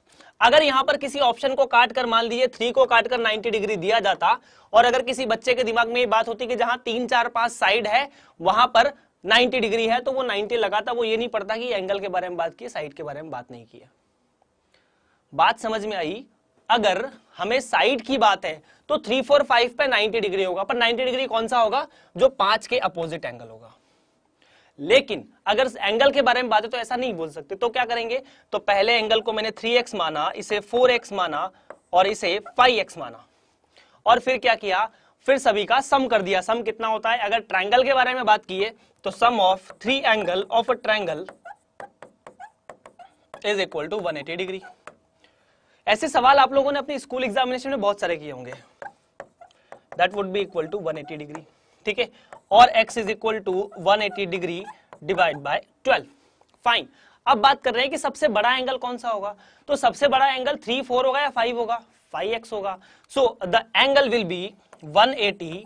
अगर यहां पर किसी ऑप्शन को काट कर मान लीजिए थ्री को काट कर 90 डिग्री दिया जाता और अगर किसी बच्चे के दिमाग में ये बात होती कि जहां तीन चार पांच साइड है वहां पर 90 डिग्री है तो वो 90 लगाता वो ये नहीं पड़ता कि एंगल के बारे में बात की साइड के बारे में बात नहीं किया बात समझ में आई अगर हमें साइड की बात है तो थ्री फोर फाइव पे नाइनटी डिग्री होगा पर नाइनटी डिग्री कौन सा होगा जो पांच के अपोजिट एंगल होगा लेकिन अगर एंगल के बारे में बात है तो ऐसा नहीं बोल सकते तो क्या करेंगे तो पहले एंगल को मैंने 3x माना इसे 4x माना और इसे 5x माना और फिर क्या किया फिर सभी का सम कर दिया सम कितना होता है अगर ट्रायंगल के बारे में बात किए तो sum of three angle of a triangle is equal to eighty degree ऐसे सवाल आप लोगों ने अपने स्कूल एग्जामिनेशन में बहुत सारे किए होंगे that would be equal to 180 degree ठीक है और x is equal to one degree divide by twelve fine अब बात कर रहे हैं कि सबसे बड़ा एंगल कौन सा होगा तो सबसे बड़ा एंगल थ्री फोर होगा या फाइव होगा फाइव एक्स होगा so the angle will be one eighty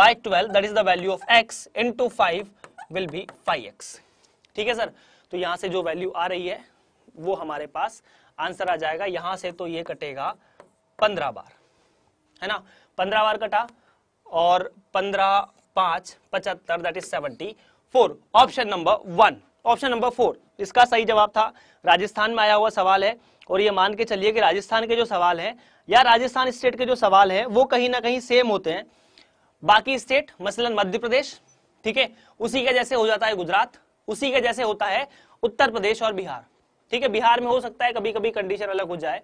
by twelve that is the value of X into five will be five X ठीक है सर तो यहां से जो वैल्यू आ रही है वो हमारे पास आंसर आ जाएगा यहां से तो ये कटेगा पंद्रह बार है ना पंद्रह बार कटा और पंद्रह पांच पचहत्तर that is seventy four option number one option number four इसका सही जवाब था राजस्थान में आया हुआ सवाल है और ये मान के चलिए कि राजस्थान के जो सवाल है या राजस्थान स्टेट के जो सवाल है वो कहीं ना कहीं सेम होते हैं बाकी स्टेट मसलन मध्य प्रदेश ठीक है उसी के जैसे हो जाता है गुजरात उसी के जैसे होता है उत्तर प्रदेश और बिहार ठीक है बिहार में हो सकता है कभी कभी कंडीशन अलग हो जाए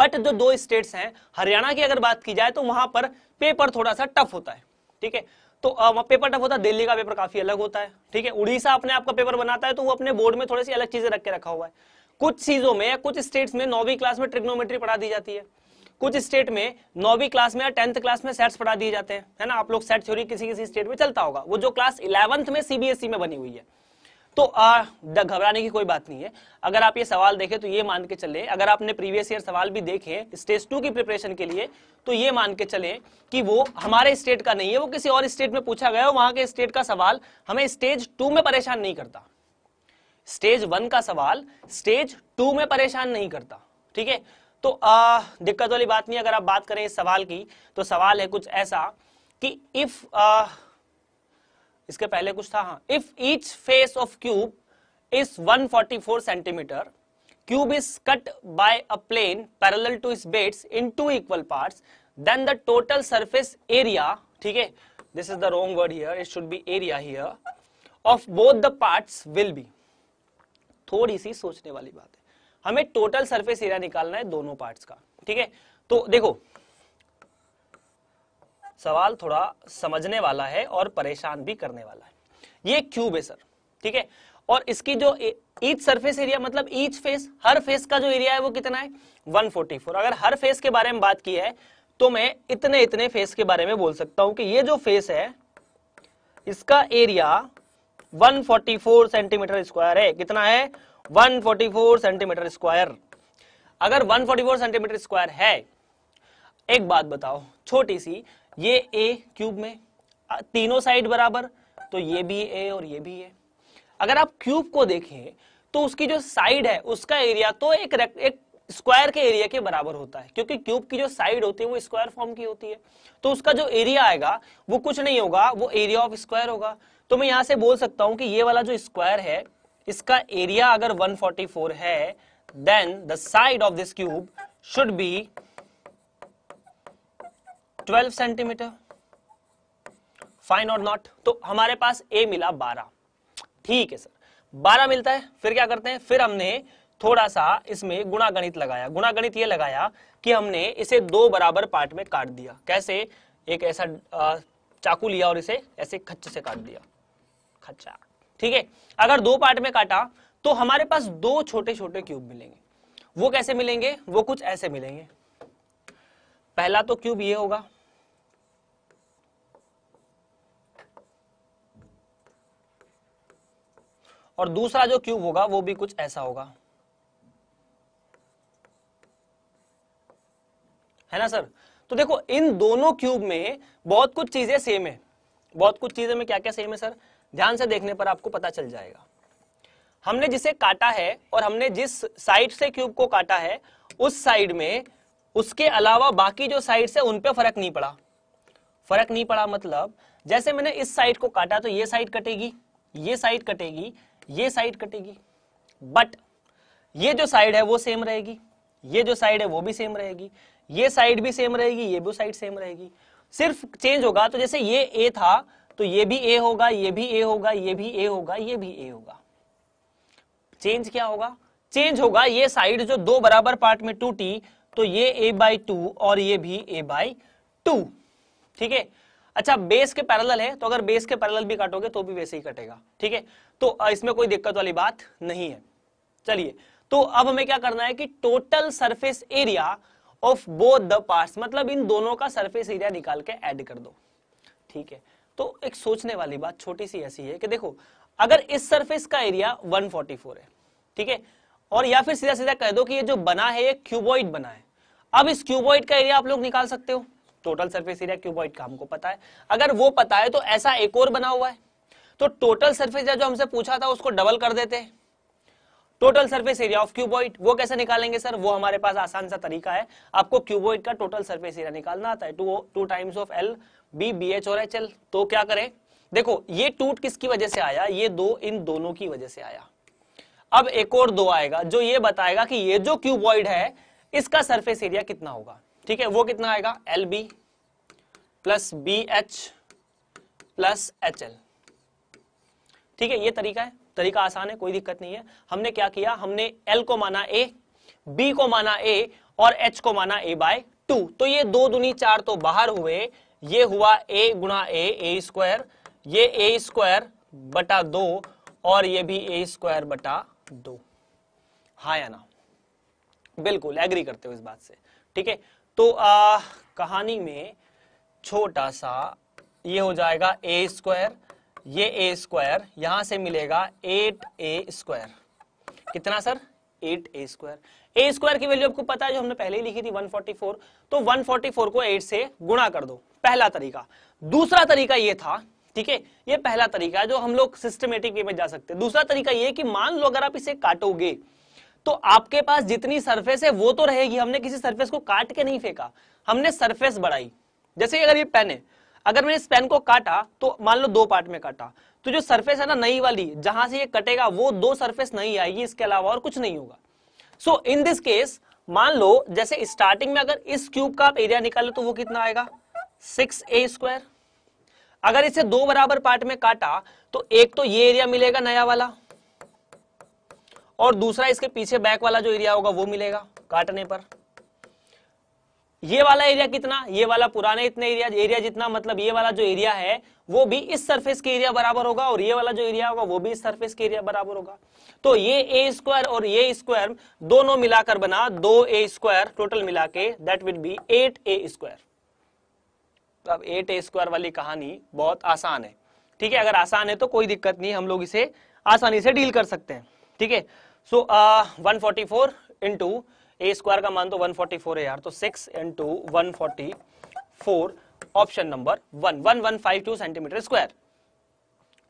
बट जो दो स्टेट्स हैं हरियाणा की अगर बात की जाए तो वहां पर पेपर थोड़ा सा टफ होता है ठीक है तो पेपर टफ होता है दिल्ली का पेपर काफी अलग होता है ठीक है उड़ीसा अपने आपका पेपर बनाता है तो वो अपने बोर्ड में थोड़ी सी अलग चीजें रख के रखा हुआ है कुछ चीजों में या कुछ स्टेट्स में नौवीं क्लास में ट्रिग्नोमेट्री पढ़ा दी जाती है कुछ स्टेट में नौवीं क्लास में या टेंथ क्लास में सेट्स पढ़ा दिए जाते हैं है ना आप लोग सेट थ्योरी किसी किसी स्टेट में चलता होगा वो जो क्लास इलेवंथ में सीबीएसई e में बनी हुई है तो घबराने की कोई बात नहीं है अगर आप ये सवाल देखें तो ये मान के चले अगर आपने प्रीवियस ईयर सवाल भी देखे स्टेज टू की प्रिपरेशन के लिए तो ये मान के चले कि वो हमारे स्टेट का नहीं है वो किसी और स्टेट में पूछा गया वहां के स्टेट का सवाल हमें स्टेज टू में परेशान नहीं करता स्टेज वन का सवाल स्टेज टू में परेशान नहीं करता ठीक है तो आ, दिक्कत वाली बात नहीं अगर आप बात करें इस सवाल की तो सवाल है कुछ ऐसा कि इफ इसके पहले कुछ था हाँ if each face of cube is 144 centimetre cube is cut by a plane parallel to its base into equal part then the total surface area ठीक है this is the wrong word here it should be area here of both the part will be थोड़ी सी सोचने वाली बात है हमें total surface area निकालना है दोनों पार्ट का ठीक है तो देखो सवाल थोड़ा समझने वाला है और परेशान भी करने वाला है ये क्यूब है सर ठीक है और इसकी जो ईच सरफेस एरिया मतलब ईच फेस हर फेस का जो एरिया है वो कितना है 144 अगर हर फेस के बारे में बात की है तो मैं इतने इतने फेस के बारे में बोल सकता हूं कि ये जो फेस है इसका एरिया 144 सेंटीमीटर स्क्वायर है कितना है 144 सेंटीमीटर स्क्वायर अगर 144 सेंटीमीटर स्क्वायर है एक बात बताओ छोटी सी ये ए क्यूब में तीनों साइड बराबर तो ये भी ए और ये भी ए अगर आप क्यूब को देखें तो उसकी जो साइड है उसका एरिया तो एक एक स्क्वायर के एरिया के बराबर होता है क्योंकि क्यूब की जो साइड होती है वो स्क्वायर फॉर्म की होती है तो उसका जो एरिया आएगा वो कुछ नहीं होगा वो एरिया ऑफ स्क्वायर होगा तो मैं यहां से बोल सकता हूं कि ये वाला जो स्क्वायर है इसका एरिया अगर 144 है then the side of this cube should be 12 centimetre fine और नॉट तो हमारे पास ए मिला बारह ठीक है सर बारह मिलता है फिर क्या करते हैं फिर हमने थोड़ा सा इसमें गुणा गणित लगाया गुणा गणित ये लगाया कि हमने इसे दो बराबर पार्ट में काट दिया कैसे एक ऐसा चाकू लिया और इसे ऐसे खच्च से काट दिया खच्चा ठीक है अगर दो पार्ट में काटा तो हमारे पास दो छोटे छोटे क्यूब मिलेंगे वो कैसे मिलेंगे वो कुछ ऐसे मिलेंगे पहला तो क्यूब ये होगा और दूसरा जो क्यूब होगा वो भी कुछ ऐसा होगा है ना सर तो देखो इन दोनों क्यूब में बहुत कुछ चीजें सेम है बहुत कुछ चीजें में क्या क्या सेम है सर ध्यान से देखने पर आपको पता चल जाएगा हमने जिसे काटा है और हमने जिस साइड से क्यूब को काटा है उस साइड में उसके अलावा बाकी जो साइड है उन फर्क नहीं पड़ा फर्क नहीं पड़ा मतलब जैसे मैंने इस साइड को काटा तो ये साइड कटेगी ये साइड कटेगी ये साइड कटेगी बट ये जो साइड है वो सेम रहेगी ये जो साइड है वो भी सेम रहेगी ये साइड भी सेम रहेगी ये भी साइड सेम रहेगी सिर्फ चेंज होगा तो जैसे ये ए था तो ये भी ए होगा ये भी ए होगा ये भी ए होगा ये भी ए होगा चेंज क्या होगा चेंज होगा ये साइड जो दो बराबर पार्ट में टूटी तो ये ए बाई टू और ये भी ए बाई टू ठीक है अच्छा बेस के पैरेलल है तो अगर बेस के पैरेलल भी काटोगे तो भी वैसे ही कटेगा ठीक है तो इसमें कोई दिक्कत वाली बात नहीं है चलिए तो अब हमें क्या करना है कि total surface area of both the part मतलब इन दोनों का सरफेस एरिया निकाल के एड कर दो ठीक है तो एक सोचने वाली बात छोटी सी ऐसी है कि देखो अगर इस सरफेस का एरिया 144 है ठीक है और या फिर सीधा सीधा कह दो कि ये जो बना है ये क्यूबॉइड बना है अब इस क्यूबॉइड का एरिया आप लोग निकाल सकते हो टोटल सरफेस एरिया क्यूबॉइड का हमको पता है अगर वो पता है तो ऐसा एक और बना हुआ है तो टोटल सर्फेस एरिया जो हमसे पूछा था उसको डबल कर देते हैं total surface area of cuboid वो कैसे निकालेंगे सर वो हमारे पास आसान सा तरीका है आपको क्यूबॉइड का टोटल सरफेस एरिया निकालना आता है two two times of L B B H और एच एल तो क्या करें देखो ये टूट किसकी वजह से आया ये दो इन दोनों की वजह से आया अब एक और दो आएगा जो ये बताएगा कि ये जो क्यूबॉइड है इसका सरफेस एरिया कितना होगा ठीक है वो कितना आएगा L B plus B H plus H L ठीक है ये तरीका है तरीका आसान है कोई दिक्कत नहीं है हमने क्या किया हमने एल को माना ए बी को माना ए और एच को माना ए बाय टू तो ये दो दुनी चार तो बाहर हुए ये हुआ ए गुणा ए ए स्क्वायर ये ए स्क्वायर बटा दो और ये भी ए स्क्वायर बटा दो हा या ना बिल्कुल एग्री करते हो इस बात से ठीक है तो आ, कहानी में छोटा सा ये हो जाएगा ए स्क्वायर ये ए स्क्वायर यहां से मिलेगा एट ए स्क्वायर कितना sir eight A square A square की वैल्यू आपको पता है जो हमने पहले ही लिखी थी 144 तो 144 को 8 से गुणा कर दो पहला तरीका दूसरा तरीका ये था ठीक है ये पहला तरीका जो हम लोग सिस्टमेटिक वे में जा सकते हैं दूसरा तरीका ये कि मान लो अगर आप इसे काटोगे तो आपके पास जितनी सरफेस है वो तो रहेगी हमने किसी सरफेस को काट के नहीं फेंका हमने सरफेस बढ़ाई जैसे अगर ये पेन है अगर मैंने इस पेन को काटा तो मान लो दो पार्ट में काटा तो जो सरफेस है ना नई वाली जहां से ये कटेगा वो दो सरफेस नहीं आएगी इसके अलावा और कुछ नहीं होगा सो इन दिस केस मान लो जैसे स्टार्टिंग में अगर इस क्यूब का आप एरिया निकाले तो वो कितना आएगा सिक्स ए स्क्वायर अगर इसे दो बराबर पार्ट में काटा तो एक तो ये एरिया मिलेगा नया वाला और दूसरा इसके पीछे बैक वाला जो एरिया होगा वो मिलेगा काटने पर ये वाला एरिया कितना ये वाला पुराने इतने एरिया एरिया जितना मतलब ये वाला जो एरिया है वो भी इस सरफेस के एरिया बराबर होगा और ये वाला जो एरिया होगा वो भी इस सरफेस के एरिया बराबर होगा तो ये ए स्क्वायर और ये स्क्वायर दोनों मिलाकर बना दो ए स्क्वायर टोटल मिला के that will be eight A square तो अब एट ए स्क्वायर वाली कहानी बहुत आसान है ठीक है अगर आसान है तो कोई दिक्कत नहीं हम लोग इसे आसानी से डील कर सकते हैं ठीक है so one forty four into A square का मान तो वन फोर्टी फोर है यार तो six into one forty four option number one one one five two centimetre square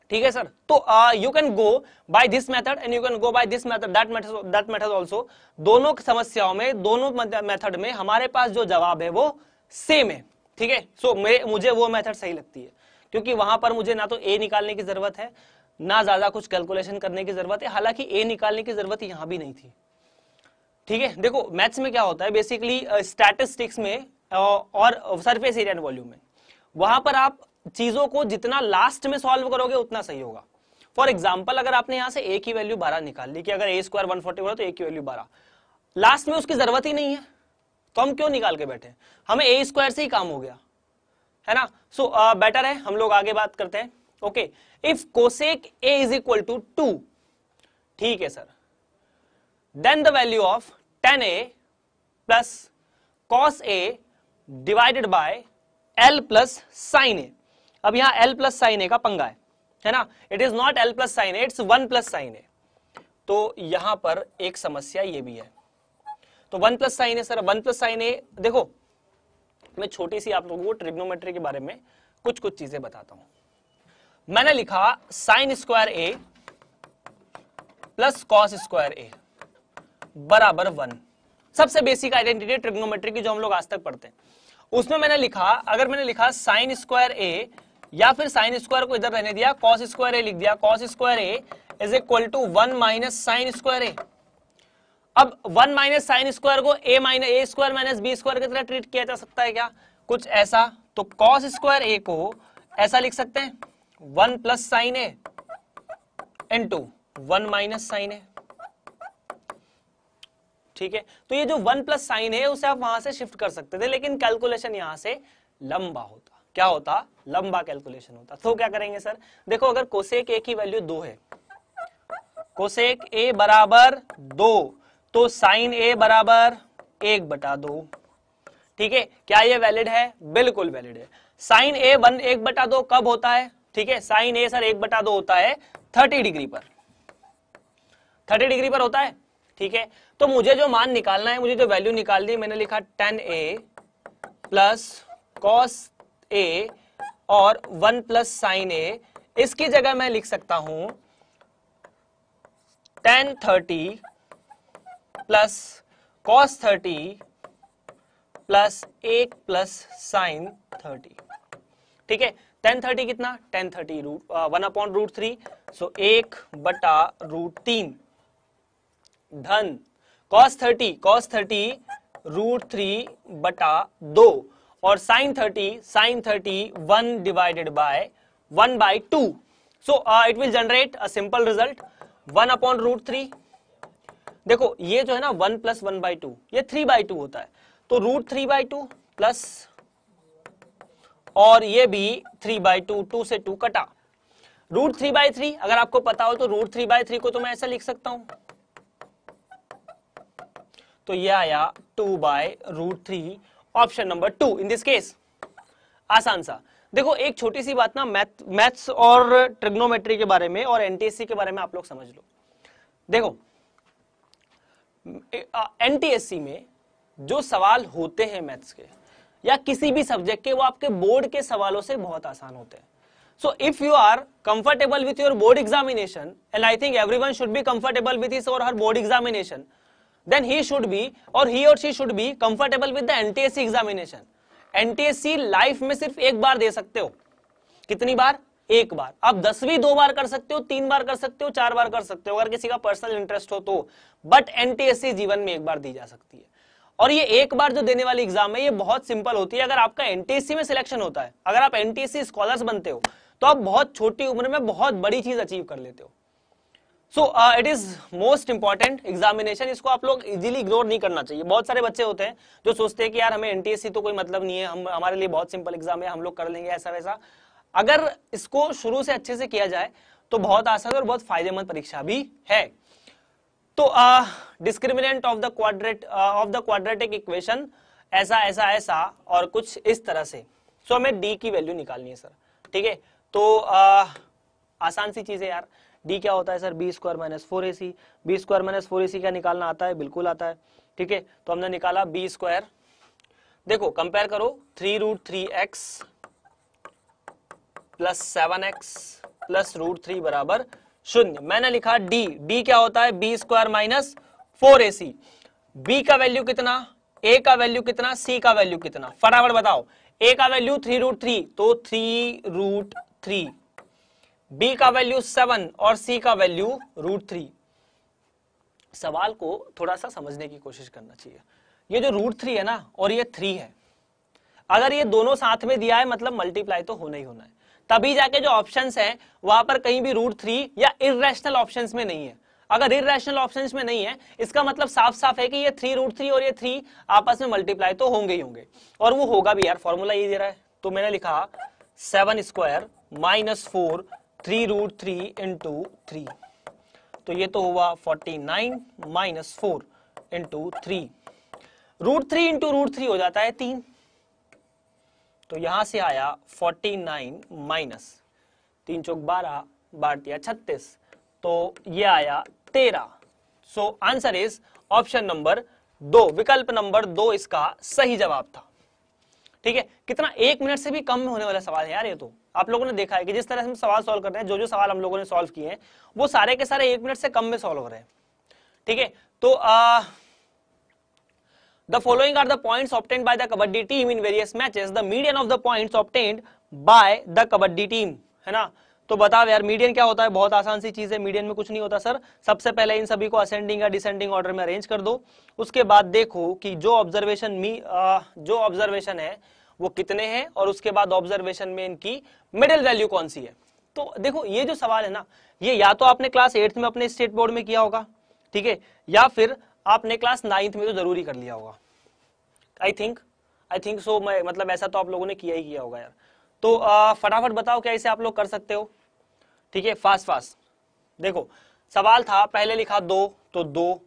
ठीक है सर तो you can go by this method and you can go by this method that method that method also दोनों समस्याओं में दोनों method में हमारे पास जो जवाब है वो सेम है ठीक है सो मुझे वो मेथड सही लगती है क्योंकि वहां पर मुझे ना तो ए निकालने की जरूरत है ना ज्यादा कुछ कैलकुलेशन करने की जरूरत है हालांकि ए निकालने की जरूरत यहां भी नहीं थी ठीक है देखो मैथ्स में क्या होता है बेसिकली स्टैटिस्टिक्स uh, में uh, और सरफेस एरिया एंड वॉल्यूम में वहां पर आप चीजों को जितना लास्ट में सॉल्व करोगे उतना सही होगा फॉर एग्जाम्पल अगर आपने यहां से ए की वैल्यू बारह निकाल ली कि अगर ए स्क्वायर वन फोर्टी तो ए की वैल्यू बारह लास्ट में उसकी जरूरत ही नहीं है तो हम क्यों निकाल के बैठे हमें ए स्क्वायर से ही काम हो गया है ना सो so, बेटर uh, है हम लोग आगे बात करते हैं okay if cosec A is equal to two ठीक है sir then the value of tan A plus cos A divided by L plus sine A अब यहां एल प्लस साइन ए का पंगा है है ना it is not L plus sine A it's one plus sine A तो यहां पर एक समस्या ये भी है तो one plus sine A sir one plus sine A देखो मैं छोटी सी आप लोगों को ट्रिग्नोमेट्री के बारे में कुछ कुछ चीजें बताता हूं मैंने लिखा sine square A plus cos square A बराबर वन सबसे बेसिक आइडेंटिटी ट्रिग्नोमेट्री की जो हम लोग आज तक पढ़ते हैं उसमें मैंने लिखा अगर मैंने लिखा साइन स्क्वायर ए या फिर साइन स्क्वायर को इधर रहने दिया कॉस स्क्वायर ए लिख दिया cos square A is equal to one minus sine square A अब वन माइनस साइन स्क्वायर को A minus A square minus B square की तरह ट्रीट किया जा सकता है क्या कुछ ऐसा तो कॉस स्क्वायर ए को ऐसा लिख सकते हैं one plus sine A into one minus sine A ठीक है तो ये जो वन प्लस साइन है उसे आप वहां से शिफ्ट कर सकते थे लेकिन कैलकुलेशन यहां से लंबा होता क्या होता लंबा कैलकुलेशन होता तो क्या करेंगे सर देखो अगर कोसेक ए की वैल्यू दो है कोसेक ए बराबर दो तो साइन ए बराबर एक बटा दो ठीक है क्या ये वैलिड है बिल्कुल वैलिड है साइन ए वन एक बटा दो कब होता है ठीक है साइन ए सर एक बटा दो होता है थर्टी डिग्री पर थर्टी डिग्री पर होता है ठीक है तो मुझे जो मान निकालना है मुझे जो वैल्यू निकालनी है मैंने लिखा tan A plus cos A और वन प्लस साइन ए इसकी जगह मैं लिख सकता हूं tan thirty plus cos thirty plus एक प्लस साइन थर्टी ठीक है टेन थर्टी कितना tan thirty root one upon root three so एक बटा रूट तीन धन cos thirty cos thirty root three बटा दो और sine thirty sine thirty one divided by one by two so it will generate a simple result one upon root three देखो ये जो है ना one plus one by two ये three by two होता है तो root three by two plus और ये भी थ्री बाई टू टू से टू कटा रूट थ्री बाई थ्री अगर आपको पता हो तो रूट थ्री बाई थ्री को तो मैं ऐसा लिख सकता हूं तो ये आया two by root three option number two in this case आसान सा देखो एक छोटी सी बात ना मैथ मैथ्स और ट्रिग्नोमेट्री के बारे में और एनटीएससी के बारे में आप लोग समझ लो देखो एनटीएससी में जो सवाल होते हैं मैथ्स के या किसी भी सब्जेक्ट के वो आपके बोर्ड के सवालों से बहुत आसान होते हैं so if you are comfortable with your board examination and I think everyone should be comfortable with his or her board examination then he should be or he or she should be comfortable with the N T S C examination N T S C life में सिर्फ एक बार दे सकते हो कितनी बार एक बार आप दसवीं दो बार कर सकते हो तीन बार कर सकते हो चार बार कर सकते हो अगर किसी का पर्सनल इंटरेस्ट हो तो but N T S C जीवन में एक बार दी जा सकती है और ये एक बार जो देने वाली एग्जाम है ये बहुत सिंपल होती है अगर आपका एनटीएससी में सिलेक्शन होता है अगर आप एनटीएससी स्कॉलर्स बनते हो तो आप बहुत छोटी उम्र में बहुत बड़ी चीज अचीव कर लेते हो so it is most important examination इसको आप लोग इजीली इग्नोर नहीं करना चाहिए बहुत सारे बच्चे होते हैं जो सोचते हैं कि यार हमें एनटीएससी तो कोई मतलब नहीं है हम हमारे लिए बहुत सिंपल एग्जाम है हम लोग कर लेंगे ऐसा वैसा अगर इसको शुरू से अच्छे से किया जाए तो बहुत आसान और बहुत फायदेमंद परीक्षा भी है तो discriminant of the quadrate of the quadratic equation ऐसा ऐसा ऐसा और कुछ इस तरह से सो so, हमें डी की वैल्यू निकालनी है सर ठीक है तो आ, आसान सी चीज है यार डी क्या होता है sir B square minus four A C B square minus four A C क्या निकालना आता है बिल्कुल आता है ठीक है तो हमने निकाला बी स्क्वायर देखो कंपेयर करो three root three X plus seven X plus root three बराबर शून्य मैंने लिखा डी डी क्या होता है B square minus four A C B का वैल्यू कितना ए का वैल्यू कितना सी का वैल्यू कितना फटाफट बताओ ए का वैल्यू थ्री रूट थ्री तो थ्री रूट थ्री बी का वैल्यू सेवन और सी का वैल्यू रूट थ्री सवाल को थोड़ा सा समझने की कोशिश करना चाहिए ये जो रूट थ्री है ना और ये थ्री है अगर ये दोनों साथ में दिया है मतलब मल्टीप्लाई तो होना ही होना है तभी जाके जो ऑप्शन है वहां पर कहीं भी रूट थ्री या इेशनल ऑप्शन में नहीं है अगर इेशनल ऑप्शन में नहीं है इसका मतलब साफ साफ है कि ये थ्री रूट थ्री और ये थ्री आपस में मल्टीप्लाई तो होंगे ही होंगे और वो होगा भी यार फॉर्मूला ये दे रहा है तो मैंने लिखा seven square minus four three root three into three तो ये तो हुआ forty nine minus four into three root three into root three हो जाता है तीन तो यहां से आया 49 माइनस तीन चौक बारह बारतिया छत्तीस तो ये आया तेरह so answer is option number दो विकल्प नंबर दो इसका सही जवाब था ठीक है कितना एक मिनट से भी कम होने वाला सवाल है यार ये तो आप लोगों ने देखा है कि जिस तरह से हम सवाल सॉल्व कर रहे हैं जो जो सवाल हम लोगों ने सॉल्व किए हैं वो सारे के सारे एक मिनट से कम में सॉल्व हो रहे हैं ठीक है तो आ, The following are the points obtained by the kabaddi team in various matches. The median of the points obtained by the kabaddi team. है ना तो बताओ यार मीडियन क्या होता है बहुत आसान सी चीज है मीडियन में कुछ नहीं होता सर सबसे पहले इन सभी को असेंडिंग या डिसेंडिंग ऑर्डर में अरेंज कर दो उसके बाद देखो कि जो ऑब्जर्वेशन मी आ, जो ऑब्जर्वेशन है वो कितने हैं और उसके बाद ऑब्जर्वेशन में इनकी मिडिल वैल्यू कौन सी है तो देखो ये जो सवाल है ना ये या तो आपने क्लास एट्थ में अपने स्टेट बोर्ड में किया होगा ठीक है या फिर आपने क्लास नाइन्थ में तो जरूरी कर लिया होगा I think I think so मैं मतलब ऐसा तो आप लोगों ने किया ही किया होगा यार तो फटाफट बताओ क्या इसे आप लोग कर सकते हो ठीक है फास्ट फास्ट देखो सवाल था पहले लिखा दो तो दो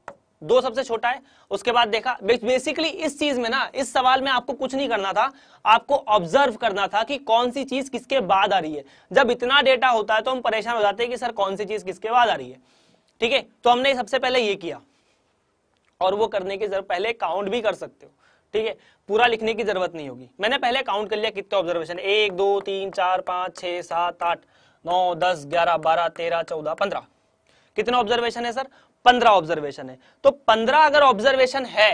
दो सबसे छोटा है उसके बाद देखा बेसिकली इस चीज में ना इस सवाल में आपको कुछ नहीं करना था आपको ऑब्जर्व करना था कि कौन सी चीज किसके बाद आ रही है जब इतना डेटा होता है तो हम परेशान हो जाते हैं कि सर कौन सी चीज किसके बाद आ रही है ठीक है तो हमने सबसे पहले ये किया और वो करने की जरूरत पहले काउंट भी कर सकते हो ठीक है पूरा लिखने की जरूरत नहीं होगी मैंने पहले काउंट कर लिया कितने ऑब्जर्वेशन एक दो तीन चार पांच छह सात आठ नौ दस ग्यारह बारह तेरह चौदह पंद्रह कितने ऑब्जर्वेशन है सर पंद्रह ऑब्जर्वेशन है तो पंद्रह अगर ऑब्जर्वेशन है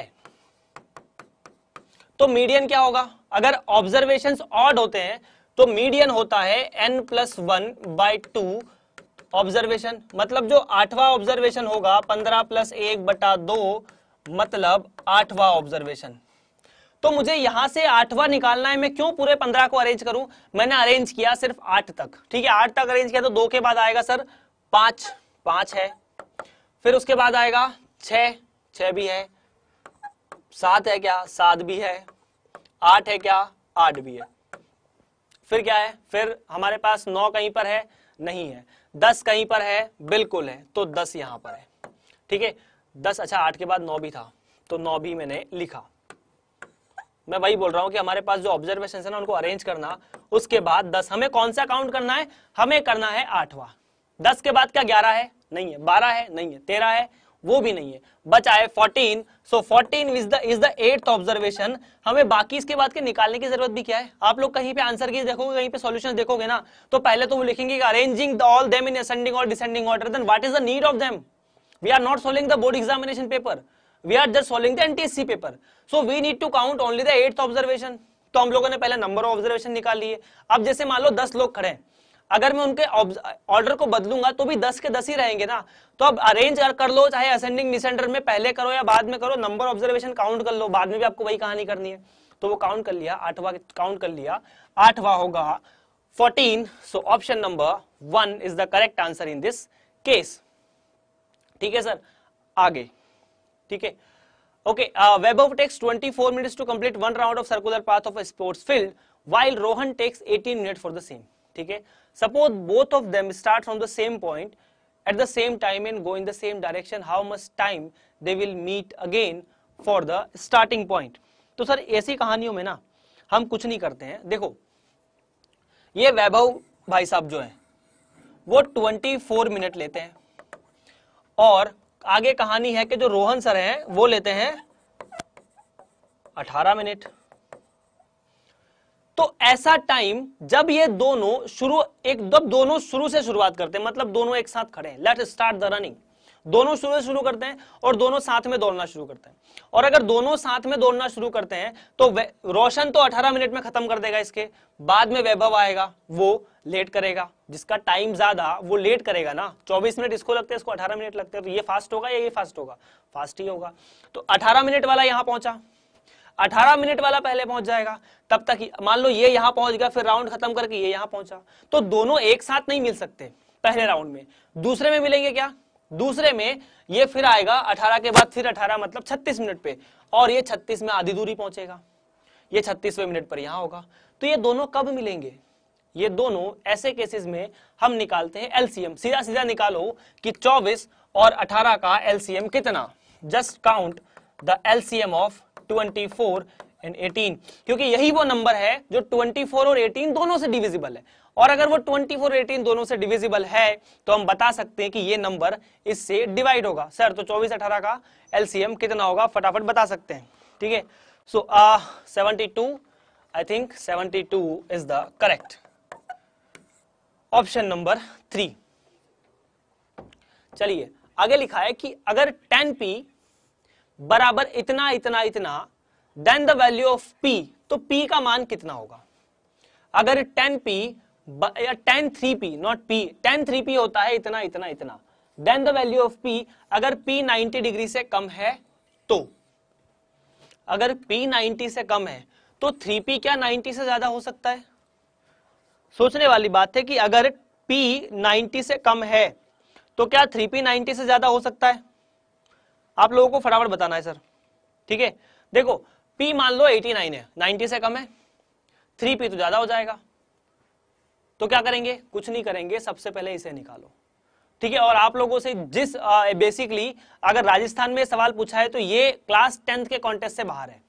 तो मीडियन क्या होगा अगर ऑब्जर्वेशन ऑड होते हैं तो मीडियन होता है N plus one by two observation मतलब जो आठवां ऑब्जर्वेशन होगा पंद्रह प्लस एक बटा दो मतलब आठवां ऑब्जर्वेशन तो मुझे यहां से आठवां निकालना है मैं क्यों पूरे पंद्रह को अरेंज करूं मैंने अरेंज किया सिर्फ आठ तक ठीक है आठ तक अरेंज किया तो दो के बाद आएगा सर पांच पांच है फिर उसके बाद आएगा छ छ भी है सात है क्या सात भी है आठ है क्या आठ भी है फिर क्या है फिर हमारे पास नौ कहीं पर है नहीं है दस कहीं पर है बिल्कुल है तो दस यहां पर है ठीक है दस अच्छा आठ के बाद नौ भी था तो नौ भी मैंने लिखा मैं वही बोल रहा हूं कि हमारे पास जो ऑब्जर्वेशन है ना उनको अरेंज करना उसके बाद दस हमें कौन सा काउंट करना है हमें करना है आठवा दस के बाद क्या ग्यारह है नहीं है बारह है नहीं है तेरह है वो भी नहीं है बचा है fourteen so fourteen is the is the eighth observation हमें बाकी इसके बाद के निकालने की जरूरत भी क्या है आप लोग कहीं पे आंसर की देखोगे कहीं पे सॉल्यूशन देखोगे ना तो पहले तो वो लिखेंगे arranging all them in ascending और descending order then what is the need of them we are not solving the board examination paper we are just solving the ntsc paper so we need to count only the eighth observation तो हम लोगों ने पहले number of observation निकाल लिए अब जैसे मान लो दस लोग खड़े हैं अगर मैं उनके ऑर्डर को बदलूंगा तो भी दस के दस ही रहेंगे ना तो अब अरेंज कर लो चाहे असेंडिंग डिसेंडर में पहले करो या बाद में करो नंबर ऑब्जर्वेशन काउंट कर लो बाद में भी आपको वही कहानी करनी है तो वो काउंट कर लिया आठवा काउंट कर लिया आठवा होगा fourteen so option number one is the correct answer in this case ठीक है सर आगे ठीक है okay web of takes 24 minutes to complete one round of circular path of sports field while Rohan takes 18 minute for the same ठीक है suppose both of them start from the same point at the same time and go in the same direction how much time they will meet again for the starting point तो sir ऐसी कहानियों में ना हम कुछ नहीं करते हैं देखो ये वैभव भाई साहब जो है वो ट्वेंटी फोर मिनट लेते हैं और आगे कहानी है कि जो रोहन सर हैं वो लेते हैं 18 मिनट तो ऐसा टाइम जब ये दोनों शुरू एक जब दोनों शुरू से शुरुआत करते हैं मतलब दोनों एक साथ खड़े हैं लेट स्टार्ट द रनिंग दोनों शुरू से शुरू करते हैं और दोनों साथ में दौड़ना शुरू करते हैं और अगर दोनों साथ में दौड़ना शुरू करते हैं तो रोशन तो 18 मिनट में खत्म कर देगा इसके बाद में वैभव आएगा वो लेट करेगा जिसका टाइम ज्यादा वो लेट करेगा ना 24 मिनट इसको लगते हैं इसको 18 मिनट लगते हैं तो ये फास्ट होगा या ये फास्ट होगा फास्ट ही होगा तो 18 मिनट वाला यहाँ पहुंचा 18 मिनट वाला पहले पहुंच जाएगा तब तक मान लो ये यहाँ पहुंच गया फिर राउंड खत्म करके ये यहाँ पहुंचा तो दोनों एक साथ नहीं मिल सकते पहले राउंड में दूसरे में मिलेंगे क्या दूसरे में ये फिर आएगा अठारह के बाद फिर अठारह मतलब छत्तीस मिनट पे और ये छत्तीस में आधी दूरी पहुंचेगा ये छत्तीसवें मिनट पर यहां होगा तो ये दोनों कब मिलेंगे ये दोनों ऐसे केसेस में हम निकालते हैं एलसीएम सीधा सीधा निकालो कि 24 और 18 का एलसीएम कितना just count the LCM of 24 and 18 क्योंकि यही वो नंबर है जो 24 और 18 दोनों से डिविजिबल है और अगर वो 24 और 18 दोनों से डिविजिबल है तो हम बता सकते हैं कि ये नंबर इससे डिवाइड होगा सर तो 24 18 का एलसीएम कितना होगा फटाफट बता सकते हैं ठीक है so seventy two I think seventy two is the correct option number three चलिए आगे लिखा है कि अगर टेन पी बराबर इतना इतना इतना then the value of P तो पी का मान कितना होगा अगर टेन पी या tan three P not P tan three P होता है इतना इतना इतना then the value of P अगर पी नाइनटी डिग्री से कम है तो अगर पी नाइनटी से कम है तो थ्री पी क्या नाइनटी से ज्यादा हो सकता है सोचने वाली बात है कि अगर P 90 से कम है तो क्या 3P 90 से ज्यादा हो सकता है आप लोगों को फटाफट बताना है सर ठीक है देखो P मान लो 89 है 90 से कम है 3P तो ज्यादा हो जाएगा तो क्या करेंगे कुछ नहीं करेंगे सबसे पहले इसे निकालो ठीक है और आप लोगों से जिस बेसिकली अगर राजस्थान में सवाल पूछा है तो ये क्लास टेंथ के कॉन्टेस्ट से बाहर है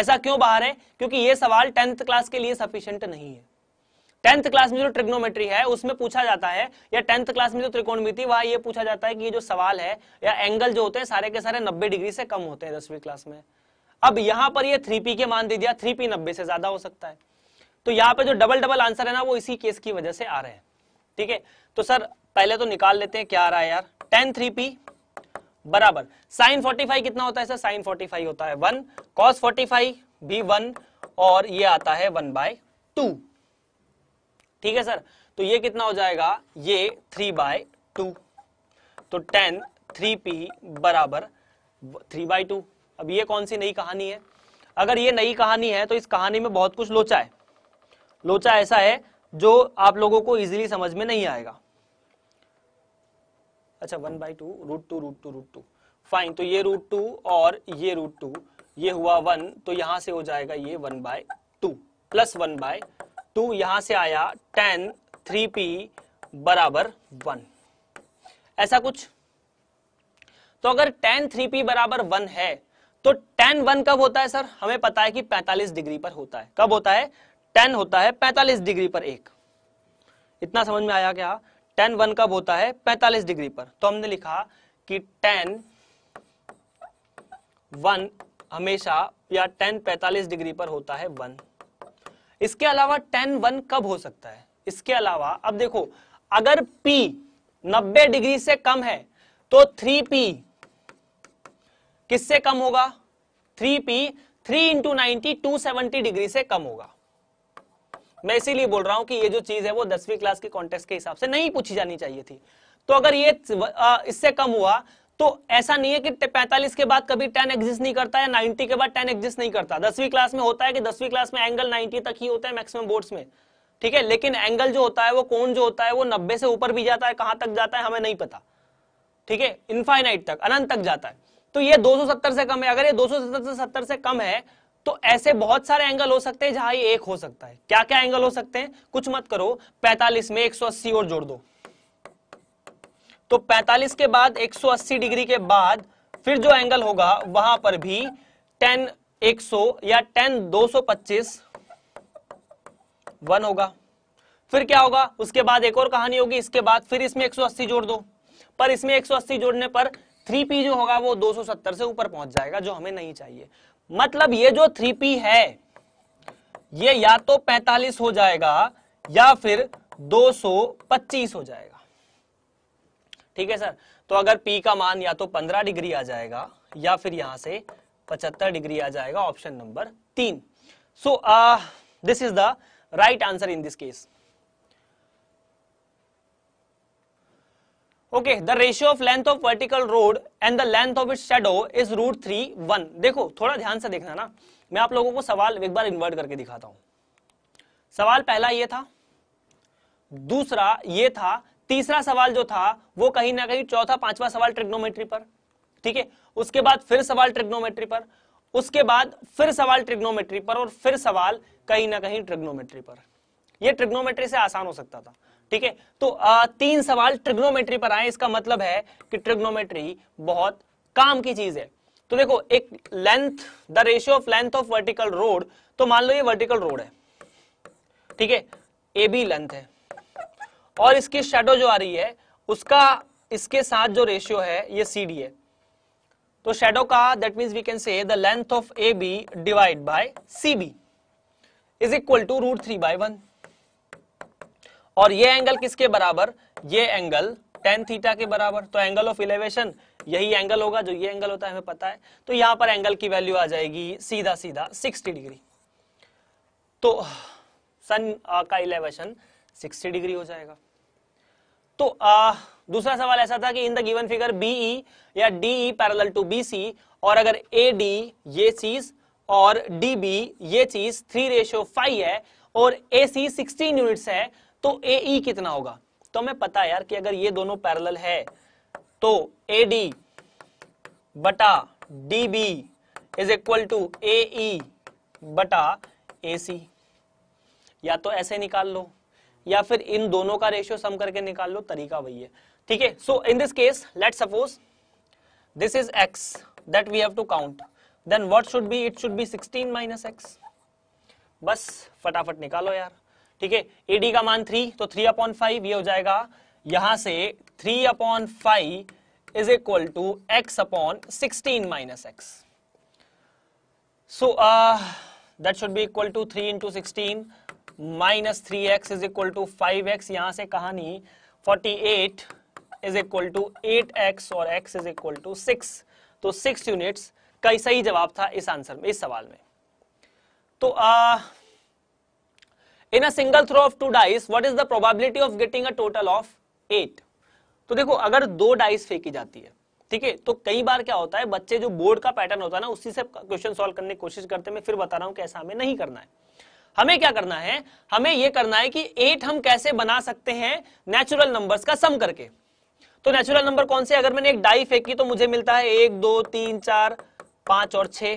ऐसा क्यों बाहर है क्योंकि ये सवाल टेंथ क्लास के लिए सफिशियंट नहीं है टेंथ क्लास में जो ट्रिग्नोमेट्री है उसमें पूछा जाता है या टेंथ क्लास में जो त्रिकोणमिति वहां ये पूछा जाता है कि ये जो सवाल है या एंगल जो होते हैं सारे के सारे नब्बे डिग्री से कम होते हैं दसवीं क्लास में अब यहां पर ये थ्री पी के मान दे दिया थ्री पी नब्बे से ज्यादा हो सकता है तो यहाँ पे जो डबल डबल आंसर है ना वो इसी केस की वजह से आ रहे हैं ठीक है तो सर पहले तो निकाल लेते हैं क्या आ रहा है यार टेन थ्री पी बराबर साइन फोर्टी फाइव कितना होता है सर साइन फोर्टी फाइव होता है वन कॉस फोर्टी फाइव भी वन और ये आता है वन बाय टू ठीक है सर तो ये कितना हो जाएगा ये थ्री बाय टू तो टेन थ्री पी बराबर थ्री बाई टू अब ये कौन सी नई कहानी है अगर ये नई कहानी है तो इस कहानी में बहुत कुछ लोचा है लोचा ऐसा है जो आप लोगों को इजीली समझ में नहीं आएगा अच्छा one by two root two root two root two fine तो ये रूट टू और ये रूट टू ये हुआ वन तो यहां से हो जाएगा ये one by two plus one by two यहां से आया टेन थ्री पी बराबर वन ऐसा कुछ तो अगर टेन थ्री पी बराबर वन है तो टेन वन कब होता है सर हमें पता है कि पैंतालीस डिग्री पर होता है कब होता है टेन होता है पैंतालीस डिग्री पर एक इतना समझ में आया क्या टेन वन कब होता है पैंतालीस डिग्री पर तो हमने लिखा कि टेन वन हमेशा या टेन पैंतालीस डिग्री पर होता है वन इसके अलावा टेन वन कब हो सकता है इसके अलावा अब देखो अगर P 90 डिग्री से कम है तो 3P किससे कम होगा 3P 3 into ninety two degree से कम होगा मैं इसीलिए बोल रहा हूं कि ये जो चीज है वो दसवीं क्लास के कॉन्टेक्स्ट के हिसाब से नहीं पूछी जानी चाहिए थी तो अगर ये इससे कम हुआ तो ऐसा नहीं है कि पैंतालीस के बाद कभी टेन एग्जिस्ट नहीं करता या नाइनटी के बाद टेन एग्जिस्ट नहीं करता दसवीं क्लास में होता है कि दसवीं क्लास में एंगल नाइनटी तक ही होता है मैक्सिमम बोर्ड्स में ठीक है लेकिन एंगल जो होता है वो कौन जो होता है वो नब्बे से ऊपर भी जाता है कहां तक जाता है हमें नहीं पता ठीक है इनफाइनाइट तक अनंत तक जाता है तो ये 270 से कम है अगर ये 270 से 70 से कम है तो ऐसे बहुत सारे एंगल हो सकते हैं जहां ये एक हो सकता है क्या क्या एंगल हो सकते हैं कुछ मत करो 45 में 180 और जोड़ दो तो 45 के बाद 180 डिग्री के बाद फिर जो एंगल होगा वहां पर भी टेन 100 या टेन 225 वन होगा फिर क्या होगा उसके बाद एक और कहानी होगी इसके बाद फिर इसमें 180 जोड़ दो पर इसमें 180 जोड़ने पर 3p जो होगा वो 270 से ऊपर पहुंच जाएगा जो हमें नहीं चाहिए मतलब ये जो 3p है ये या तो 45 हो जाएगा या फिर 225 हो जाएगा ठीक है सर तो अगर पी का मान या तो पंद्रह डिग्री आ जाएगा या फिर यहां से पचहत्तर डिग्री आ जाएगा ऑप्शन नंबर तीन so this is the right answer in this case okay the ratio of length of vertical rod and the length of it shadow is root three one देखो थोड़ा ध्यान से देखना ना मैं आप लोगों को सवाल एक बार इन्वर्ट करके दिखाता हूं सवाल पहला ये था दूसरा ये था तीसरा सवाल जो था वो कहीं ना कहीं चौथा पांचवा सवाल ट्रिग्नोमेट्री पर ठीक है उसके बाद फिर सवाल ट्रिग्नोमेट्री पर उसके बाद फिर सवाल ट्रिग्नोमेट्री पर और फिर सवाल कहीं ना कहीं ट्रिग्नोमेट्री पर ये ट्रिग्नोमेट्री से आसान हो सकता था ठीक है तो आ, तीन सवाल ट्रिग्नोमेट्री पर आए इसका मतलब है कि ट्रिग्नोमेट्री बहुत काम की चीज है तो देखो एक length the ratio of length of vertical rod तो मान लो ये वर्टिकल रोड है ठीक है ए बी लेंथ है और इसकी शेडो जो आ रही है उसका इसके साथ जो रेशियो है ये सी डी है तो शेडो का that mean we can say length of A B divide by C B is equal to root three by one और ये एंगल किसके बराबर ये एंगल टेन थीटा के बराबर तो एंगल ऑफ इलेवेशन यही एंगल होगा जो ये एंगल होता है हमें पता है तो यहां पर एंगल की वैल्यू आ जाएगी सीधा सीधा सिक्सटी डिग्री तो सन का इलेवेशन 60 डिग्री हो जाएगा तो आ, दूसरा सवाल ऐसा था कि in the given figure BE या डीई पैरल टू सी और अगर ए डी ये चीज और डी बी ये चीज थ्री रेशो फाइव है और ए सी सिक्सटीन यूनिट्स है तो ए ई कितना होगा तो हमें पता यार कि अगर ये दोनों पैरल है तो ए डी बटा D B is equal to A E बटा ए सी या तो ऐसे निकाल लो या फिर इन दोनों का रेशियो सम करके निकाल लो तरीका वही है ठीक है so in this case let suppose this is X that we have to count then what should be it should be 16 minus X बस फटाफट निकालो यार ठीक है एडी का मान थ्री तो थ्री अपॉन फाइव ये हो जाएगा यहां से three upon five is equal to X upon sixteen minus X so that should be equal to three into sixteen minus three X is equal to five X यहां से कहानी forty eight is equal to eight X और X is equal to six तो six units का सही जवाब था इस आंसर में इस सवाल में तो आ, in a single throw of two dice what is the probability of getting a total of eight तो देखो अगर दो डाइस फेंकी जाती है ठीक है तो कई बार क्या होता है बच्चे जो बोर्ड का पैटर्न होता है ना उसी से क्वेश्चन सॉल्व करने की कोशिश करते हैं मैं फिर बता रहा हूं कि ऐसा हमें नहीं करना है हमें क्या करना है हमें यह करना है कि एट हम कैसे बना सकते हैं नेचुरल नंबर्स का सम करके तो नेचुरल नंबर कौन से अगर मैंने एक डाई फेंकी तो मुझे मिलता है एक दो तीन चार पांच और छ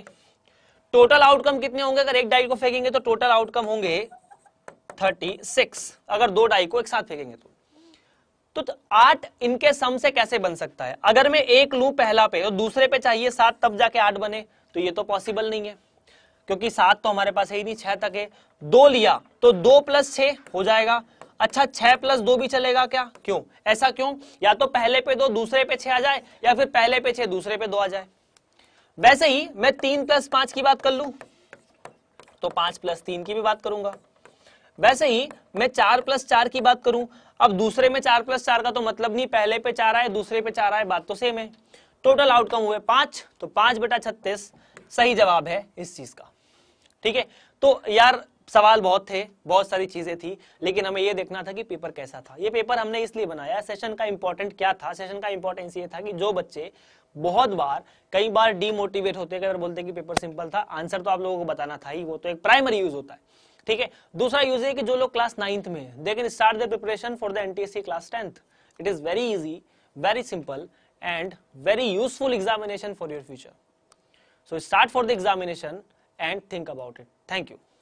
टोटल आउटकम कितने होंगे अगर एक डाई को फेंकेंगे तो टोटल आउटकम होंगे थर्टी सिक्स अगर दो डाई को एक साथ फेंकेंगे तो तो आठ इनके सम से कैसे बन सकता है अगर मैं एक लू पहला पे और दूसरे पे चाहिए सात तब जाके आठ बने तो ये तो पॉसिबल नहीं है क्योंकि सात तो हमारे पास है ही नहीं छह तक है दो लिया तो दो प्लस छह हो जाएगा अच्छा छह प्लस दो भी चलेगा क्या क्यों ऐसा क्यों या तो पहले पे दो दूसरे पे छह आ जाए या फिर पहले पे छह दूसरे पे दो आ जाए वैसे ही मैं तीन प्लस पांच की बात कर लू तो पांच प्लस तीन की भी बात करूंगा वैसे ही मैं चार प्लस चार की बात करूं अब दूसरे में चार प्लस चार का तो मतलब नहीं पहले पे चार आए दूसरे पे चार आए बात तो सेम है टोटल आउटकम हुए पांच तो पांच बेटा छत्तीस सही जवाब है इस चीज का ठीक है तो यार सवाल बहुत थे बहुत सारी चीजें थी लेकिन हमें ये देखना था कि पेपर कैसा था ये पेपर हमने इसलिए बनाया सेशन का इंपॉर्टेंट क्या था सेशन का इंपॉर्टेंस ये था कि जो बच्चे बहुत बार कई बार डीमोटिवेट होते अगर बोलते कि पेपर सिंपल था आंसर तो आप लोगों को बताना था ही वो तो एक प्राइमरी यूज होता है ठीक है दूसरा यूज है कि जो लोग क्लास नाइन्थ में they can start the preparation for the NTSC class tenth it is very easy very simple and very useful examination for your future so start for the examination and think about it. Thank you.